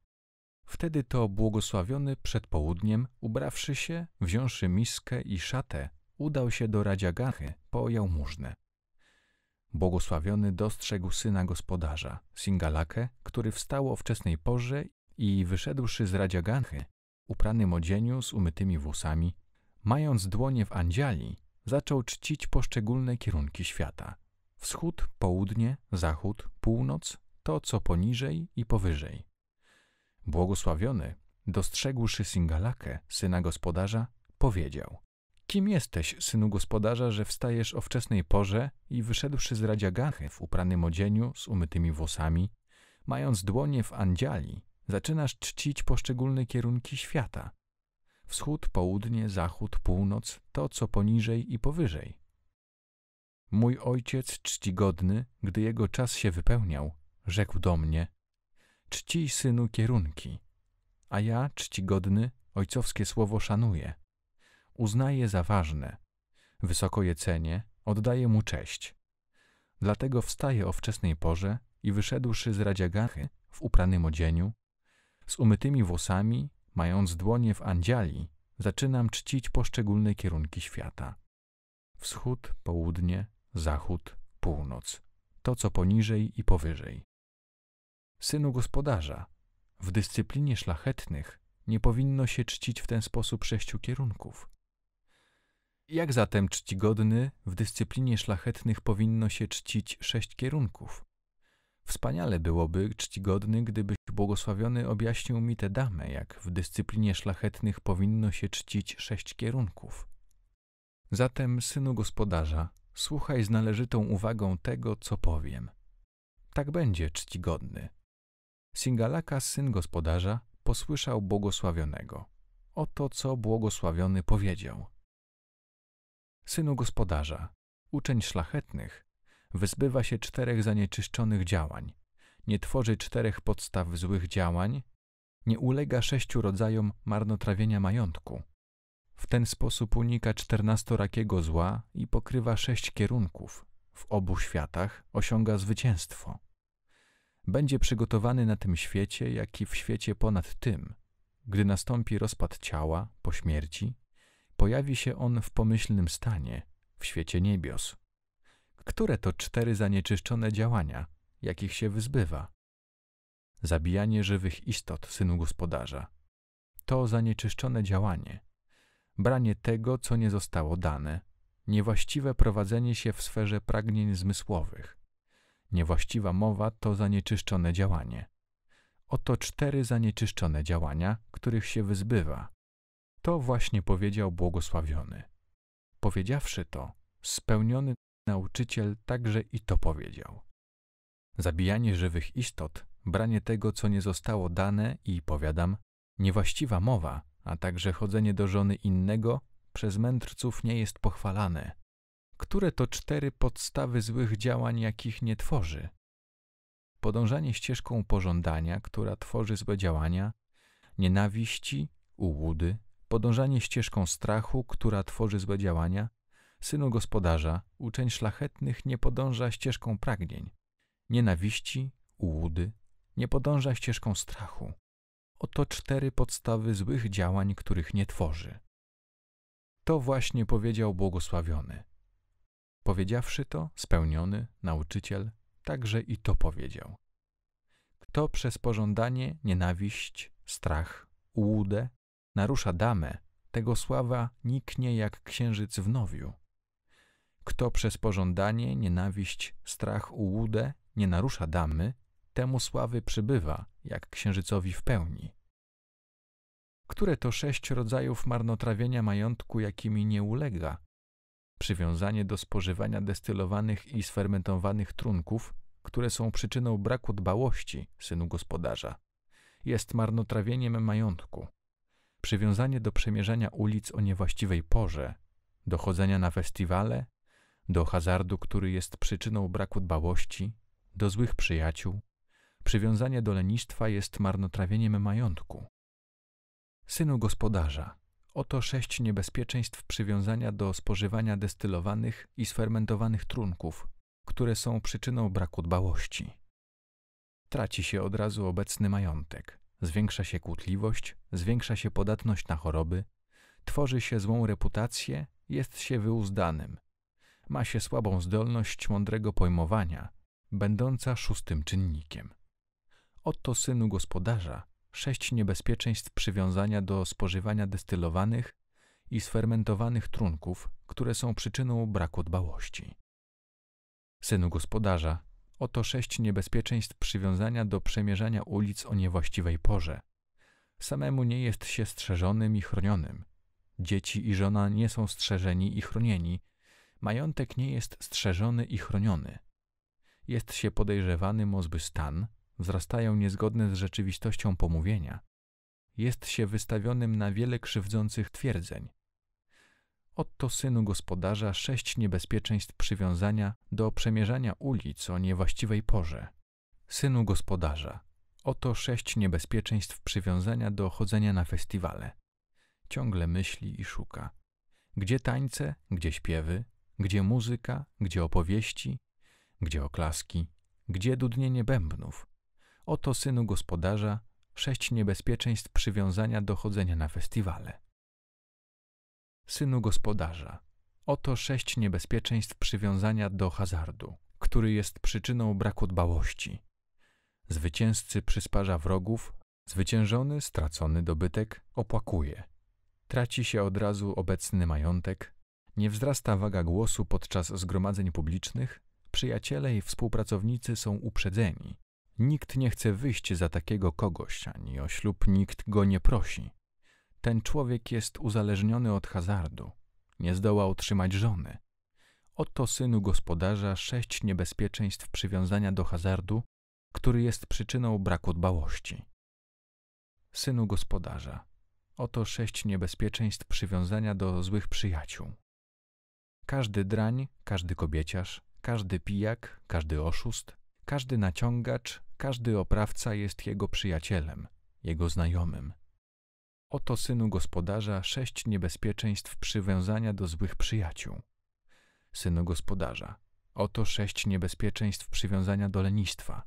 Wtedy to błogosławiony przed południem, ubrawszy się, wziąwszy miskę i szatę, udał się do Radziagachy po jałmużnę. Błogosławiony dostrzegł syna gospodarza, Singalakę, który wstał o wczesnej porze i wyszedłszy z radziaganhy, uprany odzieniu z umytymi włosami, mając dłonie w andziali, zaczął czcić poszczególne kierunki świata. Wschód, południe, zachód, północ, to co poniżej i powyżej. Błogosławiony, dostrzegłszy Singalakę, syna gospodarza, powiedział – Kim jesteś, synu gospodarza, że wstajesz o wczesnej porze i wyszedłszy z radzia gachy w upranym odzieniu z umytymi włosami, mając dłonie w andziali, zaczynasz czcić poszczególne kierunki świata. Wschód, południe, zachód, północ, to co poniżej i powyżej. Mój ojciec czcigodny, gdy jego czas się wypełniał, rzekł do mnie: Czci synu kierunki, a ja czcigodny ojcowskie słowo szanuję uznaję za ważne, wysoko je cenię, oddaję mu cześć. Dlatego wstaję o wczesnej porze i wyszedłszy z radziagachy w upranym odzieniu, z umytymi włosami, mając dłonie w andziali, zaczynam czcić poszczególne kierunki świata. Wschód, południe, zachód, północ. To, co poniżej i powyżej. Synu gospodarza, w dyscyplinie szlachetnych nie powinno się czcić w ten sposób sześciu kierunków. Jak zatem czcigodny w dyscyplinie szlachetnych powinno się czcić sześć kierunków? Wspaniale byłoby czcigodny, gdybyś błogosławiony objaśnił mi tę damę, jak w dyscyplinie szlachetnych powinno się czcić sześć kierunków. Zatem, synu gospodarza, słuchaj z należytą uwagą tego, co powiem. Tak będzie czcigodny. Singalaka, syn gospodarza, posłyszał błogosławionego. Oto, co błogosławiony powiedział synu gospodarza, uczeń szlachetnych, wyzbywa się czterech zanieczyszczonych działań, nie tworzy czterech podstaw złych działań, nie ulega sześciu rodzajom marnotrawienia majątku. W ten sposób unika czternastorakiego zła i pokrywa sześć kierunków. W obu światach osiąga zwycięstwo. Będzie przygotowany na tym świecie, jak i w świecie ponad tym, gdy nastąpi rozpad ciała po śmierci, pojawi się on w pomyślnym stanie, w świecie niebios. Które to cztery zanieczyszczone działania, jakich się wyzbywa? Zabijanie żywych istot, synu gospodarza. To zanieczyszczone działanie. Branie tego, co nie zostało dane. Niewłaściwe prowadzenie się w sferze pragnień zmysłowych. Niewłaściwa mowa to zanieczyszczone działanie. Oto cztery zanieczyszczone działania, których się wyzbywa. To właśnie powiedział błogosławiony. Powiedziawszy to, spełniony nauczyciel także i to powiedział. Zabijanie żywych istot, branie tego, co nie zostało dane i, powiadam, niewłaściwa mowa, a także chodzenie do żony innego przez mędrców nie jest pochwalane. Które to cztery podstawy złych działań, jakich nie tworzy? Podążanie ścieżką pożądania, która tworzy złe działania, nienawiści, ułudy, podążanie ścieżką strachu, która tworzy złe działania, synu gospodarza, uczeń szlachetnych nie podąża ścieżką pragnień, nienawiści, ułudy, nie podąża ścieżką strachu. Oto cztery podstawy złych działań, których nie tworzy. To właśnie powiedział błogosławiony. Powiedziawszy to, spełniony, nauczyciel, także i to powiedział. Kto przez pożądanie, nienawiść, strach, ułudę, narusza damę, tego sława niknie jak księżyc w nowiu. Kto przez pożądanie, nienawiść, strach, ułudę nie narusza damy, temu sławy przybywa, jak księżycowi w pełni. Które to sześć rodzajów marnotrawienia majątku, jakimi nie ulega? Przywiązanie do spożywania destylowanych i sfermentowanych trunków, które są przyczyną braku dbałości synu gospodarza, jest marnotrawieniem majątku przywiązanie do przemierzania ulic o niewłaściwej porze, do chodzenia na festiwale, do hazardu, który jest przyczyną braku dbałości, do złych przyjaciół, przywiązanie do lenistwa jest marnotrawieniem majątku. Synu gospodarza, oto sześć niebezpieczeństw przywiązania do spożywania destylowanych i sfermentowanych trunków, które są przyczyną braku dbałości. Traci się od razu obecny majątek zwiększa się kłótliwość, zwiększa się podatność na choroby, tworzy się złą reputację, jest się wyuzdanym. Ma się słabą zdolność mądrego pojmowania, będąca szóstym czynnikiem. Oto synu gospodarza, sześć niebezpieczeństw przywiązania do spożywania destylowanych i sfermentowanych trunków, które są przyczyną braku dbałości. Synu gospodarza, Oto sześć niebezpieczeństw przywiązania do przemierzania ulic o niewłaściwej porze. Samemu nie jest się strzeżonym i chronionym. Dzieci i żona nie są strzeżeni i chronieni. Majątek nie jest strzeżony i chroniony. Jest się podejrzewanym o zły stan, wzrastają niezgodne z rzeczywistością pomówienia. Jest się wystawionym na wiele krzywdzących twierdzeń. Oto synu gospodarza sześć niebezpieczeństw przywiązania do przemierzania ulic o niewłaściwej porze. Synu gospodarza, oto sześć niebezpieczeństw przywiązania do chodzenia na festiwale. Ciągle myśli i szuka. Gdzie tańce, gdzie śpiewy, gdzie muzyka, gdzie opowieści, gdzie oklaski, gdzie dudnienie bębnów. Oto synu gospodarza sześć niebezpieczeństw przywiązania do chodzenia na festiwale synu gospodarza. Oto sześć niebezpieczeństw przywiązania do hazardu, który jest przyczyną braku dbałości. Zwycięzcy przysparza wrogów, zwyciężony, stracony dobytek opłakuje. Traci się od razu obecny majątek, nie wzrasta waga głosu podczas zgromadzeń publicznych, przyjaciele i współpracownicy są uprzedzeni. Nikt nie chce wyjść za takiego kogoś, ani o ślub nikt go nie prosi. Ten człowiek jest uzależniony od hazardu. Nie zdoła utrzymać żony. Oto synu gospodarza sześć niebezpieczeństw przywiązania do hazardu, który jest przyczyną braku dbałości. Synu gospodarza, oto sześć niebezpieczeństw przywiązania do złych przyjaciół. Każdy drań, każdy kobieciarz, każdy pijak, każdy oszust, każdy naciągacz, każdy oprawca jest jego przyjacielem, jego znajomym, Oto synu gospodarza sześć niebezpieczeństw przywiązania do złych przyjaciół. Synu gospodarza, oto sześć niebezpieczeństw przywiązania do lenistwa.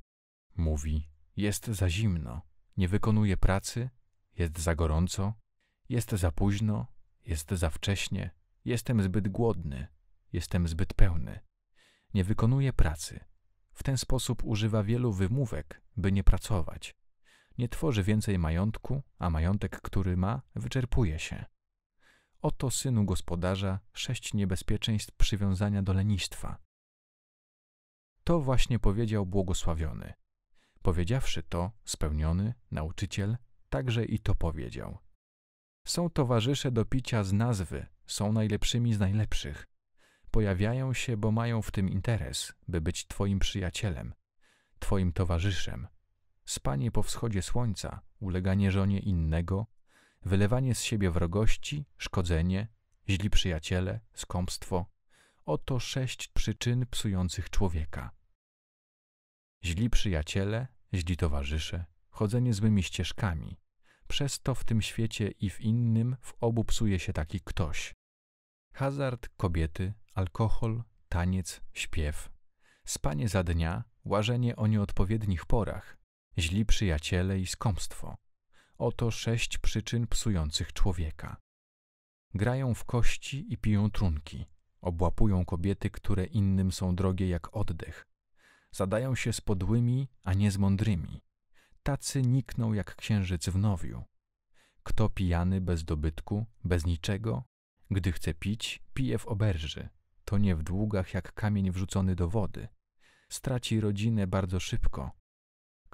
Mówi, jest za zimno, nie wykonuje pracy, jest za gorąco, jest za późno, jest za wcześnie, jestem zbyt głodny, jestem zbyt pełny. Nie wykonuje pracy. W ten sposób używa wielu wymówek, by nie pracować nie tworzy więcej majątku, a majątek, który ma, wyczerpuje się. Oto synu gospodarza sześć niebezpieczeństw przywiązania do lenistwa. To właśnie powiedział błogosławiony. Powiedziawszy to, spełniony, nauczyciel, także i to powiedział. Są towarzysze do picia z nazwy, są najlepszymi z najlepszych. Pojawiają się, bo mają w tym interes, by być Twoim przyjacielem, Twoim towarzyszem, spanie po wschodzie słońca, uleganie żonie innego, wylewanie z siebie wrogości, szkodzenie, źli przyjaciele, skąpstwo. Oto sześć przyczyn psujących człowieka. Źli przyjaciele, źli towarzysze, chodzenie złymi ścieżkami. Przez to w tym świecie i w innym w obu psuje się taki ktoś. Hazard, kobiety, alkohol, taniec, śpiew, spanie za dnia, łażenie o nieodpowiednich porach, źli przyjaciele i skomstwo. Oto sześć przyczyn psujących człowieka. Grają w kości i piją trunki, obłapują kobiety, które innym są drogie jak oddech. Zadają się z podłymi, a nie z mądrymi. Tacy nikną jak księżyc w nowiu. Kto pijany bez dobytku, bez niczego, gdy chce pić, pije w oberży. To nie w długach jak kamień wrzucony do wody. Straci rodzinę bardzo szybko,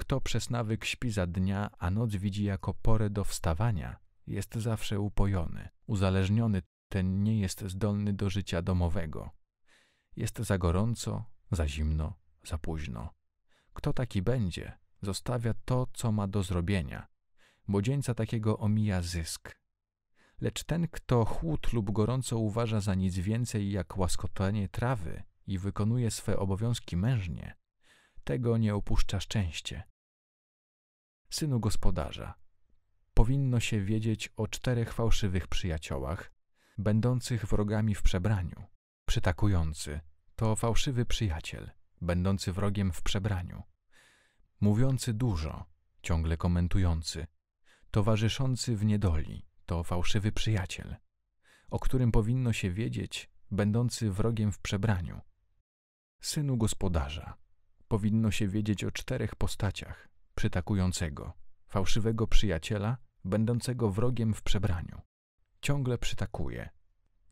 kto przez nawyk śpi za dnia, a noc widzi jako porę do wstawania, jest zawsze upojony. Uzależniony ten nie jest zdolny do życia domowego. Jest za gorąco, za zimno, za późno. Kto taki będzie, zostawia to, co ma do zrobienia. Młodzieńca takiego omija zysk. Lecz ten, kto chłód lub gorąco uważa za nic więcej jak łaskotanie trawy i wykonuje swe obowiązki mężnie, tego nie opuszcza szczęście, synu gospodarza, powinno się wiedzieć o czterech fałszywych przyjaciołach, będących wrogami w przebraniu. Przytakujący to fałszywy przyjaciel, będący wrogiem w przebraniu. Mówiący dużo, ciągle komentujący. Towarzyszący w niedoli to fałszywy przyjaciel, o którym powinno się wiedzieć, będący wrogiem w przebraniu. Synu gospodarza, powinno się wiedzieć o czterech postaciach, przytakującego, fałszywego przyjaciela, będącego wrogiem w przebraniu. Ciągle przytakuje.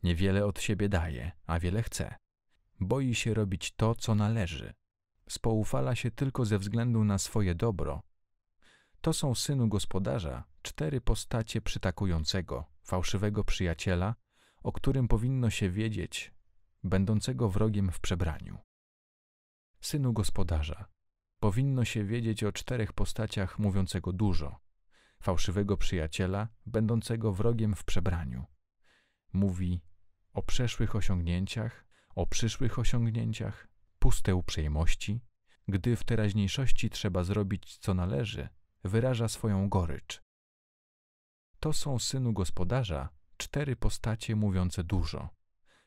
Niewiele od siebie daje, a wiele chce. Boi się robić to, co należy. Spoufala się tylko ze względu na swoje dobro. To są synu gospodarza cztery postacie przytakującego, fałszywego przyjaciela, o którym powinno się wiedzieć, będącego wrogiem w przebraniu. Synu gospodarza, powinno się wiedzieć o czterech postaciach mówiącego dużo. Fałszywego przyjaciela, będącego wrogiem w przebraniu. Mówi o przeszłych osiągnięciach, o przyszłych osiągnięciach, puste uprzejmości. Gdy w teraźniejszości trzeba zrobić co należy, wyraża swoją gorycz. To są synu gospodarza cztery postacie mówiące dużo.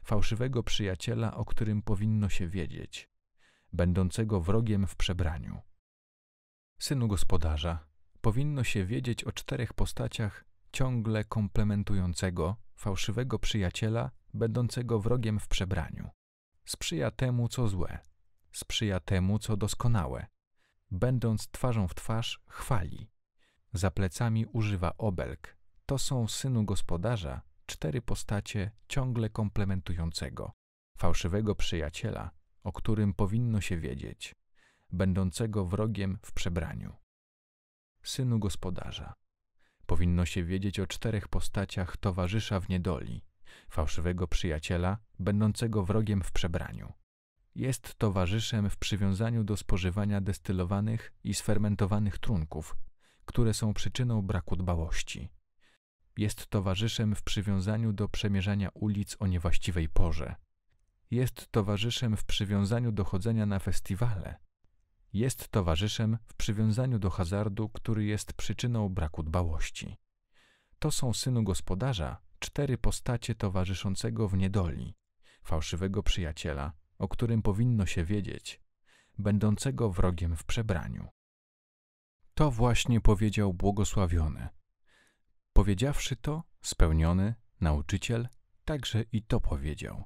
Fałszywego przyjaciela, o którym powinno się wiedzieć będącego wrogiem w przebraniu. Synu gospodarza, powinno się wiedzieć o czterech postaciach ciągle komplementującego, fałszywego przyjaciela, będącego wrogiem w przebraniu. Sprzyja temu, co złe, sprzyja temu, co doskonałe. Będąc twarzą w twarz, chwali. Za plecami używa obelg. To są synu gospodarza, cztery postacie ciągle komplementującego, fałszywego przyjaciela, o którym powinno się wiedzieć, będącego wrogiem w przebraniu. Synu gospodarza. Powinno się wiedzieć o czterech postaciach towarzysza w niedoli, fałszywego przyjaciela, będącego wrogiem w przebraniu. Jest towarzyszem w przywiązaniu do spożywania destylowanych i sfermentowanych trunków, które są przyczyną braku dbałości. Jest towarzyszem w przywiązaniu do przemierzania ulic o niewłaściwej porze, jest towarzyszem w przywiązaniu do chodzenia na festiwale. Jest towarzyszem w przywiązaniu do hazardu, który jest przyczyną braku dbałości. To są synu gospodarza cztery postacie towarzyszącego w niedoli, fałszywego przyjaciela, o którym powinno się wiedzieć, będącego wrogiem w przebraniu. To właśnie powiedział błogosławiony. Powiedziawszy to, spełniony, nauczyciel także i to powiedział.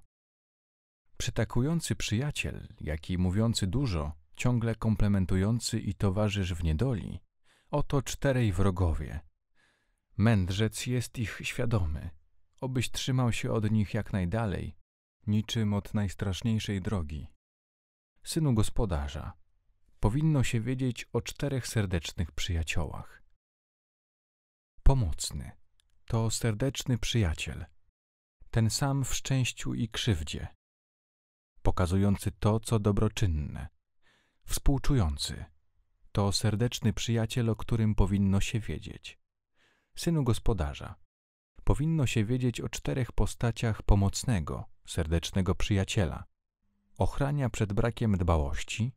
Przytakujący przyjaciel, jak i mówiący dużo, ciągle komplementujący i towarzysz w niedoli, oto czterej wrogowie. Mędrzec jest ich świadomy, obyś trzymał się od nich jak najdalej, niczym od najstraszniejszej drogi. Synu gospodarza, powinno się wiedzieć o czterech serdecznych przyjaciołach. Pomocny to serdeczny przyjaciel, ten sam w szczęściu i krzywdzie, pokazujący to, co dobroczynne, współczujący. To serdeczny przyjaciel, o którym powinno się wiedzieć. Synu gospodarza. Powinno się wiedzieć o czterech postaciach pomocnego, serdecznego przyjaciela. Ochrania przed brakiem dbałości,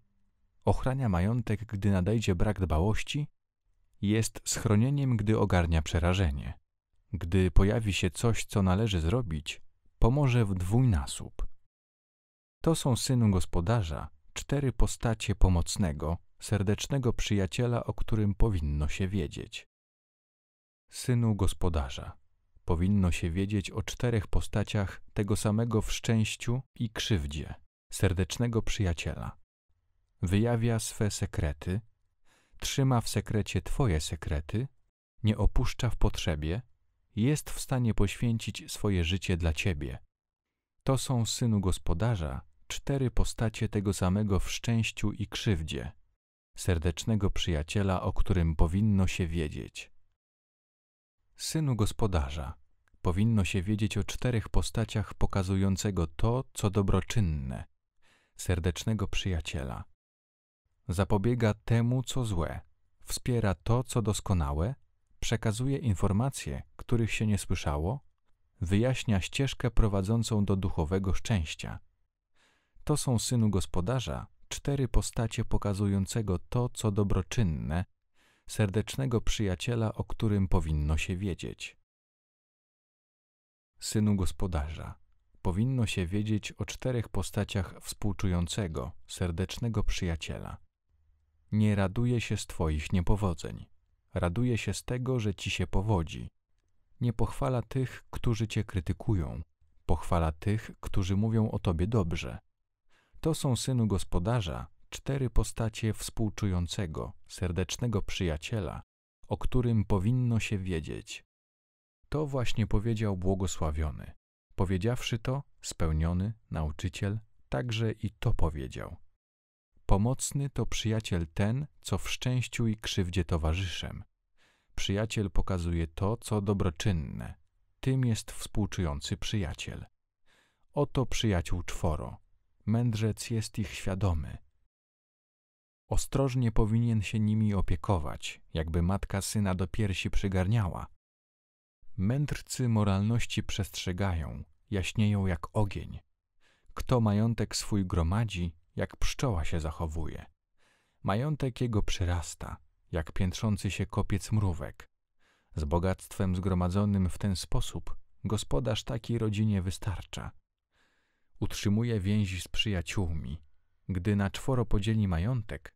ochrania majątek, gdy nadejdzie brak dbałości, jest schronieniem, gdy ogarnia przerażenie. Gdy pojawi się coś, co należy zrobić, pomoże w dwójnasób. To są synu gospodarza, cztery postacie pomocnego, serdecznego przyjaciela, o którym powinno się wiedzieć. Synu gospodarza. Powinno się wiedzieć o czterech postaciach tego samego w szczęściu i krzywdzie, serdecznego przyjaciela. Wyjawia swe sekrety, trzyma w sekrecie Twoje sekrety, nie opuszcza w potrzebie, jest w stanie poświęcić swoje życie dla Ciebie. To są synu gospodarza, cztery postacie tego samego w szczęściu i krzywdzie, serdecznego przyjaciela, o którym powinno się wiedzieć. Synu gospodarza, powinno się wiedzieć o czterech postaciach pokazującego to, co dobroczynne, serdecznego przyjaciela. Zapobiega temu, co złe, wspiera to, co doskonałe, przekazuje informacje, których się nie słyszało, wyjaśnia ścieżkę prowadzącą do duchowego szczęścia – to są synu gospodarza cztery postacie pokazującego to, co dobroczynne, serdecznego przyjaciela, o którym powinno się wiedzieć. Synu gospodarza. Powinno się wiedzieć o czterech postaciach współczującego, serdecznego przyjaciela. Nie raduje się z Twoich niepowodzeń. Raduje się z tego, że Ci się powodzi. Nie pochwala tych, którzy Cię krytykują. Pochwala tych, którzy mówią o Tobie dobrze to są synu gospodarza cztery postacie współczującego, serdecznego przyjaciela, o którym powinno się wiedzieć. To właśnie powiedział błogosławiony. Powiedziawszy to, spełniony nauczyciel także i to powiedział. Pomocny to przyjaciel ten, co w szczęściu i krzywdzie towarzyszem. Przyjaciel pokazuje to, co dobroczynne. Tym jest współczujący przyjaciel. Oto przyjaciół czworo, mędrzec jest ich świadomy. Ostrożnie powinien się nimi opiekować, jakby matka syna do piersi przygarniała. Mędrcy moralności przestrzegają, jaśnieją jak ogień. Kto majątek swój gromadzi, jak pszczoła się zachowuje. Majątek jego przyrasta, jak piętrzący się kopiec mrówek. Z bogactwem zgromadzonym w ten sposób gospodarz takiej rodzinie wystarcza. Utrzymuje więzi z przyjaciółmi. Gdy na czworo podzieli majątek,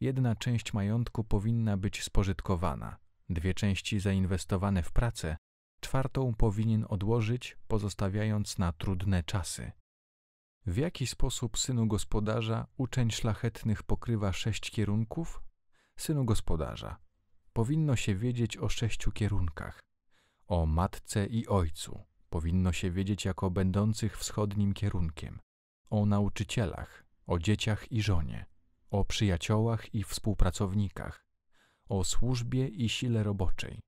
jedna część majątku powinna być spożytkowana, dwie części zainwestowane w pracę, czwartą powinien odłożyć, pozostawiając na trudne czasy. W jaki sposób synu gospodarza uczeń szlachetnych pokrywa sześć kierunków? Synu gospodarza, powinno się wiedzieć o sześciu kierunkach: o matce i ojcu, powinno się wiedzieć jako będących wschodnim kierunkiem, o nauczycielach, o dzieciach i żonie, o przyjaciołach i współpracownikach, o służbie i sile roboczej.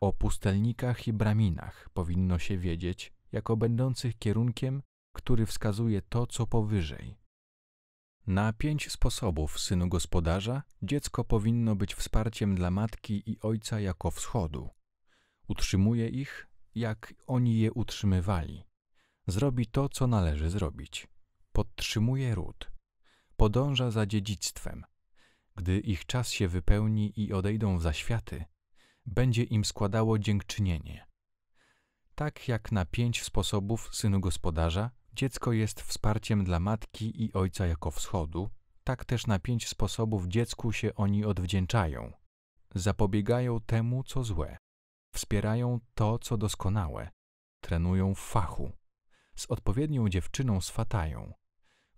O pustelnikach i braminach powinno się wiedzieć jako będących kierunkiem, który wskazuje to, co powyżej. Na pięć sposobów synu gospodarza dziecko powinno być wsparciem dla matki i ojca jako wschodu. Utrzymuje ich, jak oni je utrzymywali. Zrobi to, co należy zrobić. Podtrzymuje ród. Podąża za dziedzictwem. Gdy ich czas się wypełni i odejdą w zaświaty, będzie im składało dziękczynienie. Tak jak na pięć sposobów synu gospodarza, dziecko jest wsparciem dla matki i ojca jako wschodu, tak też na pięć sposobów dziecku się oni odwdzięczają. Zapobiegają temu, co złe. Wspierają to, co doskonałe. Trenują w fachu. Z odpowiednią dziewczyną swatają.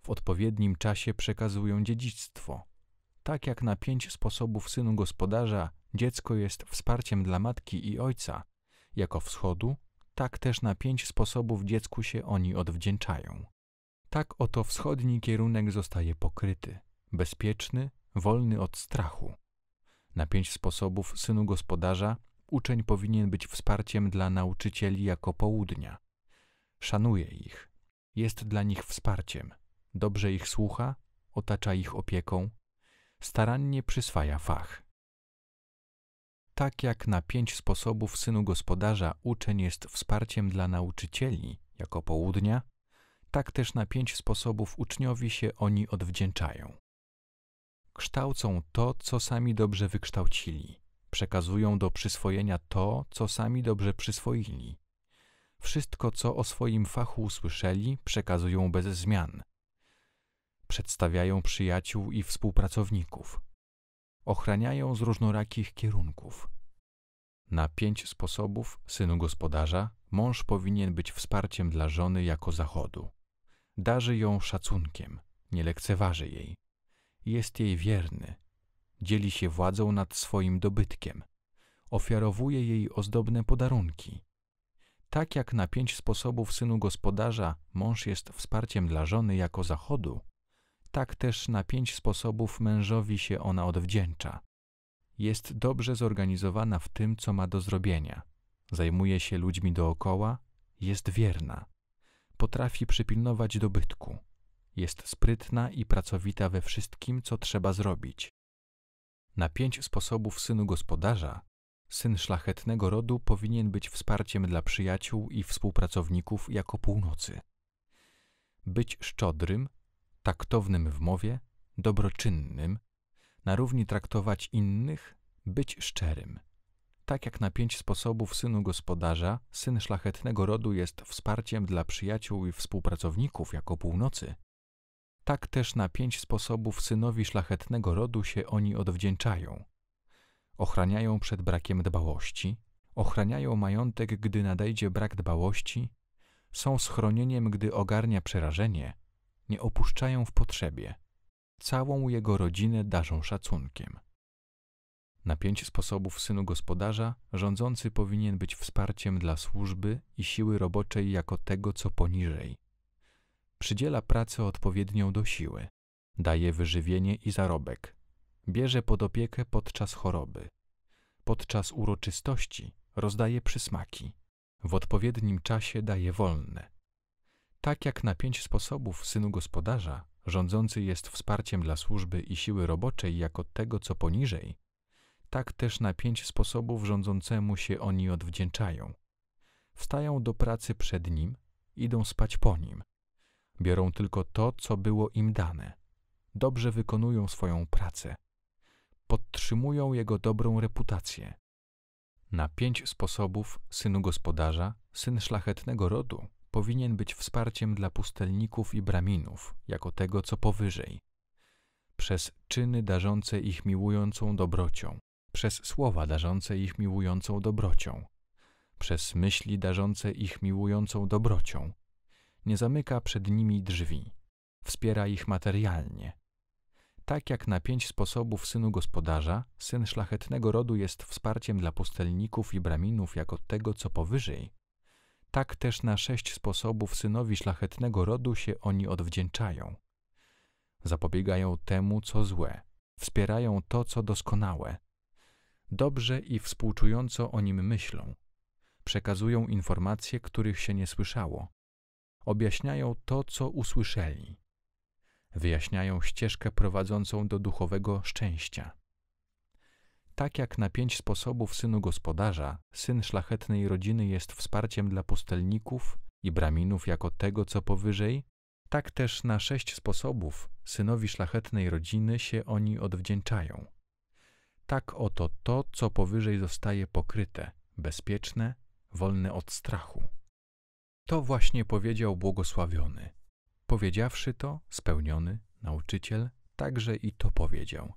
W odpowiednim czasie przekazują dziedzictwo. Tak jak na pięć sposobów synu gospodarza, dziecko jest wsparciem dla matki i ojca. Jako wschodu, tak też na pięć sposobów dziecku się oni odwdzięczają. Tak oto wschodni kierunek zostaje pokryty, bezpieczny, wolny od strachu. Na pięć sposobów synu gospodarza Uczeń powinien być wsparciem dla nauczycieli jako południa. Szanuje ich, jest dla nich wsparciem, dobrze ich słucha, otacza ich opieką, starannie przyswaja fach. Tak jak na pięć sposobów synu gospodarza uczeń jest wsparciem dla nauczycieli jako południa, tak też na pięć sposobów uczniowi się oni odwdzięczają. Kształcą to, co sami dobrze wykształcili, Przekazują do przyswojenia to, co sami dobrze przyswoili. Wszystko, co o swoim fachu usłyszeli, przekazują bez zmian. Przedstawiają przyjaciół i współpracowników. Ochraniają z różnorakich kierunków. Na pięć sposobów, synu gospodarza, mąż powinien być wsparciem dla żony jako zachodu. Darzy ją szacunkiem, nie lekceważy jej. Jest jej wierny, dzieli się władzą nad swoim dobytkiem, ofiarowuje jej ozdobne podarunki. Tak jak na pięć sposobów synu gospodarza mąż jest wsparciem dla żony jako zachodu, tak też na pięć sposobów mężowi się ona odwdzięcza. Jest dobrze zorganizowana w tym, co ma do zrobienia. Zajmuje się ludźmi dookoła, jest wierna. Potrafi przypilnować dobytku. Jest sprytna i pracowita we wszystkim, co trzeba zrobić. Na pięć sposobów synu gospodarza, syn szlachetnego rodu powinien być wsparciem dla przyjaciół i współpracowników jako północy. Być szczodrym, taktownym w mowie, dobroczynnym, na równi traktować innych, być szczerym. Tak jak na pięć sposobów synu gospodarza, syn szlachetnego rodu jest wsparciem dla przyjaciół i współpracowników jako północy, tak też na pięć sposobów synowi szlachetnego rodu się oni odwdzięczają. Ochraniają przed brakiem dbałości, ochraniają majątek, gdy nadejdzie brak dbałości, są schronieniem, gdy ogarnia przerażenie, nie opuszczają w potrzebie, całą jego rodzinę darzą szacunkiem. Na pięć sposobów synu gospodarza rządzący powinien być wsparciem dla służby i siły roboczej jako tego, co poniżej przydziela pracę odpowiednią do siły, daje wyżywienie i zarobek, bierze pod opiekę podczas choroby, podczas uroczystości rozdaje przysmaki, w odpowiednim czasie daje wolne. Tak jak na pięć sposobów synu gospodarza, rządzący jest wsparciem dla służby i siły roboczej jako tego, co poniżej, tak też na pięć sposobów rządzącemu się oni odwdzięczają. Wstają do pracy przed nim, idą spać po nim, biorą tylko to, co było im dane, dobrze wykonują swoją pracę, podtrzymują jego dobrą reputację. Na pięć sposobów synu gospodarza, syn szlachetnego rodu, powinien być wsparciem dla pustelników i braminów, jako tego, co powyżej. Przez czyny darzące ich miłującą dobrocią, przez słowa darzące ich miłującą dobrocią, przez myśli darzące ich miłującą dobrocią, nie zamyka przed nimi drzwi, wspiera ich materialnie. Tak jak na pięć sposobów synu gospodarza, syn szlachetnego rodu jest wsparciem dla pustelników i braminów jako tego, co powyżej. Tak też na sześć sposobów synowi szlachetnego rodu się oni odwdzięczają. Zapobiegają temu, co złe, wspierają to, co doskonałe. Dobrze i współczująco o nim myślą. Przekazują informacje, których się nie słyszało, objaśniają to, co usłyszeli. Wyjaśniają ścieżkę prowadzącą do duchowego szczęścia. Tak jak na pięć sposobów synu gospodarza, syn szlachetnej rodziny jest wsparciem dla pustelników i braminów jako tego, co powyżej, tak też na sześć sposobów synowi szlachetnej rodziny się oni odwdzięczają. Tak oto to, co powyżej zostaje pokryte, bezpieczne, wolne od strachu. To właśnie powiedział błogosławiony. Powiedziawszy to, spełniony, nauczyciel, także i to powiedział.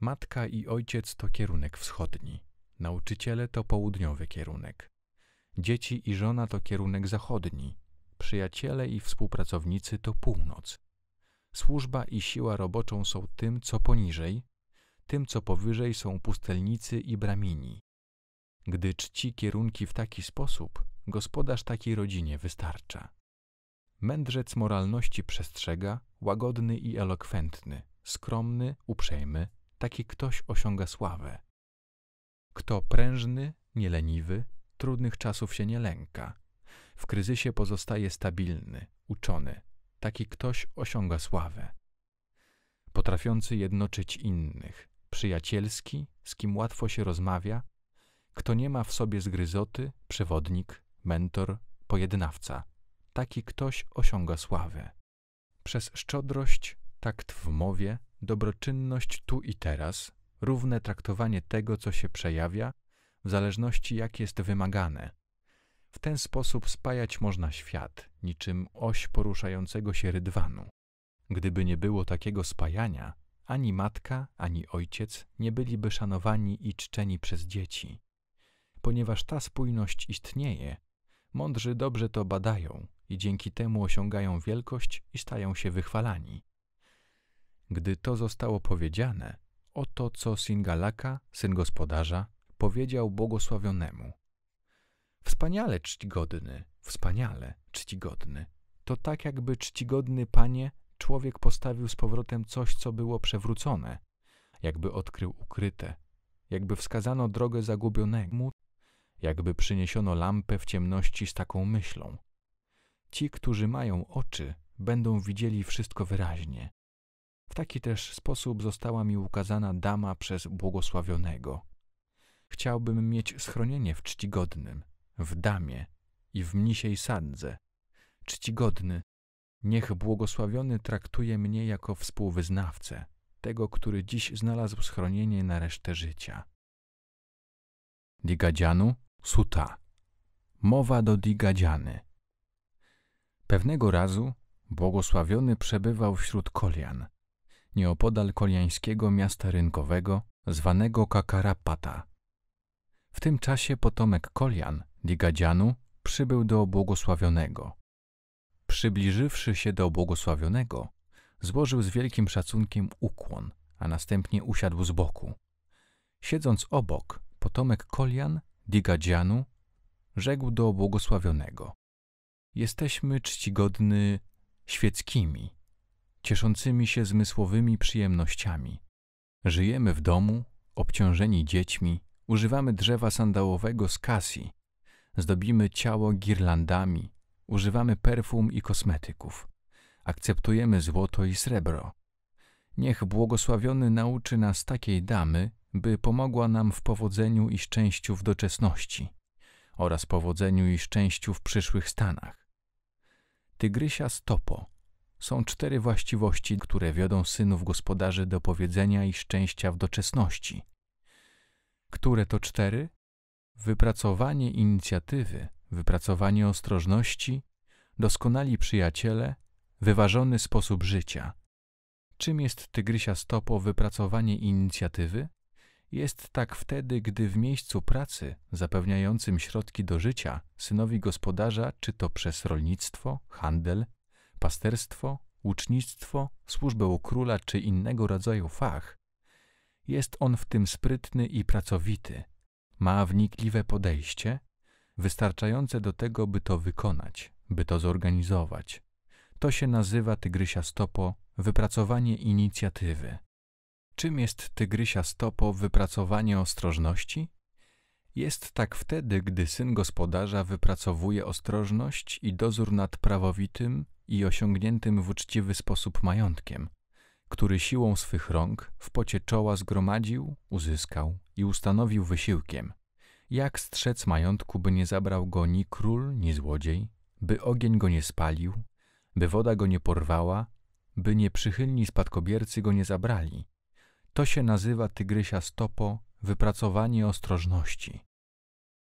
Matka i ojciec to kierunek wschodni, nauczyciele to południowy kierunek. Dzieci i żona to kierunek zachodni, przyjaciele i współpracownicy to północ. Służba i siła roboczą są tym, co poniżej, tym, co powyżej są pustelnicy i bramini. Gdy czci kierunki w taki sposób, gospodarz takiej rodzinie wystarcza. Mędrzec moralności przestrzega, łagodny i elokwentny, skromny, uprzejmy, taki ktoś osiąga sławę. Kto prężny, nieleniwy, trudnych czasów się nie lęka. W kryzysie pozostaje stabilny, uczony, taki ktoś osiąga sławę. Potrafiący jednoczyć innych, przyjacielski, z kim łatwo się rozmawia, kto nie ma w sobie zgryzoty, przewodnik, mentor, pojednawca. Taki ktoś osiąga sławę. Przez szczodrość, takt w mowie, dobroczynność tu i teraz, równe traktowanie tego, co się przejawia, w zależności jak jest wymagane. W ten sposób spajać można świat, niczym oś poruszającego się rydwanu. Gdyby nie było takiego spajania, ani matka, ani ojciec nie byliby szanowani i czczeni przez dzieci. Ponieważ ta spójność istnieje, Mądrzy dobrze to badają i dzięki temu osiągają wielkość i stają się wychwalani. Gdy to zostało powiedziane, oto co Singalaka, syn gospodarza, powiedział błogosławionemu. Wspaniale czcigodny, wspaniale czcigodny. To tak jakby czcigodny panie człowiek postawił z powrotem coś, co było przewrócone, jakby odkrył ukryte, jakby wskazano drogę zagubionemu, jakby przyniesiono lampę w ciemności z taką myślą. Ci, którzy mają oczy, będą widzieli wszystko wyraźnie. W taki też sposób została mi ukazana dama przez błogosławionego. Chciałbym mieć schronienie w czcigodnym, w damie i w mnisiej sadze. Czcigodny, niech błogosławiony traktuje mnie jako współwyznawcę, tego, który dziś znalazł schronienie na resztę życia. Digadzianu, Suta. Mowa do Digadziany. Pewnego razu błogosławiony przebywał wśród kolian, nieopodal koliańskiego miasta rynkowego, zwanego Kakarapata. W tym czasie potomek kolian, Digadzianu, przybył do błogosławionego. Przybliżywszy się do błogosławionego, złożył z wielkim szacunkiem ukłon, a następnie usiadł z boku. Siedząc obok, potomek Kolian Digadzianu rzekł do błogosławionego: Jesteśmy czcigodny świeckimi, cieszącymi się zmysłowymi przyjemnościami. Żyjemy w domu, obciążeni dziećmi, używamy drzewa sandałowego z kasji, zdobimy ciało girlandami, używamy perfum i kosmetyków, akceptujemy złoto i srebro, Niech błogosławiony nauczy nas takiej damy, by pomogła nam w powodzeniu i szczęściu w doczesności oraz powodzeniu i szczęściu w przyszłych stanach. Tygrysia stopo są cztery właściwości, które wiodą synów gospodarzy do powiedzenia i szczęścia w doczesności. Które to cztery? Wypracowanie inicjatywy, wypracowanie ostrożności, doskonali przyjaciele, wyważony sposób życia – Czym jest tygrysia stopo wypracowanie inicjatywy? Jest tak wtedy, gdy w miejscu pracy zapewniającym środki do życia synowi gospodarza, czy to przez rolnictwo, handel, pasterstwo, ucznictwo, służbę u króla czy innego rodzaju fach, jest on w tym sprytny i pracowity, ma wnikliwe podejście, wystarczające do tego, by to wykonać, by to zorganizować, to się nazywa Tygrysia Stopo wypracowanie inicjatywy. Czym jest Tygrysia Stopo wypracowanie ostrożności? Jest tak wtedy, gdy syn gospodarza wypracowuje ostrożność i dozór nad prawowitym i osiągniętym w uczciwy sposób majątkiem, który siłą swych rąk w pocie czoła zgromadził, uzyskał i ustanowił wysiłkiem. Jak strzec majątku, by nie zabrał go ni król, ni złodziej, by ogień go nie spalił, by woda go nie porwała, by nieprzychylni spadkobiercy go nie zabrali. To się nazywa tygrysia stopo wypracowanie ostrożności.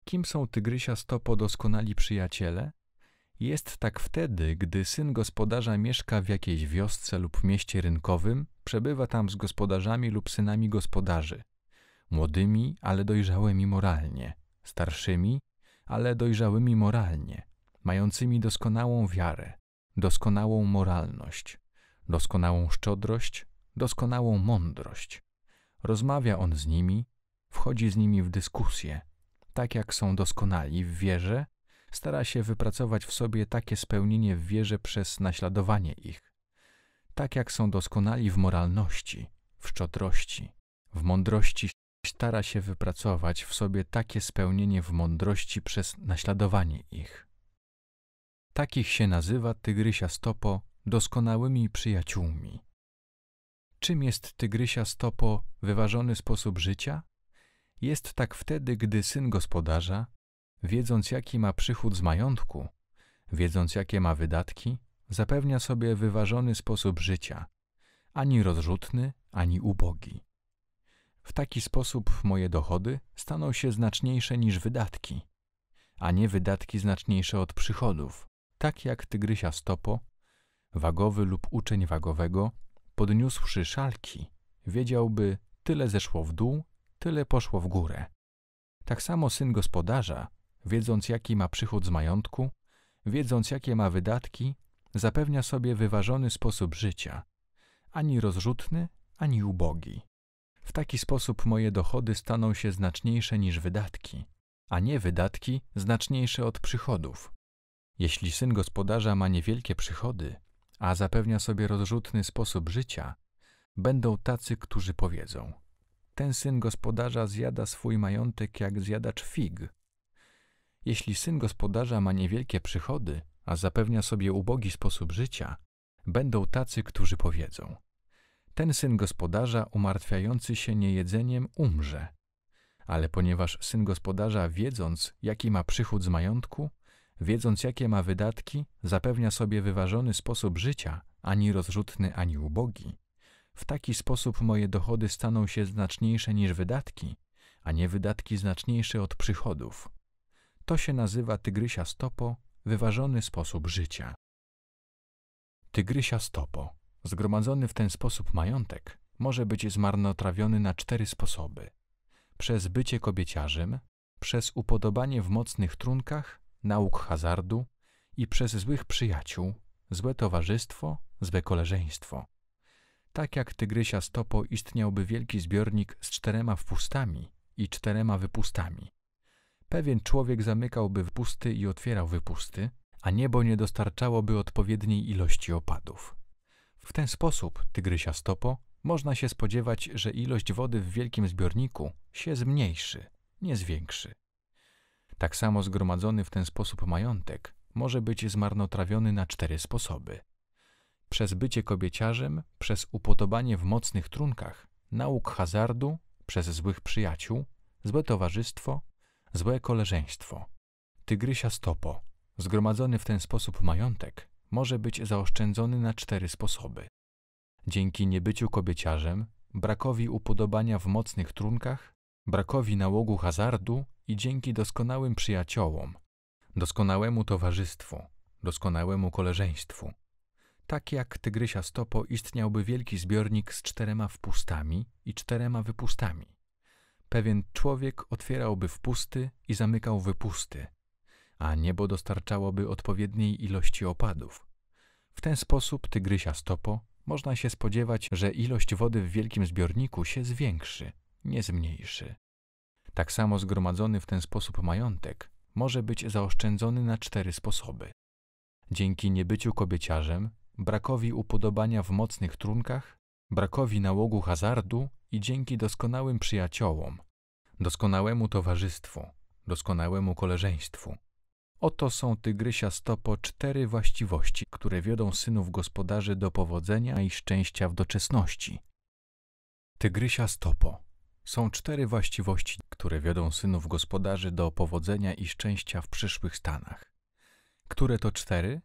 Kim są tygrysia stopo doskonali przyjaciele? Jest tak wtedy, gdy syn gospodarza mieszka w jakiejś wiosce lub mieście rynkowym, przebywa tam z gospodarzami lub synami gospodarzy, młodymi, ale dojrzałymi moralnie, starszymi, ale dojrzałymi moralnie, mającymi doskonałą wiarę, doskonałą moralność, doskonałą szczodrość, doskonałą mądrość. Rozmawia on z nimi, wchodzi z nimi w dyskusję, tak jak są doskonali w wierze, stara się wypracować w sobie takie spełnienie w wierze przez naśladowanie ich, tak jak są doskonali w moralności, w szczodrości, w mądrości, stara się wypracować w sobie takie spełnienie w mądrości przez naśladowanie ich. Takich się nazywa tygrysia stopo doskonałymi przyjaciółmi. Czym jest tygrysia stopo wyważony sposób życia? Jest tak wtedy, gdy syn gospodarza, wiedząc jaki ma przychód z majątku, wiedząc jakie ma wydatki, zapewnia sobie wyważony sposób życia, ani rozrzutny, ani ubogi. W taki sposób moje dochody staną się znaczniejsze niż wydatki, a nie wydatki znaczniejsze od przychodów tak jak tygrysia stopo, wagowy lub uczeń wagowego, podniósłszy szalki, wiedziałby tyle zeszło w dół, tyle poszło w górę. Tak samo syn gospodarza, wiedząc jaki ma przychód z majątku, wiedząc jakie ma wydatki, zapewnia sobie wyważony sposób życia, ani rozrzutny, ani ubogi. W taki sposób moje dochody staną się znaczniejsze niż wydatki, a nie wydatki znaczniejsze od przychodów. Jeśli syn gospodarza ma niewielkie przychody, a zapewnia sobie rozrzutny sposób życia, będą tacy, którzy powiedzą: Ten syn gospodarza zjada swój majątek jak zjadacz fig. Jeśli syn gospodarza ma niewielkie przychody, a zapewnia sobie ubogi sposób życia, będą tacy, którzy powiedzą: Ten syn gospodarza umartwiający się niejedzeniem umrze. Ale ponieważ syn gospodarza, wiedząc, jaki ma przychód z majątku, wiedząc jakie ma wydatki, zapewnia sobie wyważony sposób życia, ani rozrzutny, ani ubogi. W taki sposób moje dochody staną się znaczniejsze niż wydatki, a nie wydatki znaczniejsze od przychodów. To się nazywa tygrysia stopo, wyważony sposób życia. Tygrysia stopo, zgromadzony w ten sposób majątek, może być zmarnotrawiony na cztery sposoby. Przez bycie kobieciarzem, przez upodobanie w mocnych trunkach, nauk hazardu i przez złych przyjaciół, złe towarzystwo, złe koleżeństwo. Tak jak Tygrysia Stopo istniałby wielki zbiornik z czterema wpustami i czterema wypustami. Pewien człowiek zamykałby wpusty i otwierał wypusty, a niebo nie dostarczałoby odpowiedniej ilości opadów. W ten sposób, Tygrysia Stopo, można się spodziewać, że ilość wody w wielkim zbiorniku się zmniejszy, nie zwiększy. Tak samo zgromadzony w ten sposób majątek może być zmarnotrawiony na cztery sposoby. Przez bycie kobieciarzem, przez upodobanie w mocnych trunkach, nauk hazardu, przez złych przyjaciół, złe towarzystwo, złe koleżeństwo. Tygrysia stopo, zgromadzony w ten sposób majątek, może być zaoszczędzony na cztery sposoby. Dzięki niebyciu kobieciarzem, brakowi upodobania w mocnych trunkach, brakowi nałogu hazardu i dzięki doskonałym przyjaciołom, doskonałemu towarzystwu, doskonałemu koleżeństwu. Tak jak Tygrysia Stopo istniałby wielki zbiornik z czterema wpustami i czterema wypustami. Pewien człowiek otwierałby wpusty i zamykał wypusty, a niebo dostarczałoby odpowiedniej ilości opadów. W ten sposób Tygrysia Stopo można się spodziewać, że ilość wody w wielkim zbiorniku się zwiększy nie zmniejszy. Tak samo zgromadzony w ten sposób majątek może być zaoszczędzony na cztery sposoby. Dzięki niebyciu kobieciarzem, brakowi upodobania w mocnych trunkach, brakowi nałogu hazardu i dzięki doskonałym przyjaciołom, doskonałemu towarzystwu, doskonałemu koleżeństwu. Oto są tygrysia stopo cztery właściwości, które wiodą synów gospodarzy do powodzenia i szczęścia w doczesności. Tygrysia stopo są cztery właściwości, które wiodą synów gospodarzy do powodzenia i szczęścia w przyszłych stanach. Które to cztery?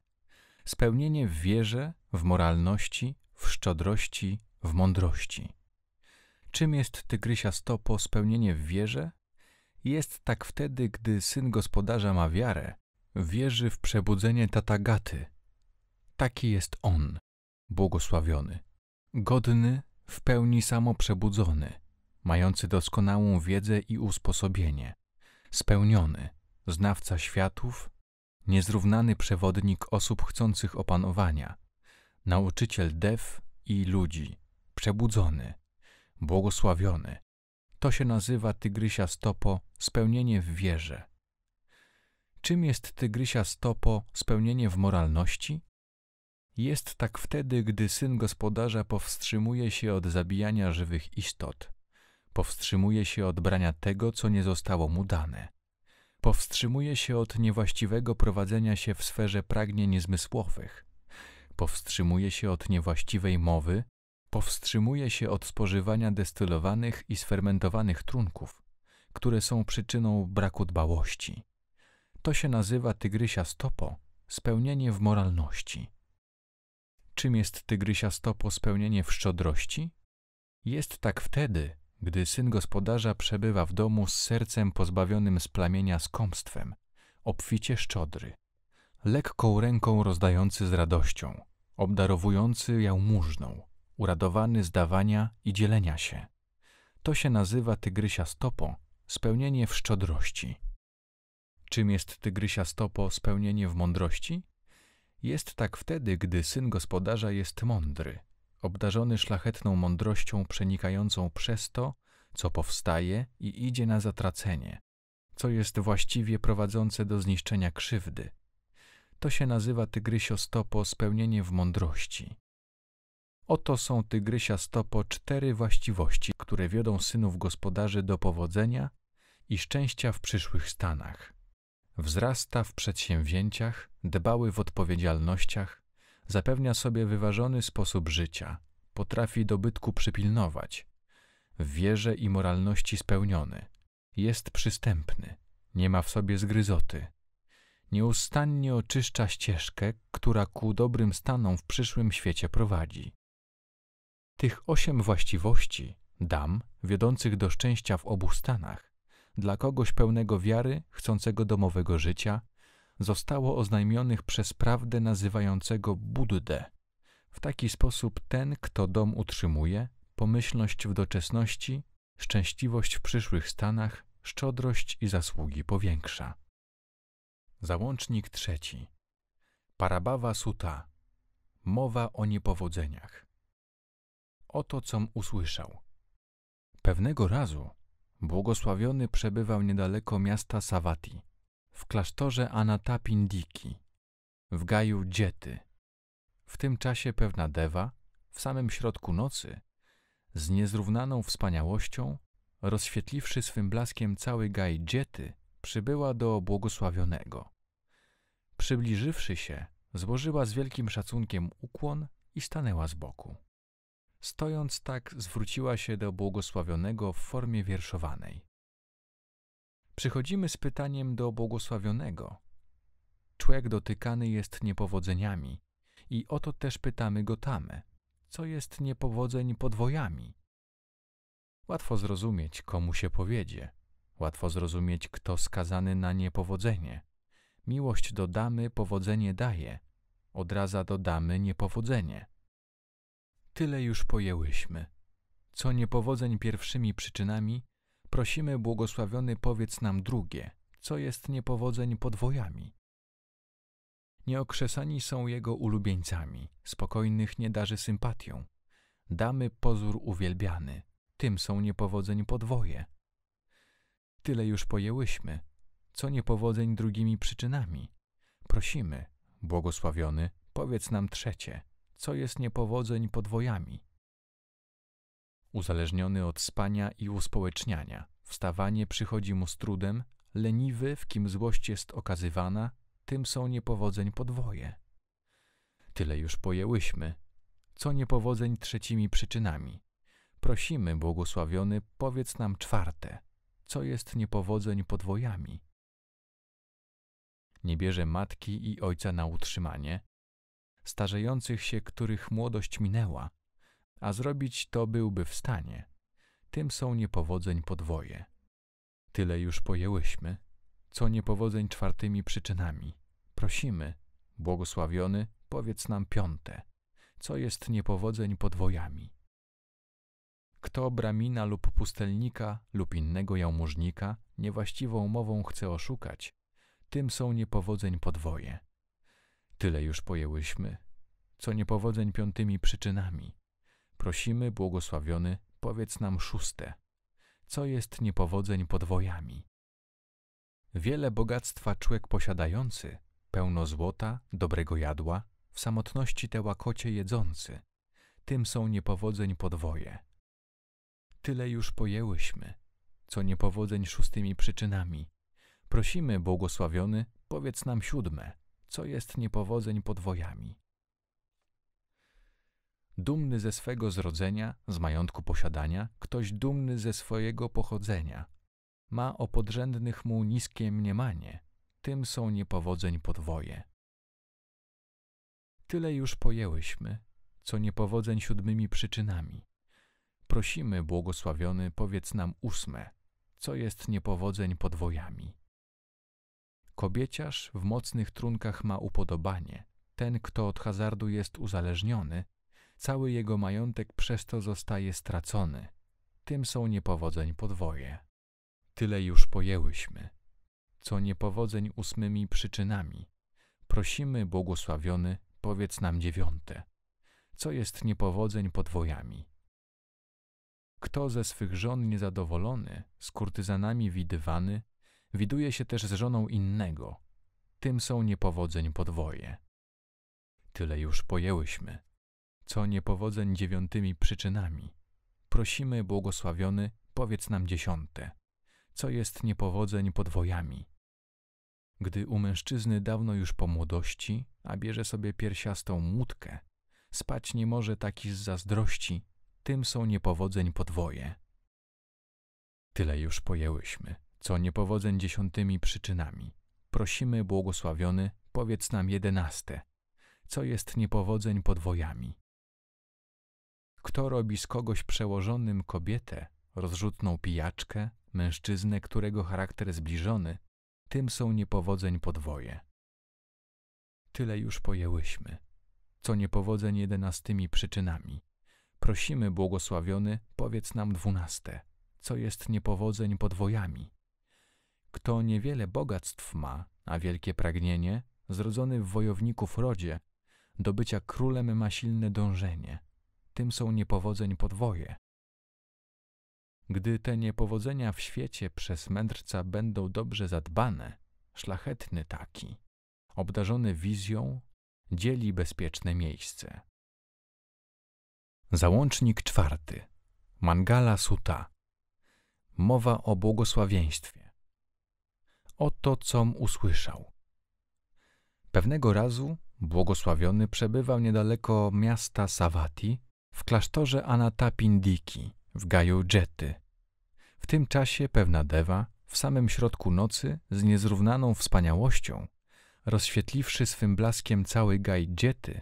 Spełnienie w wierze, w moralności, w szczodrości, w mądrości. Czym jest tygrysia stopo spełnienie w wierze? Jest tak wtedy, gdy syn gospodarza ma wiarę, wierzy w przebudzenie tatagaty. Taki jest on, błogosławiony, godny, w pełni samoprzebudzony, mający doskonałą wiedzę i usposobienie, spełniony, znawca światów, niezrównany przewodnik osób chcących opanowania, nauczyciel dew i ludzi, przebudzony, błogosławiony. To się nazywa tygrysia stopo spełnienie w wierze. Czym jest tygrysia stopo spełnienie w moralności? Jest tak wtedy, gdy syn gospodarza powstrzymuje się od zabijania żywych istot, Powstrzymuje się od brania tego, co nie zostało mu dane. Powstrzymuje się od niewłaściwego prowadzenia się w sferze pragnień zmysłowych. Powstrzymuje się od niewłaściwej mowy. Powstrzymuje się od spożywania destylowanych i sfermentowanych trunków, które są przyczyną braku dbałości. To się nazywa tygrysia stopo, spełnienie w moralności. Czym jest tygrysia stopo spełnienie w szczodrości? Jest tak wtedy, gdy syn gospodarza przebywa w domu z sercem pozbawionym splamienia skąpstwem, obficie szczodry, lekką ręką rozdający z radością, obdarowujący jałmużną, uradowany z dawania i dzielenia się. To się nazywa tygrysia stopo, spełnienie w szczodrości. Czym jest tygrysia stopo spełnienie w mądrości? Jest tak wtedy, gdy syn gospodarza jest mądry, obdarzony szlachetną mądrością przenikającą przez to, co powstaje i idzie na zatracenie, co jest właściwie prowadzące do zniszczenia krzywdy. To się nazywa tygrysio stopo spełnienie w mądrości. Oto są tygrysia stopo cztery właściwości, które wiodą synów gospodarzy do powodzenia i szczęścia w przyszłych stanach. Wzrasta w przedsięwzięciach, dbały w odpowiedzialnościach, zapewnia sobie wyważony sposób życia, potrafi dobytku przypilnować, w wierze i moralności spełniony, jest przystępny, nie ma w sobie zgryzoty. Nieustannie oczyszcza ścieżkę, która ku dobrym stanom w przyszłym świecie prowadzi. Tych osiem właściwości, dam, wiodących do szczęścia w obu stanach, dla kogoś pełnego wiary, chcącego domowego życia, zostało oznajmionych przez prawdę nazywającego Buddę. W taki sposób ten, kto dom utrzymuje, pomyślność w doczesności, szczęśliwość w przyszłych stanach, szczodrość i zasługi powiększa. Załącznik trzeci. Parabawa Suta. Mowa o niepowodzeniach. Oto com usłyszał. Pewnego razu błogosławiony przebywał niedaleko miasta Savati w klasztorze Anatapindiki w gaju Dziety. W tym czasie pewna dewa, w samym środku nocy, z niezrównaną wspaniałością, rozświetliwszy swym blaskiem cały gaj Dziety, przybyła do błogosławionego. Przybliżywszy się, złożyła z wielkim szacunkiem ukłon i stanęła z boku. Stojąc tak, zwróciła się do błogosławionego w formie wierszowanej. Przychodzimy z pytaniem do błogosławionego. Człek dotykany jest niepowodzeniami i oto też pytamy go tamę, co jest niepowodzeń podwojami. Łatwo zrozumieć, komu się powiedzie, łatwo zrozumieć, kto skazany na niepowodzenie. Miłość dodamy, powodzenie daje, odraza dodamy niepowodzenie. Tyle już pojęłyśmy. Co niepowodzeń pierwszymi przyczynami, prosimy błogosławiony powiedz nam drugie, co jest niepowodzeń podwojami. Nieokrzesani są jego ulubieńcami, spokojnych nie darzy sympatią. Damy pozór uwielbiany, tym są niepowodzeń podwoje. Tyle już pojęłyśmy, co niepowodzeń drugimi przyczynami. Prosimy, błogosławiony, powiedz nam trzecie, co jest niepowodzeń podwojami. Uzależniony od spania i uspołeczniania, wstawanie przychodzi mu z trudem, leniwy, w kim złość jest okazywana, tym są niepowodzeń podwoje. Tyle już pojęłyśmy, co niepowodzeń trzecimi przyczynami. Prosimy, błogosławiony, powiedz nam czwarte, co jest niepowodzeń podwojami. Nie bierze matki i ojca na utrzymanie, starzejących się, których młodość minęła, a zrobić to byłby w stanie. Tym są niepowodzeń podwoje. Tyle już pojęłyśmy, co niepowodzeń czwartymi przyczynami. Prosimy, błogosławiony, powiedz nam piąte, co jest niepowodzeń podwojami. Kto bramina lub pustelnika lub innego jałmużnika niewłaściwą mową chce oszukać, tym są niepowodzeń podwoje. Tyle już pojęłyśmy, co niepowodzeń piątymi przyczynami. Prosimy, błogosławiony, powiedz nam szóste. Co jest niepowodzeń podwojami? Wiele bogactwa człowiek posiadający, pełno złota, dobrego jadła, w samotności te łakocie jedzący. Tym są niepowodzeń podwoje. Tyle już pojęłyśmy, co niepowodzeń szóstymi przyczynami. Prosimy, błogosławiony, powiedz nam siódme, co jest niepowodzeń podwojami dumny ze swego zrodzenia, z majątku posiadania, ktoś dumny ze swojego pochodzenia. Ma o podrzędnych mu niskie mniemanie, tym są niepowodzeń podwoje. Tyle już pojęłyśmy, co niepowodzeń siódmymi przyczynami. Prosimy, błogosławiony, powiedz nam ósme, co jest niepowodzeń podwojami. Kobieciarz w mocnych trunkach ma upodobanie. Ten, kto od hazardu jest uzależniony, Cały jego majątek przez to zostaje stracony. Tym są niepowodzeń podwoje. Tyle już pojęłyśmy. Co niepowodzeń ósmymi przyczynami. Prosimy, błogosławiony, powiedz nam dziewiąte. Co jest niepowodzeń podwojami? Kto ze swych żon niezadowolony, z kurtyzanami widywany, widuje się też z żoną innego. Tym są niepowodzeń podwoje. Tyle już pojęłyśmy co niepowodzeń dziewiątymi przyczynami. Prosimy, błogosławiony, powiedz nam dziesiąte. Co jest niepowodzeń podwojami? Gdy u mężczyzny dawno już po młodości, a bierze sobie piersiastą łódkę, spać nie może taki z zazdrości, tym są niepowodzeń podwoje. Tyle już pojęłyśmy, co niepowodzeń dziesiątymi przyczynami. Prosimy, błogosławiony, powiedz nam jedenaste, co jest niepowodzeń podwojami. Kto robi z kogoś przełożonym kobietę, rozrzutną pijaczkę, mężczyznę, którego charakter zbliżony, tym są niepowodzeń podwoje. Tyle już pojęłyśmy, co niepowodzeń jedenastymi przyczynami. Prosimy, błogosławiony, powiedz nam dwunaste, co jest niepowodzeń podwojami. Kto niewiele bogactw ma, a wielkie pragnienie, zrodzony w wojowników rodzie, do bycia królem ma silne dążenie – tym są niepowodzeń podwoje. Gdy te niepowodzenia w świecie przez mędrca będą dobrze zadbane, szlachetny taki, obdarzony wizją, dzieli bezpieczne miejsce. Załącznik czwarty. Mangala Sutta. Mowa o błogosławieństwie. Oto com usłyszał. Pewnego razu błogosławiony przebywał niedaleko miasta Savati, w klasztorze Anatapindiki w gaju Dżety. W tym czasie pewna dewa, w samym środku nocy, z niezrównaną wspaniałością, rozświetliwszy swym blaskiem cały gaj Dżety,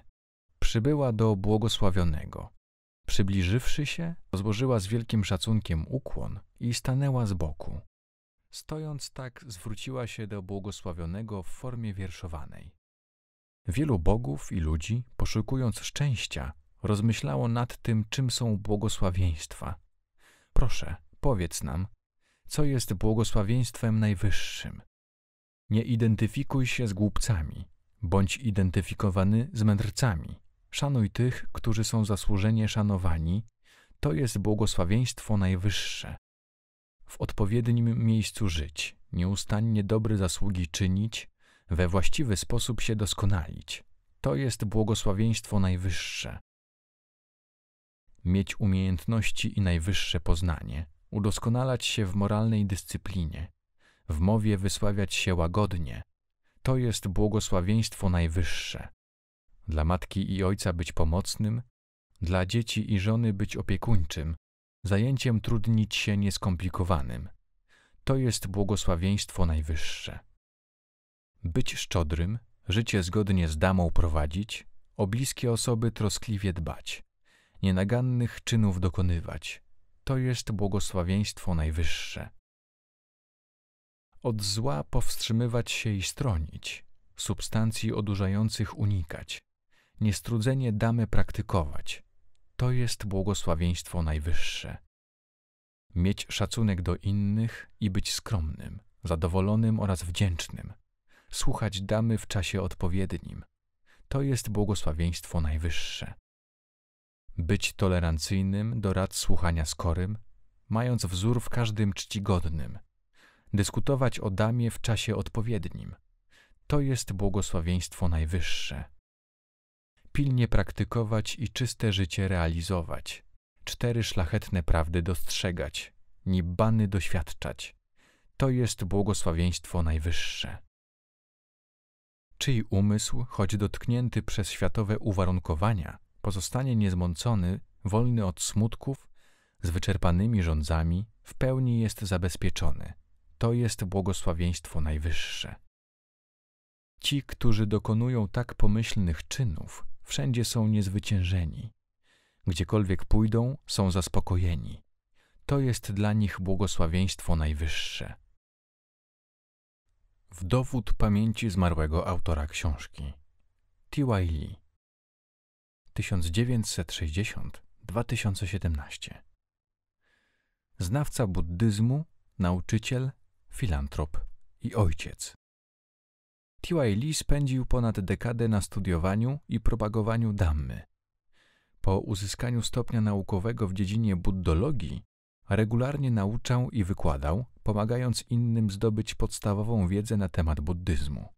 przybyła do błogosławionego. Przybliżywszy się, złożyła z wielkim szacunkiem ukłon i stanęła z boku. Stojąc tak, zwróciła się do błogosławionego w formie wierszowanej. Wielu bogów i ludzi, poszukując szczęścia, rozmyślało nad tym, czym są błogosławieństwa. Proszę, powiedz nam, co jest błogosławieństwem najwyższym. Nie identyfikuj się z głupcami, bądź identyfikowany z mędrcami. Szanuj tych, którzy są zasłużenie szanowani. To jest błogosławieństwo najwyższe. W odpowiednim miejscu żyć, nieustannie dobre zasługi czynić, we właściwy sposób się doskonalić. To jest błogosławieństwo najwyższe mieć umiejętności i najwyższe poznanie, udoskonalać się w moralnej dyscyplinie, w mowie wysławiać się łagodnie. To jest błogosławieństwo najwyższe. Dla matki i ojca być pomocnym, dla dzieci i żony być opiekuńczym, zajęciem trudnić się nieskomplikowanym. To jest błogosławieństwo najwyższe. Być szczodrym, życie zgodnie z damą prowadzić, o bliskie osoby troskliwie dbać nienagannych czynów dokonywać. To jest błogosławieństwo najwyższe. Od zła powstrzymywać się i stronić, substancji odurzających unikać, niestrudzenie damy praktykować. To jest błogosławieństwo najwyższe. Mieć szacunek do innych i być skromnym, zadowolonym oraz wdzięcznym. Słuchać damy w czasie odpowiednim. To jest błogosławieństwo najwyższe być tolerancyjnym do rad słuchania skorym, mając wzór w każdym czcigodnym, dyskutować o damie w czasie odpowiednim. To jest błogosławieństwo najwyższe. Pilnie praktykować i czyste życie realizować, cztery szlachetne prawdy dostrzegać, nibbany doświadczać. To jest błogosławieństwo najwyższe. Czyj umysł, choć dotknięty przez światowe uwarunkowania, pozostanie niezmącony, wolny od smutków, z wyczerpanymi rządzami, w pełni jest zabezpieczony. To jest błogosławieństwo najwyższe. Ci, którzy dokonują tak pomyślnych czynów, wszędzie są niezwyciężeni. Gdziekolwiek pójdą, są zaspokojeni. To jest dla nich błogosławieństwo najwyższe. W dowód pamięci zmarłego autora książki T.Y. Lee 1960-2017. Znawca buddyzmu, nauczyciel, filantrop i ojciec. T.Y. Lee spędził ponad dekadę na studiowaniu i propagowaniu dammy. Po uzyskaniu stopnia naukowego w dziedzinie buddologii, regularnie nauczał i wykładał, pomagając innym zdobyć podstawową wiedzę na temat buddyzmu.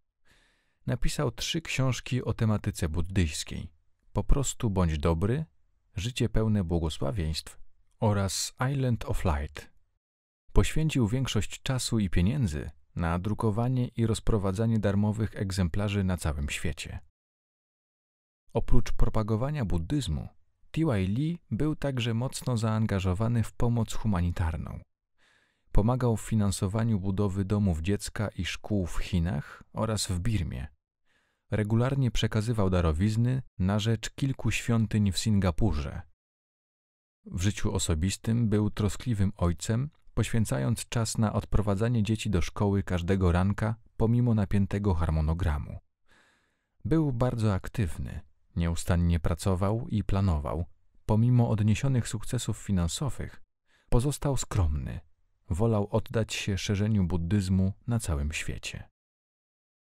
Napisał trzy książki o tematyce buddyjskiej – po prostu bądź dobry, życie pełne błogosławieństw oraz Island of Light. Poświęcił większość czasu i pieniędzy na drukowanie i rozprowadzanie darmowych egzemplarzy na całym świecie. Oprócz propagowania buddyzmu, T.Y. Lee był także mocno zaangażowany w pomoc humanitarną. Pomagał w finansowaniu budowy domów dziecka i szkół w Chinach oraz w Birmie regularnie przekazywał darowizny na rzecz kilku świątyń w Singapurze. W życiu osobistym był troskliwym ojcem, poświęcając czas na odprowadzanie dzieci do szkoły każdego ranka pomimo napiętego harmonogramu. Był bardzo aktywny, nieustannie pracował i planował. Pomimo odniesionych sukcesów finansowych, pozostał skromny. Wolał oddać się szerzeniu buddyzmu na całym świecie.